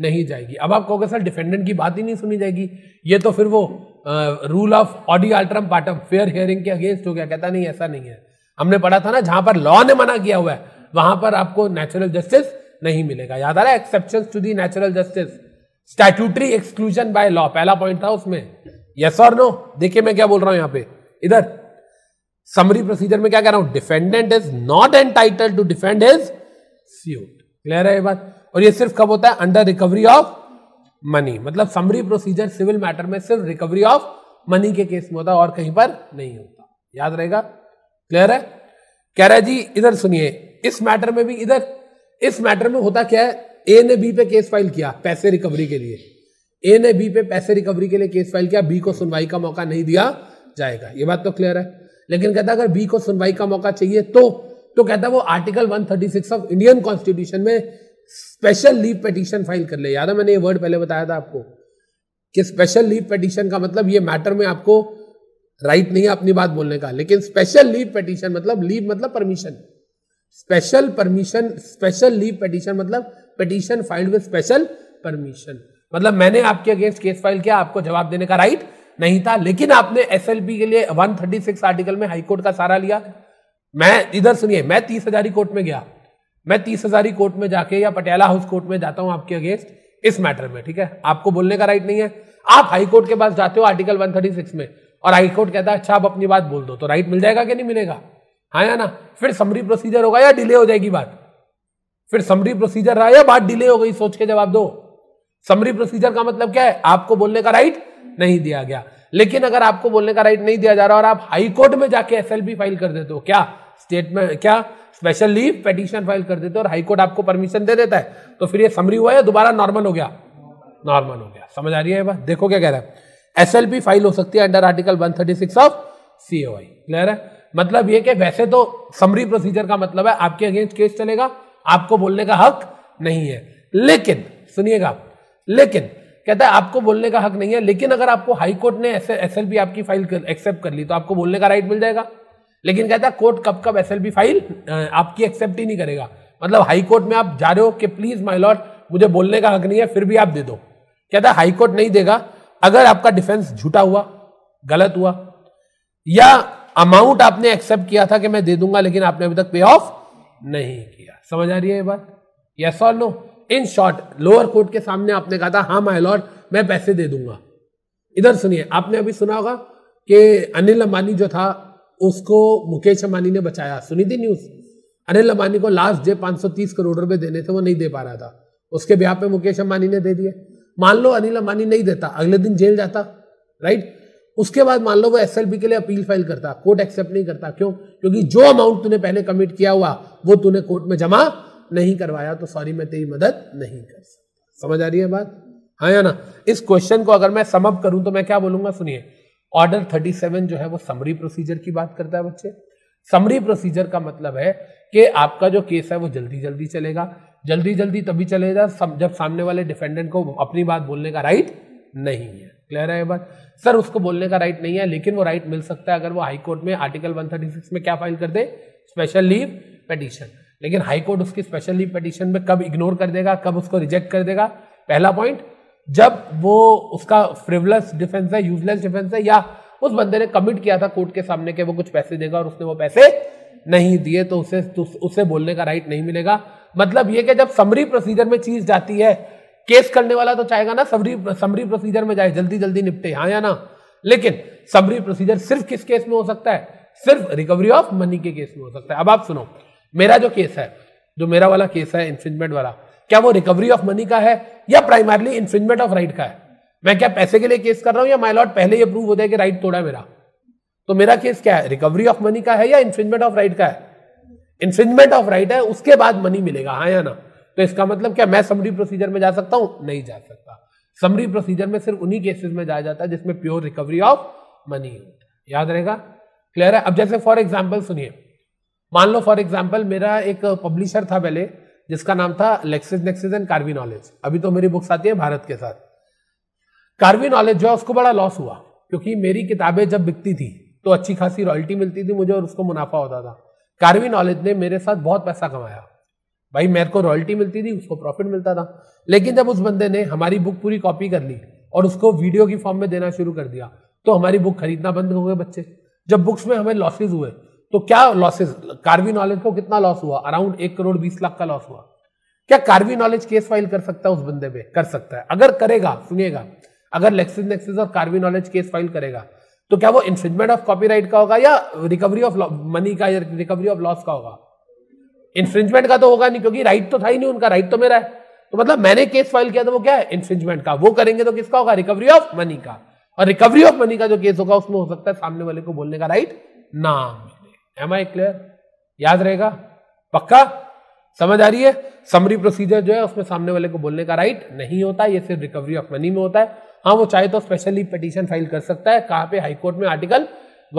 नहीं जाएगी अब आप कहोगे सर डिफेंडेंट की बात ही नहीं सुनी जाएगी ये तो फिर वो rule of audi alteram partem fair hearing के अगेंस्ट हो गया कहता नहीं ऐसा नहीं है हमने पढ़ा था ना जहां पर लॉ ने मना किया हुआ है वहां पर आपको नेचुरल जस्टिस नहीं मिलेगा याद आ रहा है exception to the natural justice statutory exclusion by law पहला पॉइंट था उसमें यस और नो देखिए मैं क्या बोल रहा हूं यहां पे इधर समरी प्रोसीजर में क्या कह रहा हूं defendant is not entitle to defend his suit clear है ये बात और ये सिर्फ कब होता है अंडर रिकवरी ऑफ मनी मतलब समरी प्रोसीजर सिविल मैटर में सिर्फ रिकवरी ऑफ मनी के केस में होता और कहीं पर नहीं होता याद रहेगा क्लियर है कह रहा है जी इधर सुनिए इस मैटर में भी इधर इस मैटर में होता क्या है ए ने बी पे केस फाइल किया पैसे रिकवरी के लिए ए ने बी पे पैसे रिकवरी के लिए केस फाइल किया बी को सुनवाई का मौका नहीं दिया जाएगा ये बात तो क्लियर है लेकिन कहता अगर बी को सुनवाई का मौका चाहिए तो तो कहता वो आर्टिकल 136 ऑफ इंडियन कॉन्स्टिट्यूशन में स्पेशल लीव पिटिशन फाइल कर ले याद है मैंने ये वर्ड पहले बताया था आपको कि स्पेशल लीव पिटिशन का मतलब ये मैटर में आपको राइट नहीं है अपनी बात बोलने का लेकिन स्पेशल लीव पिटिशन मतलब लीव मतलब permission special permission special leave petition मतलब petition filed with special permission मतलब मैंने आपके अगेंस्ट केस फाइल किया आपको जवाब देने का राइट नहीं था लेकिन आपने एसएलबी के लिए 136 आर्टिकल में हाईकोर्ट का सहारा लिया मैं इधर सुनिए मैं तीस हजारी कोर्ट में गया मैं तीस हजारी कोर्ट में जाके या पटियाला हाउस कोर्ट में जाता हूं आपके अगेंस्ट इस मैटर में ठीक है आपको बोलने का राइट नहीं है आप हाई कोर्ट के पास जाते हो आर्टिकल 136 में और हाई कोर्ट कहता है अच्छा आप अपनी बात बोल दो तो राइट मिल जाएगा कि नहीं मिलेगा हाँ या ना फिर समरी प्रोसीजर होगा या डिले हो जाएगी बात फिर समरी प्रोसीजर रहा या बात डिले हो गई सोच के जवाब दो समरी प्रोसीजर का मतलब क्या है आपको बोलने का राइट नहीं दिया गया लेकिन अगर आपको बोलने का राइट नहीं दिया जा रहा और आप हाई कोर्ट में जाके एसएलपी फाइल कर देते हो क्या स्टेट में क्या स्पेशल लीव पेटिशन फाइल कर देते और हाईकोर्ट आपको परमिशन दे देता है तो फिर ये समरी हुआ या दोबारा नॉर्मल हो गया नॉर्मल हो गया समझ आ रही है बात देखो क्या कह रहा है एसएलपी फाइल हो सकती है under article 136 of I clear है मतलब ये कि वैसे तो समरी प्रोसीजर का मतलब है आपके अगेंस्ट केस चलेगा आपको बोलने का हक नहीं है लेकिन सुनिएगा लेकिन कहता है आपको बोलने का हक नहीं है लेकिन अगर आपको हाईकोर्ट ने एस एल आपकी फाइल एक्सेप्ट कर ली तो आपको बोलने का राइट मिल जाएगा लेकिन कहता कोर्ट कब कब एस फाइल आपकी एक्सेप्ट ही नहीं करेगा मतलब हाई कोर्ट में आप जा रहे हो कि प्लीज माय लॉर्ड मुझे बोलने का हक नहीं है फिर भी आप दे दो कहता हाई कोर्ट नहीं देगा अगर आपका डिफेंस झूठा हुआ गलत हुआ या अमाउंट आपने एक्सेप्ट किया था कि मैं दे दूंगा लेकिन आपने अभी तक पे ऑफ नहीं किया समझ आ रही है ये बात यस और no in short lower court के सामने आपने कहा था हाँ माई लॉर्ड मैं पैसे दे दूंगा इधर सुनिए आपने अभी सुना होगा कि अनिल अंबानी जो था उसको मुकेश अंबानी ने बचाया सुनी थी न्यूज़ अनिल अंबानी को लास्ट डे 530 करोड़ रुपए देने थे वो नहीं दे पा रहा था उसके ब्याह पे मुकेश अंबानी ने दे दिए मान लो अनिल अंबानी नहीं देता अगले दिन जेल जाता राइट उसके बाद मान लो वो एस के लिए अपील फाइल करता कोर्ट एक्सेप्ट नहीं करता क्यों क्योंकि जो अमाउंट तूने पहले कमिट किया हुआ वो तूने कोर्ट में जमा नहीं करवाया तो सॉरी मैं तेरी मदद नहीं कर सकता समझ आ रही है बात हाँ या ना इस क्वेश्चन को अगर मैं समअप करूं तो मैं क्या बोलूंगा सुनिए ऑर्डर 37 जो है वो समरी प्रोसीजर की बात करता है बच्चे समरी प्रोसीजर का मतलब है कि आपका जो केस है वो जल्दी जल्दी चलेगा जल्दी जल्दी तभी चलेगा जब सामने वाले डिफेंडेंट को अपनी बात बोलने का राइट नहीं है क्लियर है बात सर उसको बोलने का राइट नहीं है लेकिन वो राइट मिल सकता है अगर वो हाईकोर्ट में आर्टिकल 136 में क्या फाइल कर दे स्पेशल लीव पटिशन लेकिन हाईकोर्ट उसकी स्पेशल लीव पटिशन में कब इग्नोर कर देगा कब उसको रिजेक्ट कर देगा पहला पॉइंट जब वो उसका फ्रिवलस डिफेंस है यूजलेस डिफेंस है या उस बंदे ने कमिट किया था कोर्ट के सामने के वो कुछ पैसे देगा और उसने वो पैसे नहीं दिए तो उसे तो उसे बोलने का राइट नहीं मिलेगा मतलब ये कि जब समरी प्रोसीजर में चीज जाती है केस करने वाला तो चाहेगा ना समरी समरी प्रोसीजर में जाए जल्दी जल्दी निपटे हाँ या ना लेकिन समरी प्रोसीजर सिर्फ किस केस में हो सकता है सिर्फ रिकवरी ऑफ मनी के केस में हो सकता है अब आप सुनो मेरा जो केस है जो मेरा वाला केस है इन्फ्रिंजमेंट वाला क्या वो रिकवरी ऑफ मनी का है या प्राइमरली इन्फ्रिंजमेंट ऑफ राइट का है मैं क्या पैसे के लिए केस कर रहा हूं या माई लॉट पहले ही अप्रूव होता है कि राइट तोड़ा मेरा तो मेरा केस क्या है रिकवरी ऑफ मनी का है या इन्फ्रिंजमेंट ऑफ राइट का है इन्फ्रिंजमेंट ऑफ राइट है उसके बाद मनी मिलेगा हाँ या ना तो इसका मतलब क्या मैं समरी प्रोसीजर में जा सकता हूं नहीं जा सकता समरी प्रोसीजर में सिर्फ उन्हीं केसेस में जाया जाता है जिसमें प्योर रिकवरी ऑफ मनी याद रहेगा क्लियर है अब जैसे फॉर एग्जाम्पल सुनिए मान लो फॉर एग्जाम्पल मेरा एक पब्लिशर था पहले जिसका नाम था Lexis Nexis and Karvy knowledge अभी तो मेरी बुक्स आती है भारत के साथ कार्वी नॉलेज जो है उसको बड़ा लॉस हुआ क्योंकि मेरी किताबें जब बिकती थी तो अच्छी खासी रॉयल्टी मिलती थी मुझे और उसको मुनाफा होता था कार्वी नॉलेज ने मेरे साथ बहुत पैसा कमाया भाई मेरे को रॉयल्टी मिलती थी उसको प्रॉफिट मिलता था लेकिन जब उस बंदे ने हमारी बुक पूरी कॉपी कर ली और उसको वीडियो की फॉर्म में देना शुरू कर दिया तो हमारी बुक खरीदना बंद हो गए बच्चे जब बुक्स में हमें लॉसेज हुए तो क्या लॉसेस कार्वी नॉलेज को कितना लॉस हुआ अराउंड एक करोड़ बीस लाख का लॉस हुआ क्या कार्वी नॉलेज केस फाइल कर सकता है उस बंदे पे कर सकता है अगर करेगा सुनिएगा अगर लेक्सिस नेक्सिस और कार्वी नॉलेज केस फाइल करेगा तो क्या वो इन्फ्रिजमेंट ऑफ कॉपी का होगा या रिकवरी ऑफ मनी का या रिकवरी ऑफ लॉस का होगा इन्फ्रिजमेंट का तो होगा नहीं क्योंकि राइट तो था ही नहीं उनका राइट तो मेरा है तो मतलब मैंने केस फाइल किया तो वो क्या है इन्फ्रिजमेंट का वो करेंगे तो किसका होगा रिकवरी ऑफ मनी का और रिकवरी ऑफ मनी का जो केस होगा उसमें हो सकता है सामने वाले को बोलने का राइट नाम एम आई क्लियर याद रहेगा पक्का समझ आ रही है समरी प्रोसीजर जो है उसमें सामने वाले को बोलने का राइट नहीं होता ये सिर्फ रिकवरी ऑफ मनी में होता है हाँ वो चाहे तो स्पेशली पिटीशन फाइल कर सकता है कहाँ पे हाईकोर्ट में आर्टिकल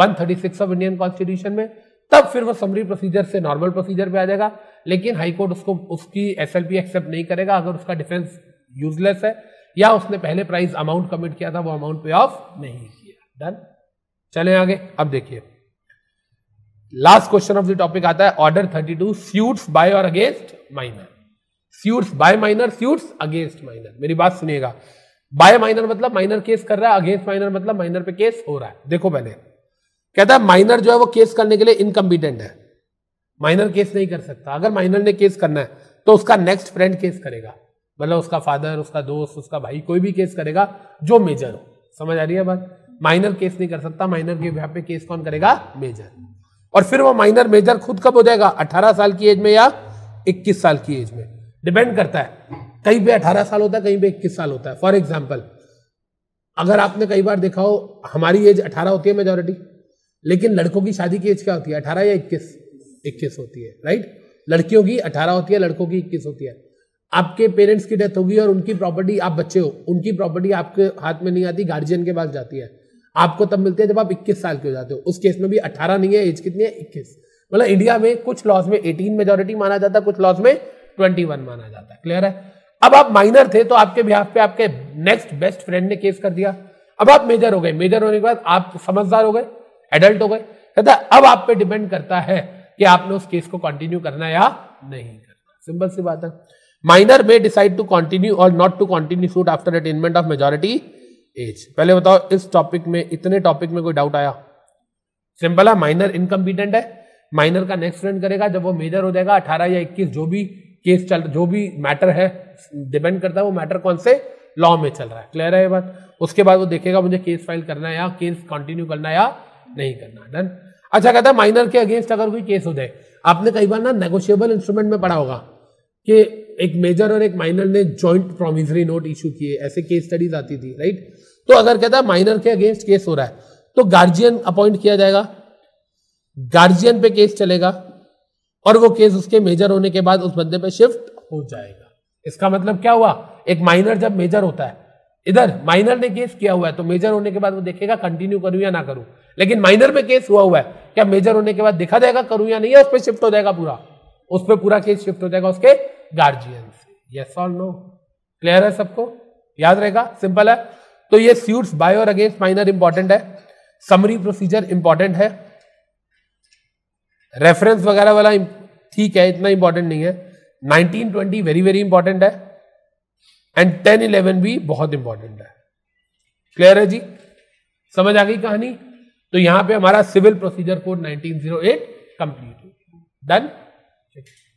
136 ऑफ इंडियन कॉन्स्टिट्यूशन में तब फिर वो समरी प्रोसीजर से नॉर्मल प्रोसीजर पे आ जाएगा लेकिन हाईकोर्ट उसको उसकी एस एक्सेप्ट नहीं करेगा अगर उसका डिफेंस यूजलेस है या उसने पहले प्राइस अमाउंट कमिट किया था वो अमाउंट पे ऑफ नहीं किया डन चले आगे अब देखिए last question of the topic आता है order thirty two suits by और against minor suits by minor suits against minor मेरी बात सुनिएगा बाय माइनर मतलब माइनर केस कर रहा है अगेंस्ट माइनर मतलब माइनर पे केस हो रहा है देखो पहले कहता है माइनर जो है वो केस करने के लिए इनकम्पिटेंट है माइनर केस नहीं कर सकता अगर माइनर ने केस करना है तो उसका नेक्स्ट फ्रेंड केस करेगा मतलब उसका फादर उसका दोस्त उसका भाई कोई भी केस करेगा जो मेजर हो समझ आ रही है बात माइनर केस नहीं कर सकता माइनर के पे केस कौन करेगा मेजर और फिर वो माइनर मेजर खुद कब हो जाएगा अठारह साल की एज में या इक्कीस साल की एज में डिपेंड करता है कहीं पे अठारह साल होता है कहीं पे इक्कीस साल होता है फॉर एग्जाम्पल अगर आपने कई बार देखा हो हमारी एज अठारह होती है मेजोरिटी लेकिन लड़कों की शादी की एज क्या होती है अठारह या इक्कीस इक्कीस होती है राइट लड़कियों की अठारह होती है लड़कों की इक्कीस होती है आपके पेरेंट्स की डेथ होगी और उनकी प्रॉपर्टी आप बच्चे हो उनकी प्रॉपर्टी आपके हाथ में नहीं आती गार्जियन के पास जाती है आपको तब मिलते हैं जब आप 21 साल के हो जाते हो उस केस में भी 18 नहीं है एज कितनी है 21 मतलब इंडिया में कुछ लॉस में 18 मेजोरिटी माना जाता है कुछ लॉस में 21 माना जाता है क्लियर है अब आप माइनर थे तो आपके बिहाफ पे आपके नेक्स्ट बेस्ट फ्रेंड ने केस कर दिया अब आप मेजर हो गए मेजर होने के बाद आप समझदार हो गए एडल्ट हो गए कहता अब आप पे डिपेंड करता है कि आपने उस केस को कंटिन्यू करना या नहीं करना सिंपल सी बात है माइनर में डिसाइड टू कंटिन्यू और not to continue suit after attainment of majority age पहले बताओ इस टॉपिक में इतने टॉपिक में कोई डाउट आया सिंपल है माइनर इनकम्पिटेंट है माइनर का नेक्स्ट फ्रेंड करेगा जब वो मेजर हो जाएगा अठारह या इक्कीस जो भी केस चल जो भी मैटर है डिपेंड करता है वो मैटर कौन से लॉ में चल रहा है क्लियर है ये बात उसके बाद वो देखेगा मुझे केस फाइल करना है या केस कंटिन्यू करना है या नहीं करना डन अच्छा कहता है माइनर के अगेंस्ट अगर कोई केस हो जाए आपने कई बार ना नेगोशिएबल इंस्ट्रूमेंट में पढ़ा होगा कि एक मेजर और एक माइनर ने जॉइंट प्रोमिसरी नोट इशू किए ऐसे केस स्टडीज आती थी राइट तो अगर कहता है माइनर के अगेंस्ट केस हो रहा है तो गार्जियन अपॉइंट किया जाएगा गार्जियन पे केस चलेगा और वो केस उसके मेजर होने के बाद उस बंदे पे शिफ्ट हो जाएगा इसका मतलब क्या हुआ एक माइनर जब मेजर होता है इधर माइनर ने केस किया हुआ है तो मेजर होने के बाद वो देखेगा कंटिन्यू करूं या ना करूं लेकिन माइनर में केस हुआ हुआ है क्या मेजर होने के बाद देखा जाएगा करूं या नहीं है उस पर शिफ्ट हो जाएगा पूरा उस पर पूरा केस शिफ्ट हो जाएगा उसके गार्जियन से यस और नो क्लियर है सबको याद रहेगा सिंपल है तो ये स्यूट्स बाय और अगेंस्ट माइनर इंपॉर्टेंट है समरी प्रोसीजर इंपॉर्टेंट है रेफरेंस वगैरह वाला ठीक है इतना इंपॉर्टेंट नहीं है 1920 वेरी वेरी इंपॉर्टेंट है एंड 10 11 भी बहुत इंपॉर्टेंट है क्लियर है जी समझ आ गई कहानी तो यहां पे हमारा civil procedure code 1908 complete done